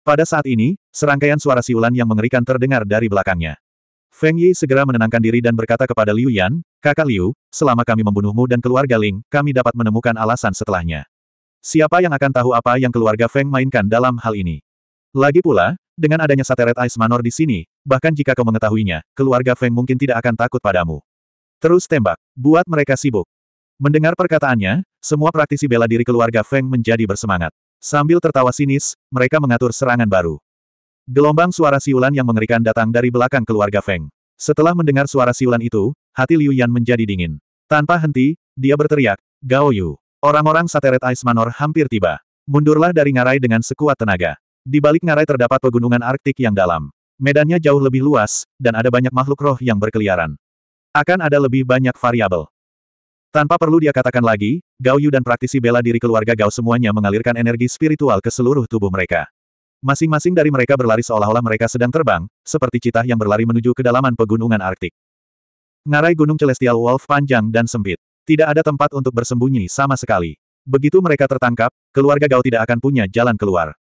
Pada saat ini, serangkaian suara siulan yang mengerikan terdengar dari belakangnya. Feng Yi segera menenangkan diri dan berkata kepada Liu Yan, kakak Liu, selama kami membunuhmu dan keluarga Ling, kami dapat menemukan alasan setelahnya. Siapa yang akan tahu apa yang keluarga Feng mainkan dalam hal ini? Lagi pula, dengan adanya Sateret Ice Manor di sini, bahkan jika kau mengetahuinya, keluarga Feng mungkin tidak akan takut padamu. Terus tembak, buat mereka sibuk. Mendengar perkataannya, semua praktisi bela diri keluarga Feng menjadi bersemangat. Sambil tertawa sinis, mereka mengatur serangan baru. Gelombang suara siulan yang mengerikan datang dari belakang keluarga Feng. Setelah mendengar suara siulan itu, hati Liu Yan menjadi dingin. Tanpa henti, dia berteriak, Gao Yu. Orang-orang Sateret Ice Manor hampir tiba. Mundurlah dari ngarai dengan sekuat tenaga. Di balik ngarai terdapat pegunungan Arktik yang dalam. Medannya jauh lebih luas, dan ada banyak makhluk roh yang berkeliaran. Akan ada lebih banyak variabel. Tanpa perlu dia katakan lagi, Gao Yu dan praktisi bela diri keluarga Gao semuanya mengalirkan energi spiritual ke seluruh tubuh mereka. Masing-masing dari mereka berlari seolah-olah mereka sedang terbang, seperti citah yang berlari menuju kedalaman pegunungan Arktik. Ngarai Gunung Celestial Wolf panjang dan sempit. Tidak ada tempat untuk bersembunyi sama sekali. Begitu mereka tertangkap, keluarga Gao tidak akan punya jalan keluar.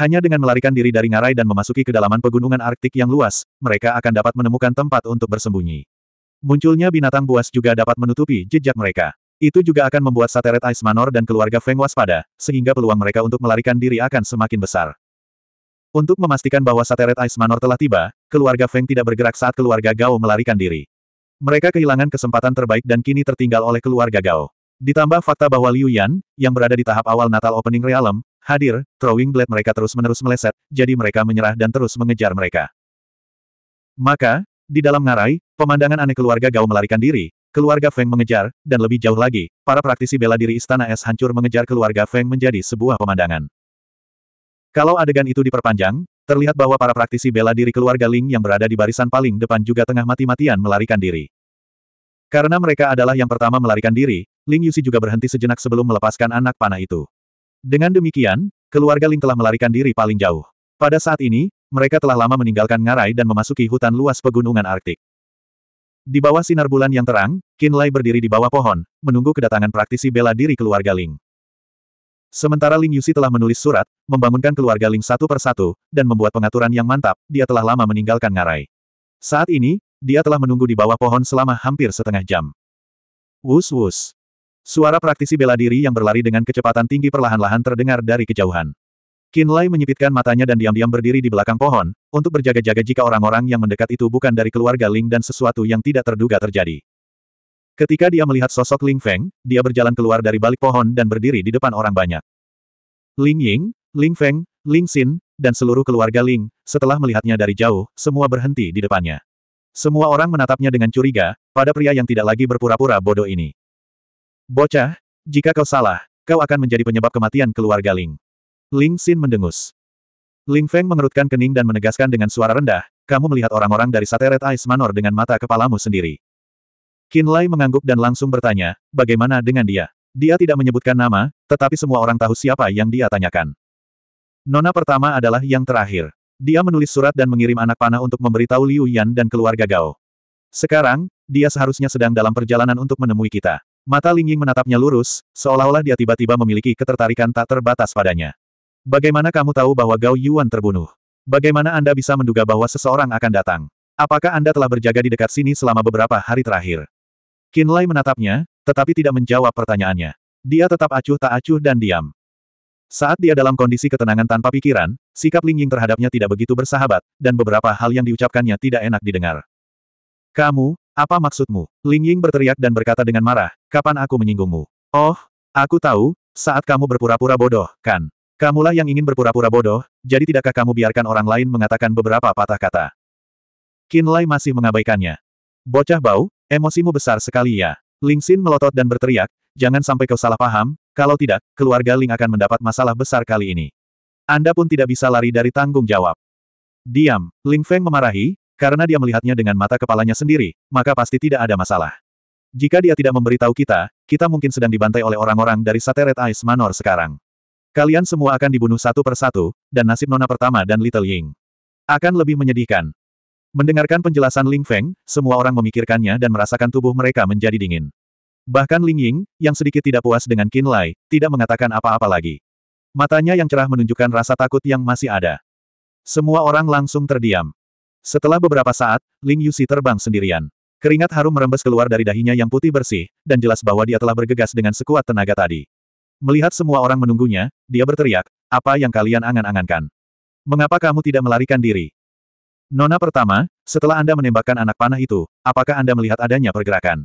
Hanya dengan melarikan diri dari ngarai dan memasuki kedalaman pegunungan Arktik yang luas, mereka akan dapat menemukan tempat untuk bersembunyi. Munculnya binatang buas juga dapat menutupi jejak mereka. Itu juga akan membuat Sateret Ice Manor dan keluarga Feng waspada, sehingga peluang mereka untuk melarikan diri akan semakin besar. Untuk memastikan bahwa Sateret Ice Manor telah tiba, keluarga Feng tidak bergerak saat keluarga Gao melarikan diri. Mereka kehilangan kesempatan terbaik dan kini tertinggal oleh keluarga Gao. Ditambah fakta bahwa Liu Yan, yang berada di tahap awal Natal Opening Realm, hadir, throwing blade mereka terus-menerus meleset, jadi mereka menyerah dan terus mengejar mereka. Maka, di dalam ngarai, pemandangan aneh keluarga Gao melarikan diri, keluarga Feng mengejar, dan lebih jauh lagi, para praktisi bela diri Istana Es hancur mengejar keluarga Feng menjadi sebuah pemandangan. Kalau adegan itu diperpanjang, terlihat bahwa para praktisi bela diri keluarga Ling yang berada di barisan paling depan juga tengah mati-matian melarikan diri. Karena mereka adalah yang pertama melarikan diri, Ling Yusi juga berhenti sejenak sebelum melepaskan anak panah itu. Dengan demikian, keluarga Ling telah melarikan diri paling jauh. Pada saat ini, mereka telah lama meninggalkan ngarai dan memasuki hutan luas pegunungan Arktik. Di bawah sinar bulan yang terang, Qin Lai berdiri di bawah pohon, menunggu kedatangan praktisi bela diri keluarga Ling. Sementara Ling Yusi telah menulis surat, membangunkan keluarga Ling satu persatu, dan membuat pengaturan yang mantap, dia telah lama meninggalkan ngarai. Saat ini, dia telah menunggu di bawah pohon selama hampir setengah jam. Wus wus. Suara praktisi bela diri yang berlari dengan kecepatan tinggi perlahan-lahan terdengar dari kejauhan. Qin Lai menyipitkan matanya dan diam-diam berdiri di belakang pohon, untuk berjaga-jaga jika orang-orang yang mendekat itu bukan dari keluarga Ling dan sesuatu yang tidak terduga terjadi. Ketika dia melihat sosok Ling Feng, dia berjalan keluar dari balik pohon dan berdiri di depan orang banyak. Ling Ying, Ling Feng, Ling Xin, dan seluruh keluarga Ling, setelah melihatnya dari jauh, semua berhenti di depannya. Semua orang menatapnya dengan curiga, pada pria yang tidak lagi berpura-pura bodoh ini. Bocah, jika kau salah, kau akan menjadi penyebab kematian keluarga Ling. Ling Xin mendengus. Ling Feng mengerutkan kening dan menegaskan dengan suara rendah, kamu melihat orang-orang dari Sateret Ice Manor dengan mata kepalamu sendiri. Qin Lai mengangguk dan langsung bertanya, bagaimana dengan dia? Dia tidak menyebutkan nama, tetapi semua orang tahu siapa yang dia tanyakan. Nona pertama adalah yang terakhir. Dia menulis surat dan mengirim anak panah untuk memberitahu Liu Yan dan keluarga Gao. Sekarang, dia seharusnya sedang dalam perjalanan untuk menemui kita. Mata Ling Ying menatapnya lurus, seolah-olah dia tiba-tiba memiliki ketertarikan tak terbatas padanya. Bagaimana kamu tahu bahwa Gao Yuan terbunuh? Bagaimana Anda bisa menduga bahwa seseorang akan datang? Apakah Anda telah berjaga di dekat sini selama beberapa hari terakhir? Lai menatapnya, tetapi tidak menjawab pertanyaannya. Dia tetap acuh tak acuh dan diam. Saat dia dalam kondisi ketenangan tanpa pikiran, sikap Ling Ying terhadapnya tidak begitu bersahabat, dan beberapa hal yang diucapkannya tidak enak didengar. Kamu, apa maksudmu? Ling Ying berteriak dan berkata dengan marah, kapan aku menyinggungmu? Oh, aku tahu, saat kamu berpura-pura bodoh, kan? Kamulah yang ingin berpura-pura bodoh, jadi tidakkah kamu biarkan orang lain mengatakan beberapa patah kata? Kinlay masih mengabaikannya. Bocah bau, Emosimu besar sekali ya. Ling Xin melotot dan berteriak, jangan sampai kau salah paham, kalau tidak, keluarga Ling akan mendapat masalah besar kali ini. Anda pun tidak bisa lari dari tanggung jawab. Diam, Ling Feng memarahi, karena dia melihatnya dengan mata kepalanya sendiri, maka pasti tidak ada masalah. Jika dia tidak memberitahu kita, kita mungkin sedang dibantai oleh orang-orang dari Sateret Ice Manor sekarang. Kalian semua akan dibunuh satu persatu, dan nasib Nona pertama dan Little Ying. Akan lebih menyedihkan, Mendengarkan penjelasan Ling Feng, semua orang memikirkannya dan merasakan tubuh mereka menjadi dingin. Bahkan Ling Ying, yang sedikit tidak puas dengan Qin Lai, tidak mengatakan apa-apa lagi. Matanya yang cerah menunjukkan rasa takut yang masih ada. Semua orang langsung terdiam. Setelah beberapa saat, Ling Yu terbang sendirian. Keringat harum merembes keluar dari dahinya yang putih bersih, dan jelas bahwa dia telah bergegas dengan sekuat tenaga tadi. Melihat semua orang menunggunya, dia berteriak, apa yang kalian angan-angankan? Mengapa kamu tidak melarikan diri? Nona pertama, setelah Anda menembakkan anak panah itu, apakah Anda melihat adanya pergerakan?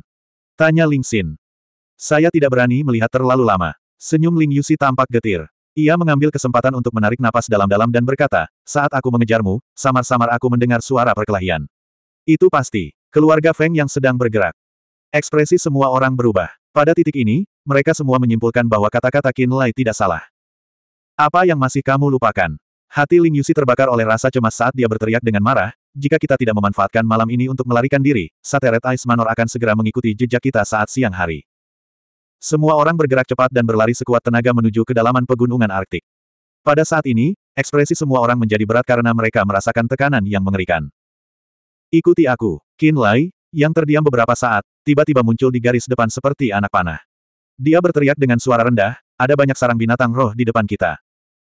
Tanya Ling Xin. Saya tidak berani melihat terlalu lama. Senyum Ling Yusi tampak getir. Ia mengambil kesempatan untuk menarik napas dalam-dalam dan berkata, saat aku mengejarmu, samar-samar aku mendengar suara perkelahian. Itu pasti, keluarga Feng yang sedang bergerak. Ekspresi semua orang berubah. Pada titik ini, mereka semua menyimpulkan bahwa kata-kata Qin Lai tidak salah. Apa yang masih kamu lupakan? Hati Ling Yusi terbakar oleh rasa cemas saat dia berteriak dengan marah, jika kita tidak memanfaatkan malam ini untuk melarikan diri, Sateret Ice Manor akan segera mengikuti jejak kita saat siang hari. Semua orang bergerak cepat dan berlari sekuat tenaga menuju kedalaman pegunungan Arktik. Pada saat ini, ekspresi semua orang menjadi berat karena mereka merasakan tekanan yang mengerikan. Ikuti aku, Qin Lai, yang terdiam beberapa saat, tiba-tiba muncul di garis depan seperti anak panah. Dia berteriak dengan suara rendah, ada banyak sarang binatang roh di depan kita.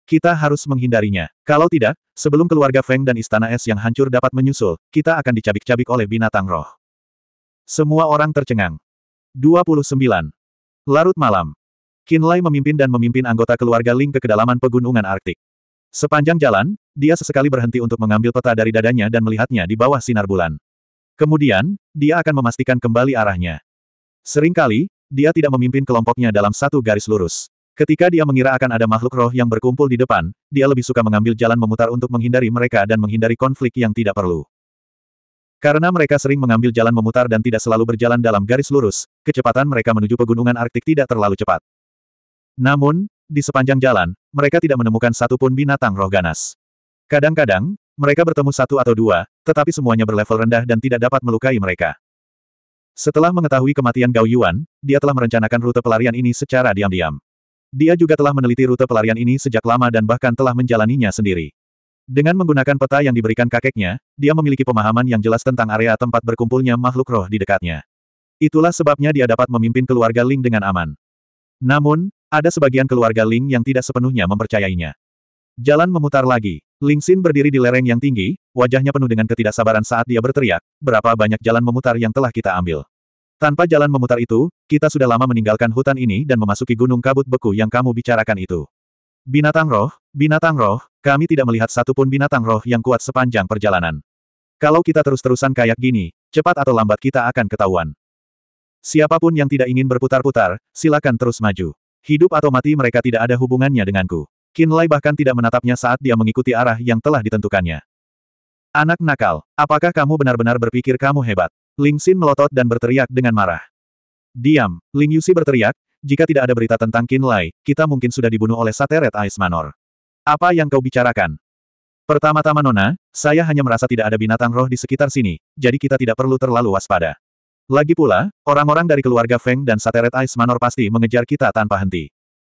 Kita harus menghindarinya. Kalau tidak, sebelum keluarga Feng dan Istana Es yang hancur dapat menyusul, kita akan dicabik-cabik oleh binatang roh. Semua orang tercengang. 29. Larut malam. Kinlay memimpin dan memimpin anggota keluarga Ling ke kedalaman pegunungan Arktik. Sepanjang jalan, dia sesekali berhenti untuk mengambil peta dari dadanya dan melihatnya di bawah sinar bulan. Kemudian, dia akan memastikan kembali arahnya. Seringkali, dia tidak memimpin kelompoknya dalam satu garis lurus. Ketika dia mengira akan ada makhluk roh yang berkumpul di depan, dia lebih suka mengambil jalan memutar untuk menghindari mereka dan menghindari konflik yang tidak perlu. Karena mereka sering mengambil jalan memutar dan tidak selalu berjalan dalam garis lurus, kecepatan mereka menuju pegunungan Arktik tidak terlalu cepat. Namun, di sepanjang jalan, mereka tidak menemukan satupun binatang roh ganas. Kadang-kadang, mereka bertemu satu atau dua, tetapi semuanya berlevel rendah dan tidak dapat melukai mereka. Setelah mengetahui kematian Gao Yuan, dia telah merencanakan rute pelarian ini secara diam-diam. Dia juga telah meneliti rute pelarian ini sejak lama dan bahkan telah menjalaninya sendiri. Dengan menggunakan peta yang diberikan kakeknya, dia memiliki pemahaman yang jelas tentang area tempat berkumpulnya makhluk roh di dekatnya. Itulah sebabnya dia dapat memimpin keluarga Ling dengan aman. Namun, ada sebagian keluarga Ling yang tidak sepenuhnya mempercayainya. Jalan memutar lagi. Ling Xin berdiri di lereng yang tinggi, wajahnya penuh dengan ketidaksabaran saat dia berteriak, berapa banyak jalan memutar yang telah kita ambil. Tanpa jalan memutar itu, kita sudah lama meninggalkan hutan ini dan memasuki gunung kabut beku yang kamu bicarakan itu. Binatang roh, binatang roh, kami tidak melihat satupun binatang roh yang kuat sepanjang perjalanan. Kalau kita terus-terusan kayak gini, cepat atau lambat kita akan ketahuan. Siapapun yang tidak ingin berputar-putar, silakan terus maju. Hidup atau mati mereka tidak ada hubungannya denganku. Kinlay bahkan tidak menatapnya saat dia mengikuti arah yang telah ditentukannya. Anak nakal, apakah kamu benar-benar berpikir kamu hebat? Ling Xin melotot dan berteriak dengan marah. Diam, Ling Yusi berteriak, jika tidak ada berita tentang Qin Lai, kita mungkin sudah dibunuh oleh Sateret Ais Manor. Apa yang kau bicarakan? Pertama-tama Nona, saya hanya merasa tidak ada binatang roh di sekitar sini, jadi kita tidak perlu terlalu waspada. Lagi pula, orang-orang dari keluarga Feng dan Sateret Ais Manor pasti mengejar kita tanpa henti.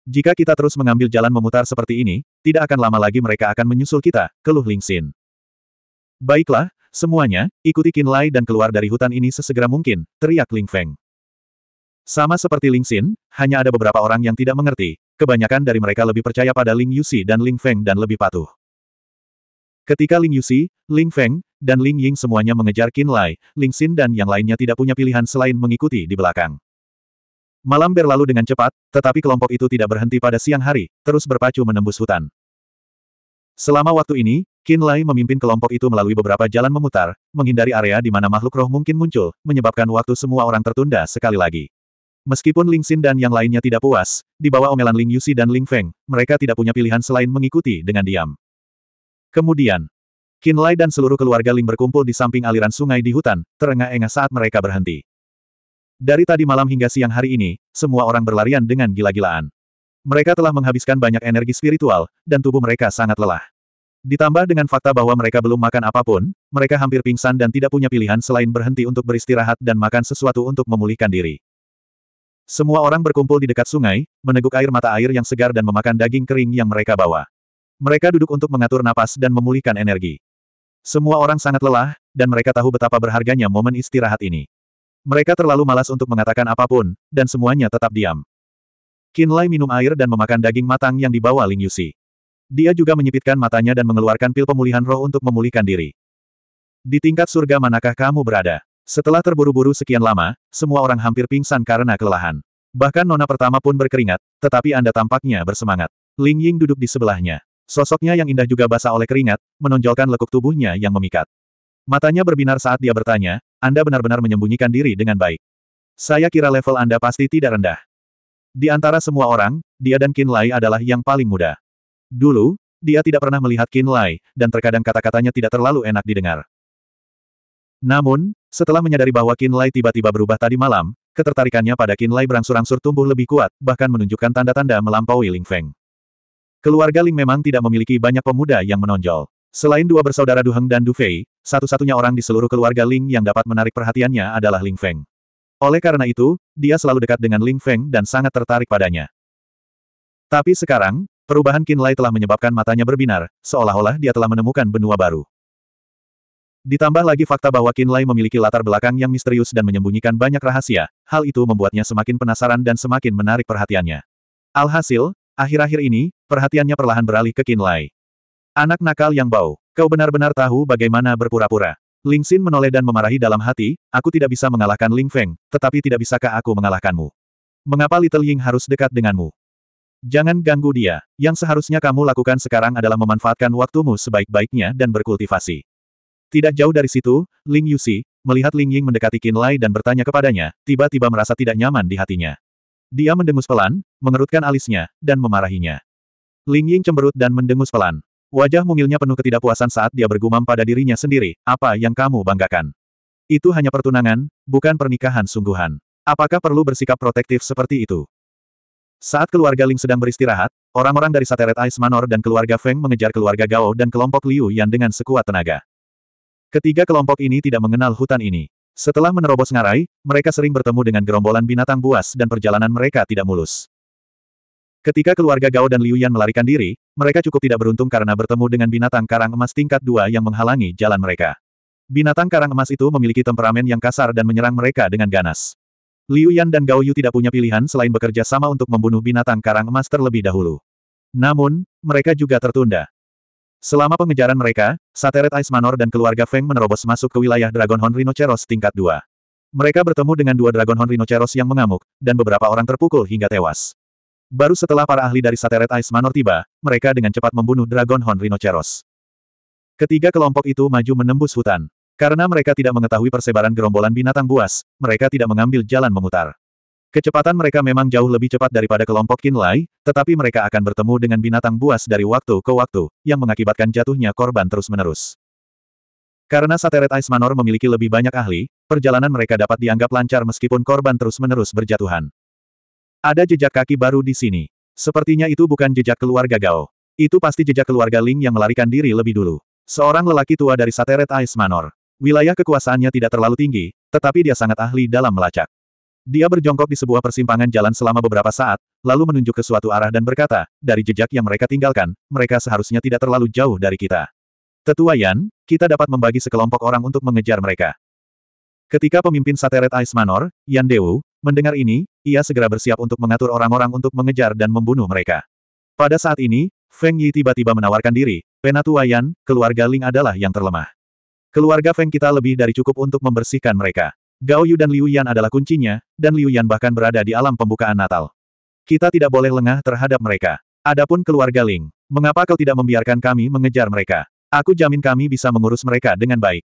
Jika kita terus mengambil jalan memutar seperti ini, tidak akan lama lagi mereka akan menyusul kita, keluh Ling Xin. Baiklah, Semuanya, ikuti Qin Lai dan keluar dari hutan ini sesegera mungkin, teriak Ling Feng. Sama seperti Ling Xin, hanya ada beberapa orang yang tidak mengerti, kebanyakan dari mereka lebih percaya pada Ling Yuxi dan Ling Feng dan lebih patuh. Ketika Ling Yuxi, Ling Feng, dan Ling Ying semuanya mengejar Qin Lai, Ling Xin dan yang lainnya tidak punya pilihan selain mengikuti di belakang. Malam berlalu dengan cepat, tetapi kelompok itu tidak berhenti pada siang hari, terus berpacu menembus hutan. Selama waktu ini, Qin Lai memimpin kelompok itu melalui beberapa jalan memutar, menghindari area di mana makhluk roh mungkin muncul, menyebabkan waktu semua orang tertunda sekali lagi. Meskipun Ling Xin dan yang lainnya tidak puas, di bawah omelan Ling Yusi dan Ling Feng, mereka tidak punya pilihan selain mengikuti dengan diam. Kemudian, Qin Lai dan seluruh keluarga Ling berkumpul di samping aliran sungai di hutan, terengah-engah saat mereka berhenti. Dari tadi malam hingga siang hari ini, semua orang berlarian dengan gila-gilaan. Mereka telah menghabiskan banyak energi spiritual, dan tubuh mereka sangat lelah. Ditambah dengan fakta bahwa mereka belum makan apapun, mereka hampir pingsan dan tidak punya pilihan selain berhenti untuk beristirahat dan makan sesuatu untuk memulihkan diri. Semua orang berkumpul di dekat sungai, meneguk air mata air yang segar dan memakan daging kering yang mereka bawa. Mereka duduk untuk mengatur napas dan memulihkan energi. Semua orang sangat lelah, dan mereka tahu betapa berharganya momen istirahat ini. Mereka terlalu malas untuk mengatakan apapun, dan semuanya tetap diam. Kinlay minum air dan memakan daging matang yang dibawa Ling Yusi. Dia juga menyipitkan matanya dan mengeluarkan pil pemulihan roh untuk memulihkan diri. Di tingkat surga manakah kamu berada? Setelah terburu-buru sekian lama, semua orang hampir pingsan karena kelelahan. Bahkan nona pertama pun berkeringat, tetapi Anda tampaknya bersemangat. Ling Ying duduk di sebelahnya. Sosoknya yang indah juga basah oleh keringat, menonjolkan lekuk tubuhnya yang memikat. Matanya berbinar saat dia bertanya, Anda benar-benar menyembunyikan diri dengan baik. Saya kira level Anda pasti tidak rendah. Di antara semua orang, dia dan Kin Lai adalah yang paling muda. Dulu, dia tidak pernah melihat Qin Lai, dan terkadang kata-katanya tidak terlalu enak didengar. Namun, setelah menyadari bahwa Qin Lai tiba-tiba berubah tadi malam, ketertarikannya pada Qin Lai berangsur-angsur tumbuh lebih kuat, bahkan menunjukkan tanda-tanda melampaui Ling Feng. Keluarga Ling memang tidak memiliki banyak pemuda yang menonjol. Selain dua bersaudara Du Heng dan Du Fei, satu-satunya orang di seluruh keluarga Ling yang dapat menarik perhatiannya adalah Ling Feng. Oleh karena itu, dia selalu dekat dengan Ling Feng dan sangat tertarik padanya. Tapi sekarang, Perubahan Kinlay telah menyebabkan matanya berbinar, seolah-olah dia telah menemukan benua baru. Ditambah lagi fakta bahwa Kinlay memiliki latar belakang yang misterius dan menyembunyikan banyak rahasia, hal itu membuatnya semakin penasaran dan semakin menarik perhatiannya. Alhasil, akhir-akhir ini, perhatiannya perlahan beralih ke Kinlay. Anak nakal yang bau, kau benar-benar tahu bagaimana berpura-pura. Ling Xin menoleh dan memarahi dalam hati, aku tidak bisa mengalahkan Ling Feng, tetapi tidak bisakah aku mengalahkanmu? Mengapa Little Ying harus dekat denganmu? Jangan ganggu dia. Yang seharusnya kamu lakukan sekarang adalah memanfaatkan waktumu sebaik-baiknya dan berkultivasi. Tidak jauh dari situ, Ling Yusi, melihat Ling Ying mendekati Qin Lai dan bertanya kepadanya, tiba-tiba merasa tidak nyaman di hatinya. Dia mendengus pelan, mengerutkan alisnya, dan memarahinya. Ling Ying cemberut dan mendengus pelan. Wajah mungilnya penuh ketidakpuasan saat dia bergumam pada dirinya sendiri, apa yang kamu banggakan? Itu hanya pertunangan, bukan pernikahan sungguhan. Apakah perlu bersikap protektif seperti itu? Saat keluarga Ling sedang beristirahat, orang-orang dari Sateret Ice Manor dan keluarga Feng mengejar keluarga Gao dan kelompok Liu Yan dengan sekuat tenaga. Ketiga kelompok ini tidak mengenal hutan ini. Setelah menerobos ngarai, mereka sering bertemu dengan gerombolan binatang buas dan perjalanan mereka tidak mulus. Ketika keluarga Gao dan Liu Yan melarikan diri, mereka cukup tidak beruntung karena bertemu dengan binatang karang emas tingkat dua yang menghalangi jalan mereka. Binatang karang emas itu memiliki temperamen yang kasar dan menyerang mereka dengan ganas. Liu Yan dan Gao Yu tidak punya pilihan selain bekerja sama untuk membunuh binatang karang emas terlebih dahulu. Namun, mereka juga tertunda. Selama pengejaran mereka, Sateret Ice Manor dan keluarga Feng menerobos masuk ke wilayah Dragon Horn Rhinoceros tingkat 2. Mereka bertemu dengan dua Dragon Horn Rhinoceros yang mengamuk, dan beberapa orang terpukul hingga tewas. Baru setelah para ahli dari Sateret Ice Manor tiba, mereka dengan cepat membunuh Dragon Horn Rhinoceros. Ketiga kelompok itu maju menembus hutan. Karena mereka tidak mengetahui persebaran gerombolan binatang buas, mereka tidak mengambil jalan memutar. Kecepatan mereka memang jauh lebih cepat daripada kelompok Kinlai, tetapi mereka akan bertemu dengan binatang buas dari waktu ke waktu, yang mengakibatkan jatuhnya korban terus-menerus. Karena Sateret Ice Manor memiliki lebih banyak ahli, perjalanan mereka dapat dianggap lancar meskipun korban terus-menerus berjatuhan. Ada jejak kaki baru di sini. Sepertinya itu bukan jejak keluarga Gao. Itu pasti jejak keluarga Ling yang melarikan diri lebih dulu. Seorang lelaki tua dari Sateret Ice Manor. Wilayah kekuasaannya tidak terlalu tinggi, tetapi dia sangat ahli dalam melacak. Dia berjongkok di sebuah persimpangan jalan selama beberapa saat, lalu menunjuk ke suatu arah dan berkata, dari jejak yang mereka tinggalkan, mereka seharusnya tidak terlalu jauh dari kita. Tetua Yan, kita dapat membagi sekelompok orang untuk mengejar mereka. Ketika pemimpin Sateret Ice Manor, Yan Dewu, mendengar ini, ia segera bersiap untuk mengatur orang-orang untuk mengejar dan membunuh mereka. Pada saat ini, Feng Yi tiba-tiba menawarkan diri, Penatua Yan, keluarga Ling adalah yang terlemah. Keluarga Feng kita lebih dari cukup untuk membersihkan mereka. Gao Yu dan Liu Yan adalah kuncinya, dan Liu Yan bahkan berada di alam pembukaan Natal. Kita tidak boleh lengah terhadap mereka. Adapun keluarga Ling, mengapa kau tidak membiarkan kami mengejar mereka? Aku jamin kami bisa mengurus mereka dengan baik.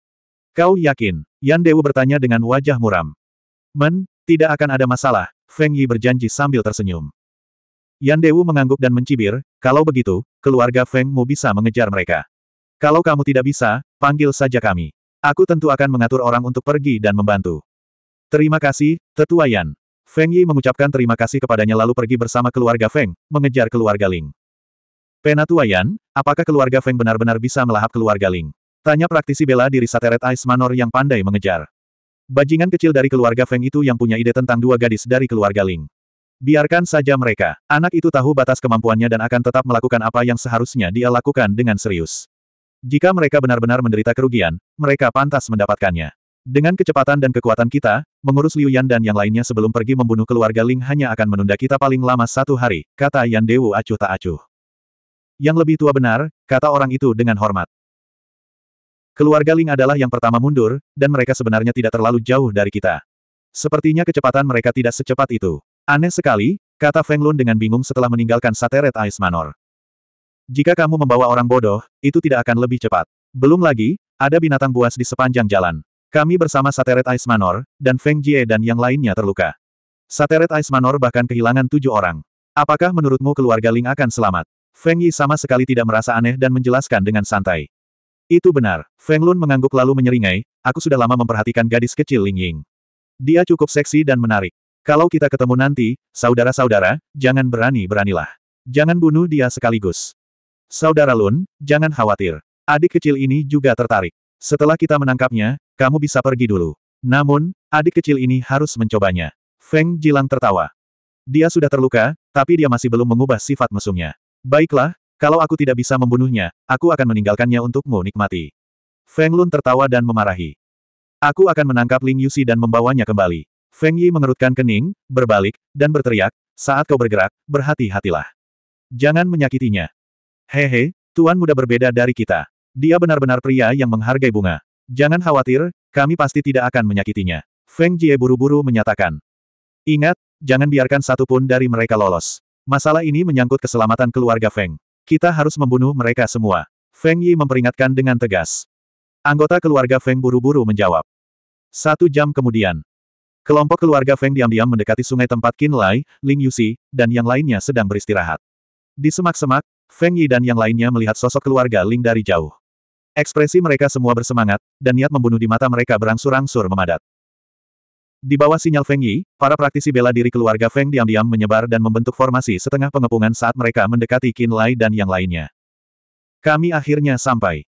Kau yakin? Yan Dewu bertanya dengan wajah muram. Men, tidak akan ada masalah, Feng Yi berjanji sambil tersenyum. Yan Dewu mengangguk dan mencibir, kalau begitu, keluarga Feng Mu bisa mengejar mereka. Kalau kamu tidak bisa, panggil saja kami. Aku tentu akan mengatur orang untuk pergi dan membantu. Terima kasih, Tetua Yan. Feng Yi mengucapkan terima kasih kepadanya lalu pergi bersama keluarga Feng, mengejar keluarga Ling. Penatua Yan, apakah keluarga Feng benar-benar bisa melahap keluarga Ling? Tanya praktisi bela diri Sateret Ice Manor yang pandai mengejar. Bajingan kecil dari keluarga Feng itu yang punya ide tentang dua gadis dari keluarga Ling. Biarkan saja mereka, anak itu tahu batas kemampuannya dan akan tetap melakukan apa yang seharusnya dia lakukan dengan serius. Jika mereka benar-benar menderita kerugian, mereka pantas mendapatkannya. Dengan kecepatan dan kekuatan kita, mengurus Liu Yan dan yang lainnya sebelum pergi membunuh keluarga Ling hanya akan menunda kita paling lama satu hari, kata Yan Dewu acuh tak acuh. Yang lebih tua benar, kata orang itu dengan hormat. Keluarga Ling adalah yang pertama mundur, dan mereka sebenarnya tidak terlalu jauh dari kita. Sepertinya kecepatan mereka tidak secepat itu. Aneh sekali, kata Feng Lun dengan bingung setelah meninggalkan Sateret Ice Manor. Jika kamu membawa orang bodoh, itu tidak akan lebih cepat. Belum lagi, ada binatang buas di sepanjang jalan. Kami bersama Sateret Ice Manor, dan Feng Jie dan yang lainnya terluka. Sateret Ice Manor bahkan kehilangan tujuh orang. Apakah menurutmu keluarga Ling akan selamat? Feng Yi sama sekali tidak merasa aneh dan menjelaskan dengan santai. Itu benar, Feng Lun mengangguk lalu menyeringai, aku sudah lama memperhatikan gadis kecil Ling Ying. Dia cukup seksi dan menarik. Kalau kita ketemu nanti, saudara-saudara, jangan berani-beranilah. Jangan bunuh dia sekaligus. Saudara Lun, jangan khawatir. Adik kecil ini juga tertarik. Setelah kita menangkapnya, kamu bisa pergi dulu. Namun, adik kecil ini harus mencobanya. Feng Jilang tertawa. Dia sudah terluka, tapi dia masih belum mengubah sifat mesumnya. Baiklah, kalau aku tidak bisa membunuhnya, aku akan meninggalkannya untukmu nikmati. Feng Lun tertawa dan memarahi. Aku akan menangkap Ling Yusi dan membawanya kembali. Feng Yi mengerutkan kening, berbalik, dan berteriak, saat kau bergerak, berhati-hatilah. Jangan menyakitinya. Hehe, Tuan muda berbeda dari kita. Dia benar-benar pria yang menghargai bunga. Jangan khawatir, kami pasti tidak akan menyakitinya. Feng Jie buru-buru menyatakan. Ingat, jangan biarkan satu pun dari mereka lolos. Masalah ini menyangkut keselamatan keluarga Feng. Kita harus membunuh mereka semua. Feng Yi memperingatkan dengan tegas. Anggota keluarga Feng buru-buru menjawab. Satu jam kemudian. Kelompok keluarga Feng diam-diam mendekati sungai tempat Qin Lai, Ling Yusi, dan yang lainnya sedang beristirahat. Di semak-semak, Feng Yi dan yang lainnya melihat sosok keluarga Ling dari jauh. Ekspresi mereka semua bersemangat, dan niat membunuh di mata mereka berangsur-angsur memadat. Di bawah sinyal Feng Yi, para praktisi bela diri keluarga Feng diam-diam menyebar dan membentuk formasi setengah pengepungan saat mereka mendekati Qin Lai dan yang lainnya. Kami akhirnya sampai.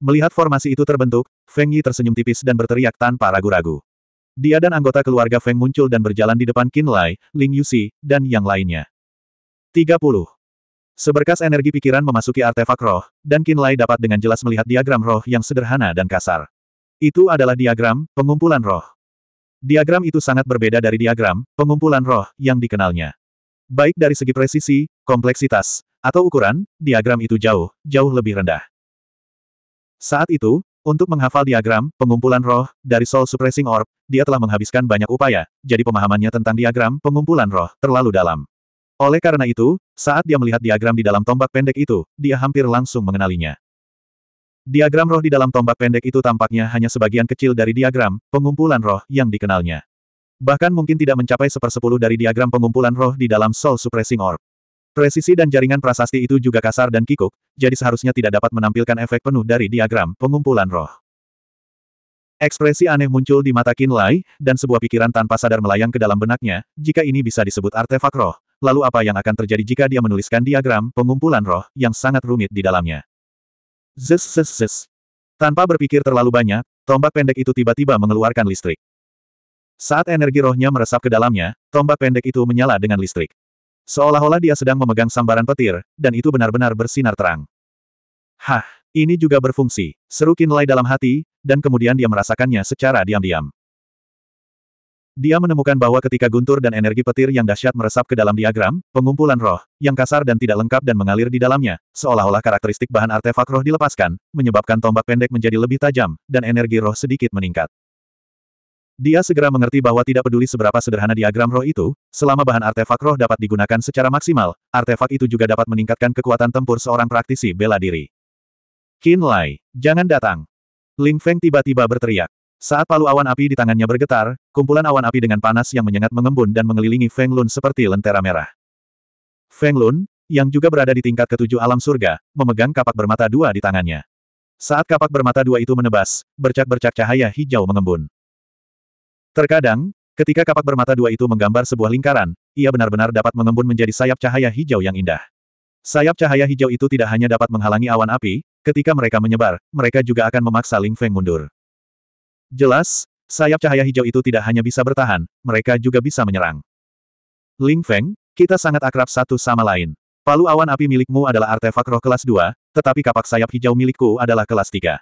Melihat formasi itu terbentuk, Feng Yi tersenyum tipis dan berteriak tanpa ragu-ragu. Dia dan anggota keluarga Feng muncul dan berjalan di depan Qin Lai, Ling Yuxi, dan yang lainnya. 30. Seberkas energi pikiran memasuki artefak roh, dan Kinlay dapat dengan jelas melihat diagram roh yang sederhana dan kasar. Itu adalah diagram pengumpulan roh. Diagram itu sangat berbeda dari diagram pengumpulan roh yang dikenalnya. Baik dari segi presisi, kompleksitas, atau ukuran, diagram itu jauh, jauh lebih rendah. Saat itu, untuk menghafal diagram pengumpulan roh dari Soul Suppressing Orb, dia telah menghabiskan banyak upaya, jadi pemahamannya tentang diagram pengumpulan roh terlalu dalam. Oleh karena itu, saat dia melihat diagram di dalam tombak pendek itu, dia hampir langsung mengenalinya. Diagram roh di dalam tombak pendek itu tampaknya hanya sebagian kecil dari diagram pengumpulan roh yang dikenalnya. Bahkan mungkin tidak mencapai sepersepuluh dari diagram pengumpulan roh di dalam Soul Suppressing Orb. Presisi dan jaringan prasasti itu juga kasar dan kikuk, jadi seharusnya tidak dapat menampilkan efek penuh dari diagram pengumpulan roh. Ekspresi aneh muncul di mata Lai, dan sebuah pikiran tanpa sadar melayang ke dalam benaknya, jika ini bisa disebut artefak roh, lalu apa yang akan terjadi jika dia menuliskan diagram pengumpulan roh yang sangat rumit di dalamnya. Zes zes zes. Tanpa berpikir terlalu banyak, tombak pendek itu tiba-tiba mengeluarkan listrik. Saat energi rohnya meresap ke dalamnya, tombak pendek itu menyala dengan listrik. Seolah-olah dia sedang memegang sambaran petir, dan itu benar-benar bersinar terang. Hah, ini juga berfungsi, seru Kinlay dalam hati, dan kemudian dia merasakannya secara diam-diam. Dia menemukan bahwa ketika guntur dan energi petir yang dahsyat meresap ke dalam diagram, pengumpulan roh, yang kasar dan tidak lengkap dan mengalir di dalamnya, seolah-olah karakteristik bahan artefak roh dilepaskan, menyebabkan tombak pendek menjadi lebih tajam, dan energi roh sedikit meningkat. Dia segera mengerti bahwa tidak peduli seberapa sederhana diagram roh itu, selama bahan artefak roh dapat digunakan secara maksimal, artefak itu juga dapat meningkatkan kekuatan tempur seorang praktisi bela diri. Kinlay, jangan datang. Ling Feng tiba-tiba berteriak. Saat palu awan api di tangannya bergetar, kumpulan awan api dengan panas yang menyengat mengembun dan mengelilingi Feng Lun seperti lentera merah. Feng Lun, yang juga berada di tingkat ketujuh alam surga, memegang kapak bermata dua di tangannya. Saat kapak bermata dua itu menebas, bercak-bercak cahaya hijau mengembun. Terkadang, ketika kapak bermata dua itu menggambar sebuah lingkaran, ia benar-benar dapat mengembun menjadi sayap cahaya hijau yang indah. Sayap cahaya hijau itu tidak hanya dapat menghalangi awan api, Ketika mereka menyebar, mereka juga akan memaksa Ling Feng mundur. Jelas, sayap cahaya hijau itu tidak hanya bisa bertahan, mereka juga bisa menyerang. Ling Feng, kita sangat akrab satu sama lain. Palu awan api milikmu adalah artefak roh kelas 2, tetapi kapak sayap hijau milikku adalah kelas 3.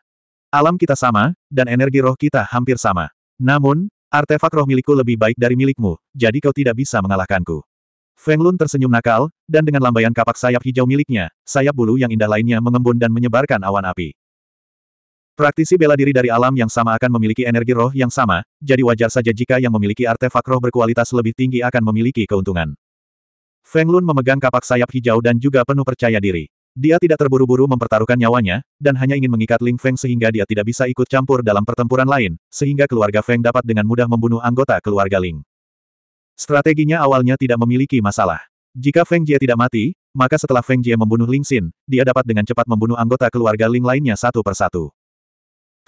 Alam kita sama, dan energi roh kita hampir sama. Namun, artefak roh milikku lebih baik dari milikmu, jadi kau tidak bisa mengalahkanku. Feng Lun tersenyum nakal, dan dengan lambaian kapak sayap hijau miliknya, sayap bulu yang indah lainnya mengembun dan menyebarkan awan api. Praktisi bela diri dari alam yang sama akan memiliki energi roh yang sama, jadi wajar saja jika yang memiliki artefak roh berkualitas lebih tinggi akan memiliki keuntungan. Feng Lun memegang kapak sayap hijau dan juga penuh percaya diri. Dia tidak terburu-buru mempertaruhkan nyawanya, dan hanya ingin mengikat Ling Feng sehingga dia tidak bisa ikut campur dalam pertempuran lain, sehingga keluarga Feng dapat dengan mudah membunuh anggota keluarga Ling. Strateginya awalnya tidak memiliki masalah. Jika Feng Jie tidak mati, maka setelah Feng Jie membunuh Ling Xin, dia dapat dengan cepat membunuh anggota keluarga Ling lainnya satu persatu.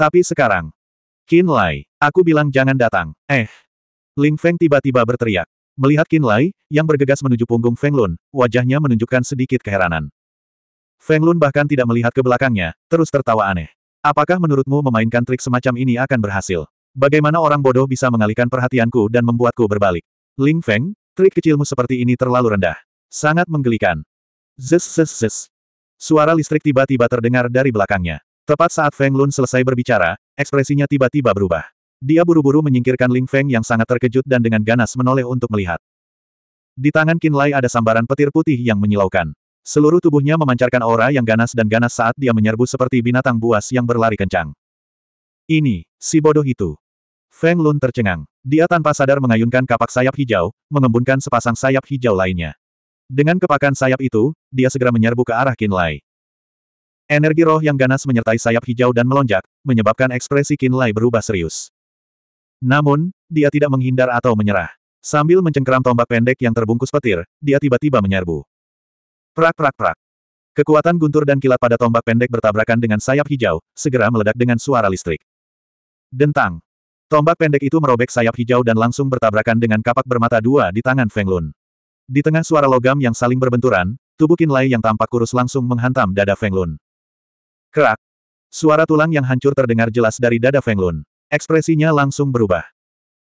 Tapi sekarang, Qin Lai, aku bilang jangan datang. Eh. Ling Feng tiba-tiba berteriak. Melihat Qin Lai, yang bergegas menuju punggung Feng Lun, wajahnya menunjukkan sedikit keheranan. Feng Lun bahkan tidak melihat ke belakangnya, terus tertawa aneh. Apakah menurutmu memainkan trik semacam ini akan berhasil? Bagaimana orang bodoh bisa mengalihkan perhatianku dan membuatku berbalik? Ling Feng, trik kecilmu seperti ini terlalu rendah. Sangat menggelikan. Zes zes zes. Suara listrik tiba-tiba terdengar dari belakangnya. Tepat saat Feng Lun selesai berbicara, ekspresinya tiba-tiba berubah. Dia buru-buru menyingkirkan Ling Feng yang sangat terkejut dan dengan ganas menoleh untuk melihat. Di tangan Qin Lai ada sambaran petir putih yang menyilaukan. Seluruh tubuhnya memancarkan aura yang ganas dan ganas saat dia menyerbu seperti binatang buas yang berlari kencang. Ini, si bodoh itu. Feng Lun tercengang. Dia tanpa sadar mengayunkan kapak sayap hijau, mengembunkan sepasang sayap hijau lainnya. Dengan kepakan sayap itu, dia segera menyerbu ke arah Lai. Energi roh yang ganas menyertai sayap hijau dan melonjak, menyebabkan ekspresi Lai berubah serius. Namun, dia tidak menghindar atau menyerah. Sambil mencengkeram tombak pendek yang terbungkus petir, dia tiba-tiba menyerbu. Prak prak prak. Kekuatan guntur dan kilat pada tombak pendek bertabrakan dengan sayap hijau, segera meledak dengan suara listrik. Dentang. Tombak pendek itu merobek sayap hijau dan langsung bertabrakan dengan kapak bermata dua di tangan Feng Lun. Di tengah suara logam yang saling berbenturan, tubuh Kinlay yang tampak kurus langsung menghantam dada Feng Lun. Kerak! Suara tulang yang hancur terdengar jelas dari dada Feng Lun. Ekspresinya langsung berubah.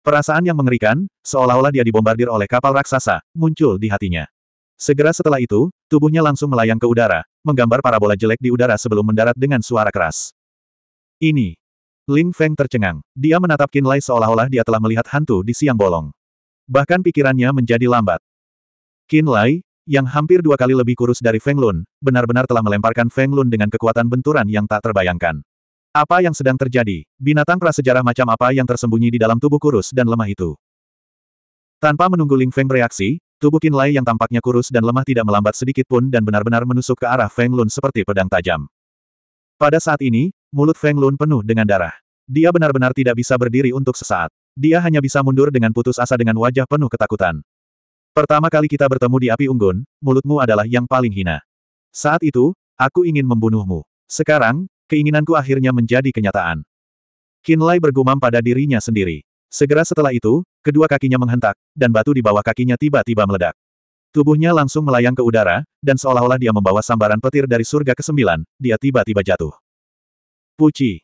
Perasaan yang mengerikan, seolah-olah dia dibombardir oleh kapal raksasa, muncul di hatinya. Segera setelah itu, tubuhnya langsung melayang ke udara, menggambar parabola jelek di udara sebelum mendarat dengan suara keras. Ini, Ling Feng tercengang. Dia menatap Qin Lai seolah-olah dia telah melihat hantu di siang bolong. Bahkan pikirannya menjadi lambat. Qin Lai, yang hampir dua kali lebih kurus dari Feng Lun, benar-benar telah melemparkan Feng Lun dengan kekuatan benturan yang tak terbayangkan. Apa yang sedang terjadi? Binatang prasejarah macam apa yang tersembunyi di dalam tubuh kurus dan lemah itu? Tanpa menunggu Ling Feng bereaksi, tubuh Qin Lai yang tampaknya kurus dan lemah tidak melambat sedikit pun dan benar-benar menusuk ke arah Feng Lun seperti pedang tajam. Pada saat ini, Mulut Feng Lun penuh dengan darah. Dia benar-benar tidak bisa berdiri untuk sesaat. Dia hanya bisa mundur dengan putus asa dengan wajah penuh ketakutan. Pertama kali kita bertemu di api unggun, mulutmu adalah yang paling hina. Saat itu, aku ingin membunuhmu. Sekarang, keinginanku akhirnya menjadi kenyataan. Lai bergumam pada dirinya sendiri. Segera setelah itu, kedua kakinya menghentak, dan batu di bawah kakinya tiba-tiba meledak. Tubuhnya langsung melayang ke udara, dan seolah-olah dia membawa sambaran petir dari surga ke-9, dia tiba-tiba jatuh. Puci.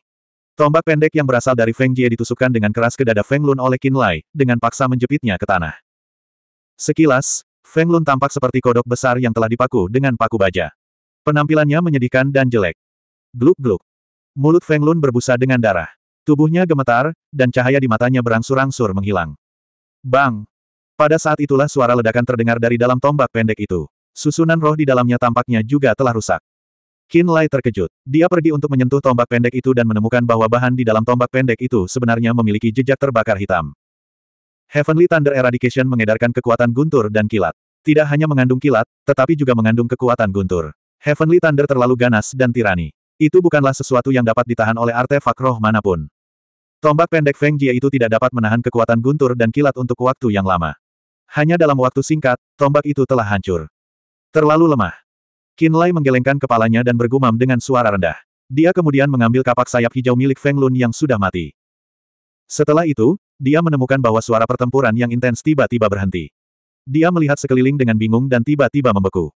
Tombak pendek yang berasal dari Feng Jie ditusukkan dengan keras ke dada Feng Lun oleh Qin Lai, dengan paksa menjepitnya ke tanah. Sekilas, Feng Lun tampak seperti kodok besar yang telah dipaku dengan paku baja. Penampilannya menyedihkan dan jelek. Gluk-gluk. Mulut Feng Lun berbusa dengan darah. Tubuhnya gemetar, dan cahaya di matanya berangsur-angsur menghilang. Bang! Pada saat itulah suara ledakan terdengar dari dalam tombak pendek itu. Susunan roh di dalamnya tampaknya juga telah rusak. Qin Lai terkejut. Dia pergi untuk menyentuh tombak pendek itu dan menemukan bahwa bahan di dalam tombak pendek itu sebenarnya memiliki jejak terbakar hitam. Heavenly Thunder Eradication mengedarkan kekuatan guntur dan kilat. Tidak hanya mengandung kilat, tetapi juga mengandung kekuatan guntur. Heavenly Thunder terlalu ganas dan tirani. Itu bukanlah sesuatu yang dapat ditahan oleh artefak roh manapun. Tombak pendek Feng Jie itu tidak dapat menahan kekuatan guntur dan kilat untuk waktu yang lama. Hanya dalam waktu singkat, tombak itu telah hancur. Terlalu lemah. Lai menggelengkan kepalanya dan bergumam dengan suara rendah. Dia kemudian mengambil kapak sayap hijau milik Feng Lun yang sudah mati. Setelah itu, dia menemukan bahwa suara pertempuran yang intens tiba-tiba berhenti. Dia melihat sekeliling dengan bingung dan tiba-tiba membeku.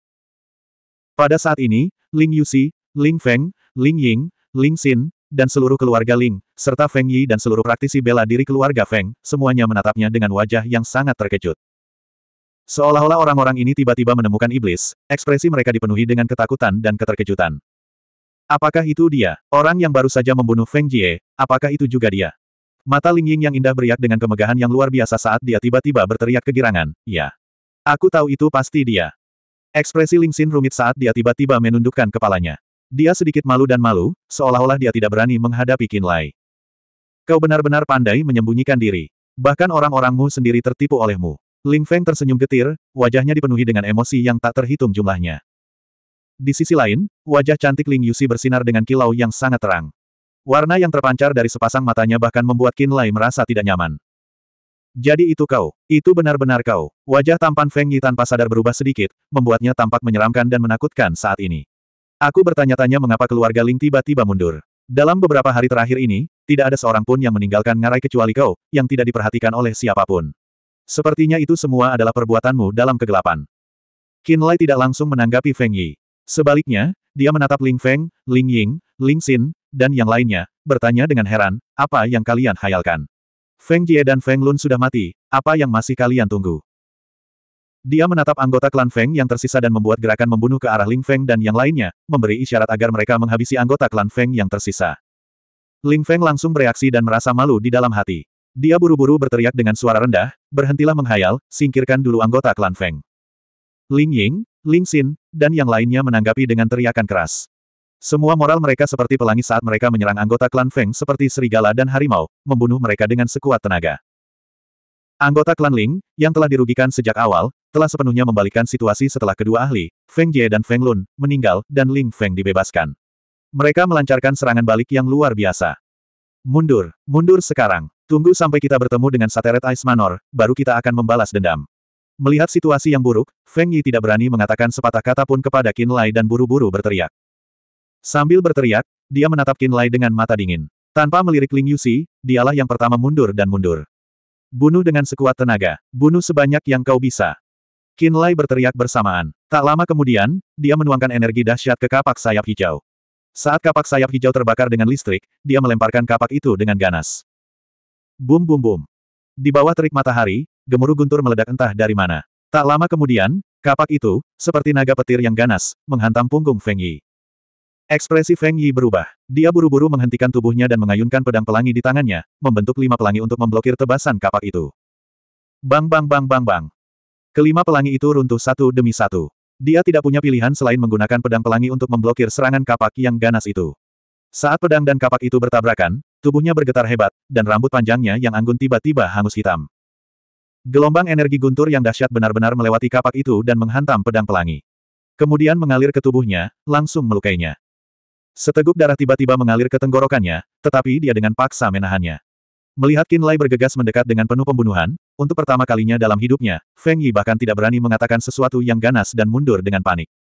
Pada saat ini, Ling Yuxi, Ling Feng, Ling Ying, Ling Xin, dan seluruh keluarga Ling, serta Feng Yi dan seluruh praktisi bela diri keluarga Feng, semuanya menatapnya dengan wajah yang sangat terkejut. Seolah-olah orang-orang ini tiba-tiba menemukan iblis, ekspresi mereka dipenuhi dengan ketakutan dan keterkejutan. Apakah itu dia? Orang yang baru saja membunuh Feng Jie, apakah itu juga dia? Mata Ling Ying yang indah beriak dengan kemegahan yang luar biasa saat dia tiba-tiba berteriak kegirangan, ya. Aku tahu itu pasti dia. Ekspresi Ling Xin rumit saat dia tiba-tiba menundukkan kepalanya. Dia sedikit malu dan malu, seolah-olah dia tidak berani menghadapi Qin Lai. Kau benar-benar pandai menyembunyikan diri. Bahkan orang-orangmu sendiri tertipu olehmu. Ling Feng tersenyum getir, wajahnya dipenuhi dengan emosi yang tak terhitung jumlahnya. Di sisi lain, wajah cantik Ling Yusi bersinar dengan kilau yang sangat terang. Warna yang terpancar dari sepasang matanya bahkan membuat Qin Lai merasa tidak nyaman. Jadi itu kau, itu benar-benar kau. Wajah tampan Feng Yi tanpa sadar berubah sedikit, membuatnya tampak menyeramkan dan menakutkan saat ini. Aku bertanya-tanya mengapa keluarga Ling tiba-tiba mundur. Dalam beberapa hari terakhir ini, tidak ada seorang pun yang meninggalkan ngarai kecuali kau, yang tidak diperhatikan oleh siapapun. Sepertinya itu semua adalah perbuatanmu dalam kegelapan. Qin Lai tidak langsung menanggapi Feng Yi. Sebaliknya, dia menatap Ling Feng, Ling Ying, Ling Xin, dan yang lainnya, bertanya dengan heran, apa yang kalian hayalkan? Feng Jie dan Feng Lun sudah mati, apa yang masih kalian tunggu? Dia menatap anggota klan Feng yang tersisa dan membuat gerakan membunuh ke arah Ling Feng dan yang lainnya, memberi isyarat agar mereka menghabisi anggota klan Feng yang tersisa. Ling Feng langsung bereaksi dan merasa malu di dalam hati. Dia buru-buru berteriak dengan suara rendah, berhentilah menghayal, singkirkan dulu anggota klan Feng. Ling Ying, Ling Xin, dan yang lainnya menanggapi dengan teriakan keras. Semua moral mereka seperti pelangi saat mereka menyerang anggota klan Feng seperti serigala dan harimau, membunuh mereka dengan sekuat tenaga. Anggota klan Ling, yang telah dirugikan sejak awal, telah sepenuhnya membalikkan situasi setelah kedua ahli, Feng Jie dan Feng Lun, meninggal, dan Ling Feng dibebaskan. Mereka melancarkan serangan balik yang luar biasa. Mundur, mundur sekarang. Tunggu sampai kita bertemu dengan Sateret Ice Manor, baru kita akan membalas dendam. Melihat situasi yang buruk, Feng Yi tidak berani mengatakan sepatah kata pun kepada Qin Lai dan buru-buru berteriak. Sambil berteriak, dia menatap Qin Lai dengan mata dingin. Tanpa melirik Ling Yuxi, dialah yang pertama mundur dan mundur. Bunuh dengan sekuat tenaga, bunuh sebanyak yang kau bisa. Qin Lai berteriak bersamaan. Tak lama kemudian, dia menuangkan energi dahsyat ke kapak sayap hijau. Saat kapak sayap hijau terbakar dengan listrik, dia melemparkan kapak itu dengan ganas. Bum bum bum. Di bawah terik matahari, gemuruh guntur meledak entah dari mana. Tak lama kemudian, kapak itu, seperti naga petir yang ganas, menghantam punggung Feng Yi. Ekspresi Feng Yi berubah. Dia buru-buru menghentikan tubuhnya dan mengayunkan pedang pelangi di tangannya, membentuk lima pelangi untuk memblokir tebasan kapak itu. Bang bang bang bang bang. Kelima pelangi itu runtuh satu demi satu. Dia tidak punya pilihan selain menggunakan pedang pelangi untuk memblokir serangan kapak yang ganas itu. Saat pedang dan kapak itu bertabrakan, Tubuhnya bergetar hebat, dan rambut panjangnya yang anggun tiba-tiba hangus hitam. Gelombang energi guntur yang dahsyat benar-benar melewati kapak itu dan menghantam pedang pelangi. Kemudian mengalir ke tubuhnya, langsung melukainya. Seteguk darah tiba-tiba mengalir ke tenggorokannya, tetapi dia dengan paksa menahannya. Melihat Qin Lai bergegas mendekat dengan penuh pembunuhan, untuk pertama kalinya dalam hidupnya, Feng Yi bahkan tidak berani mengatakan sesuatu yang ganas dan mundur dengan panik.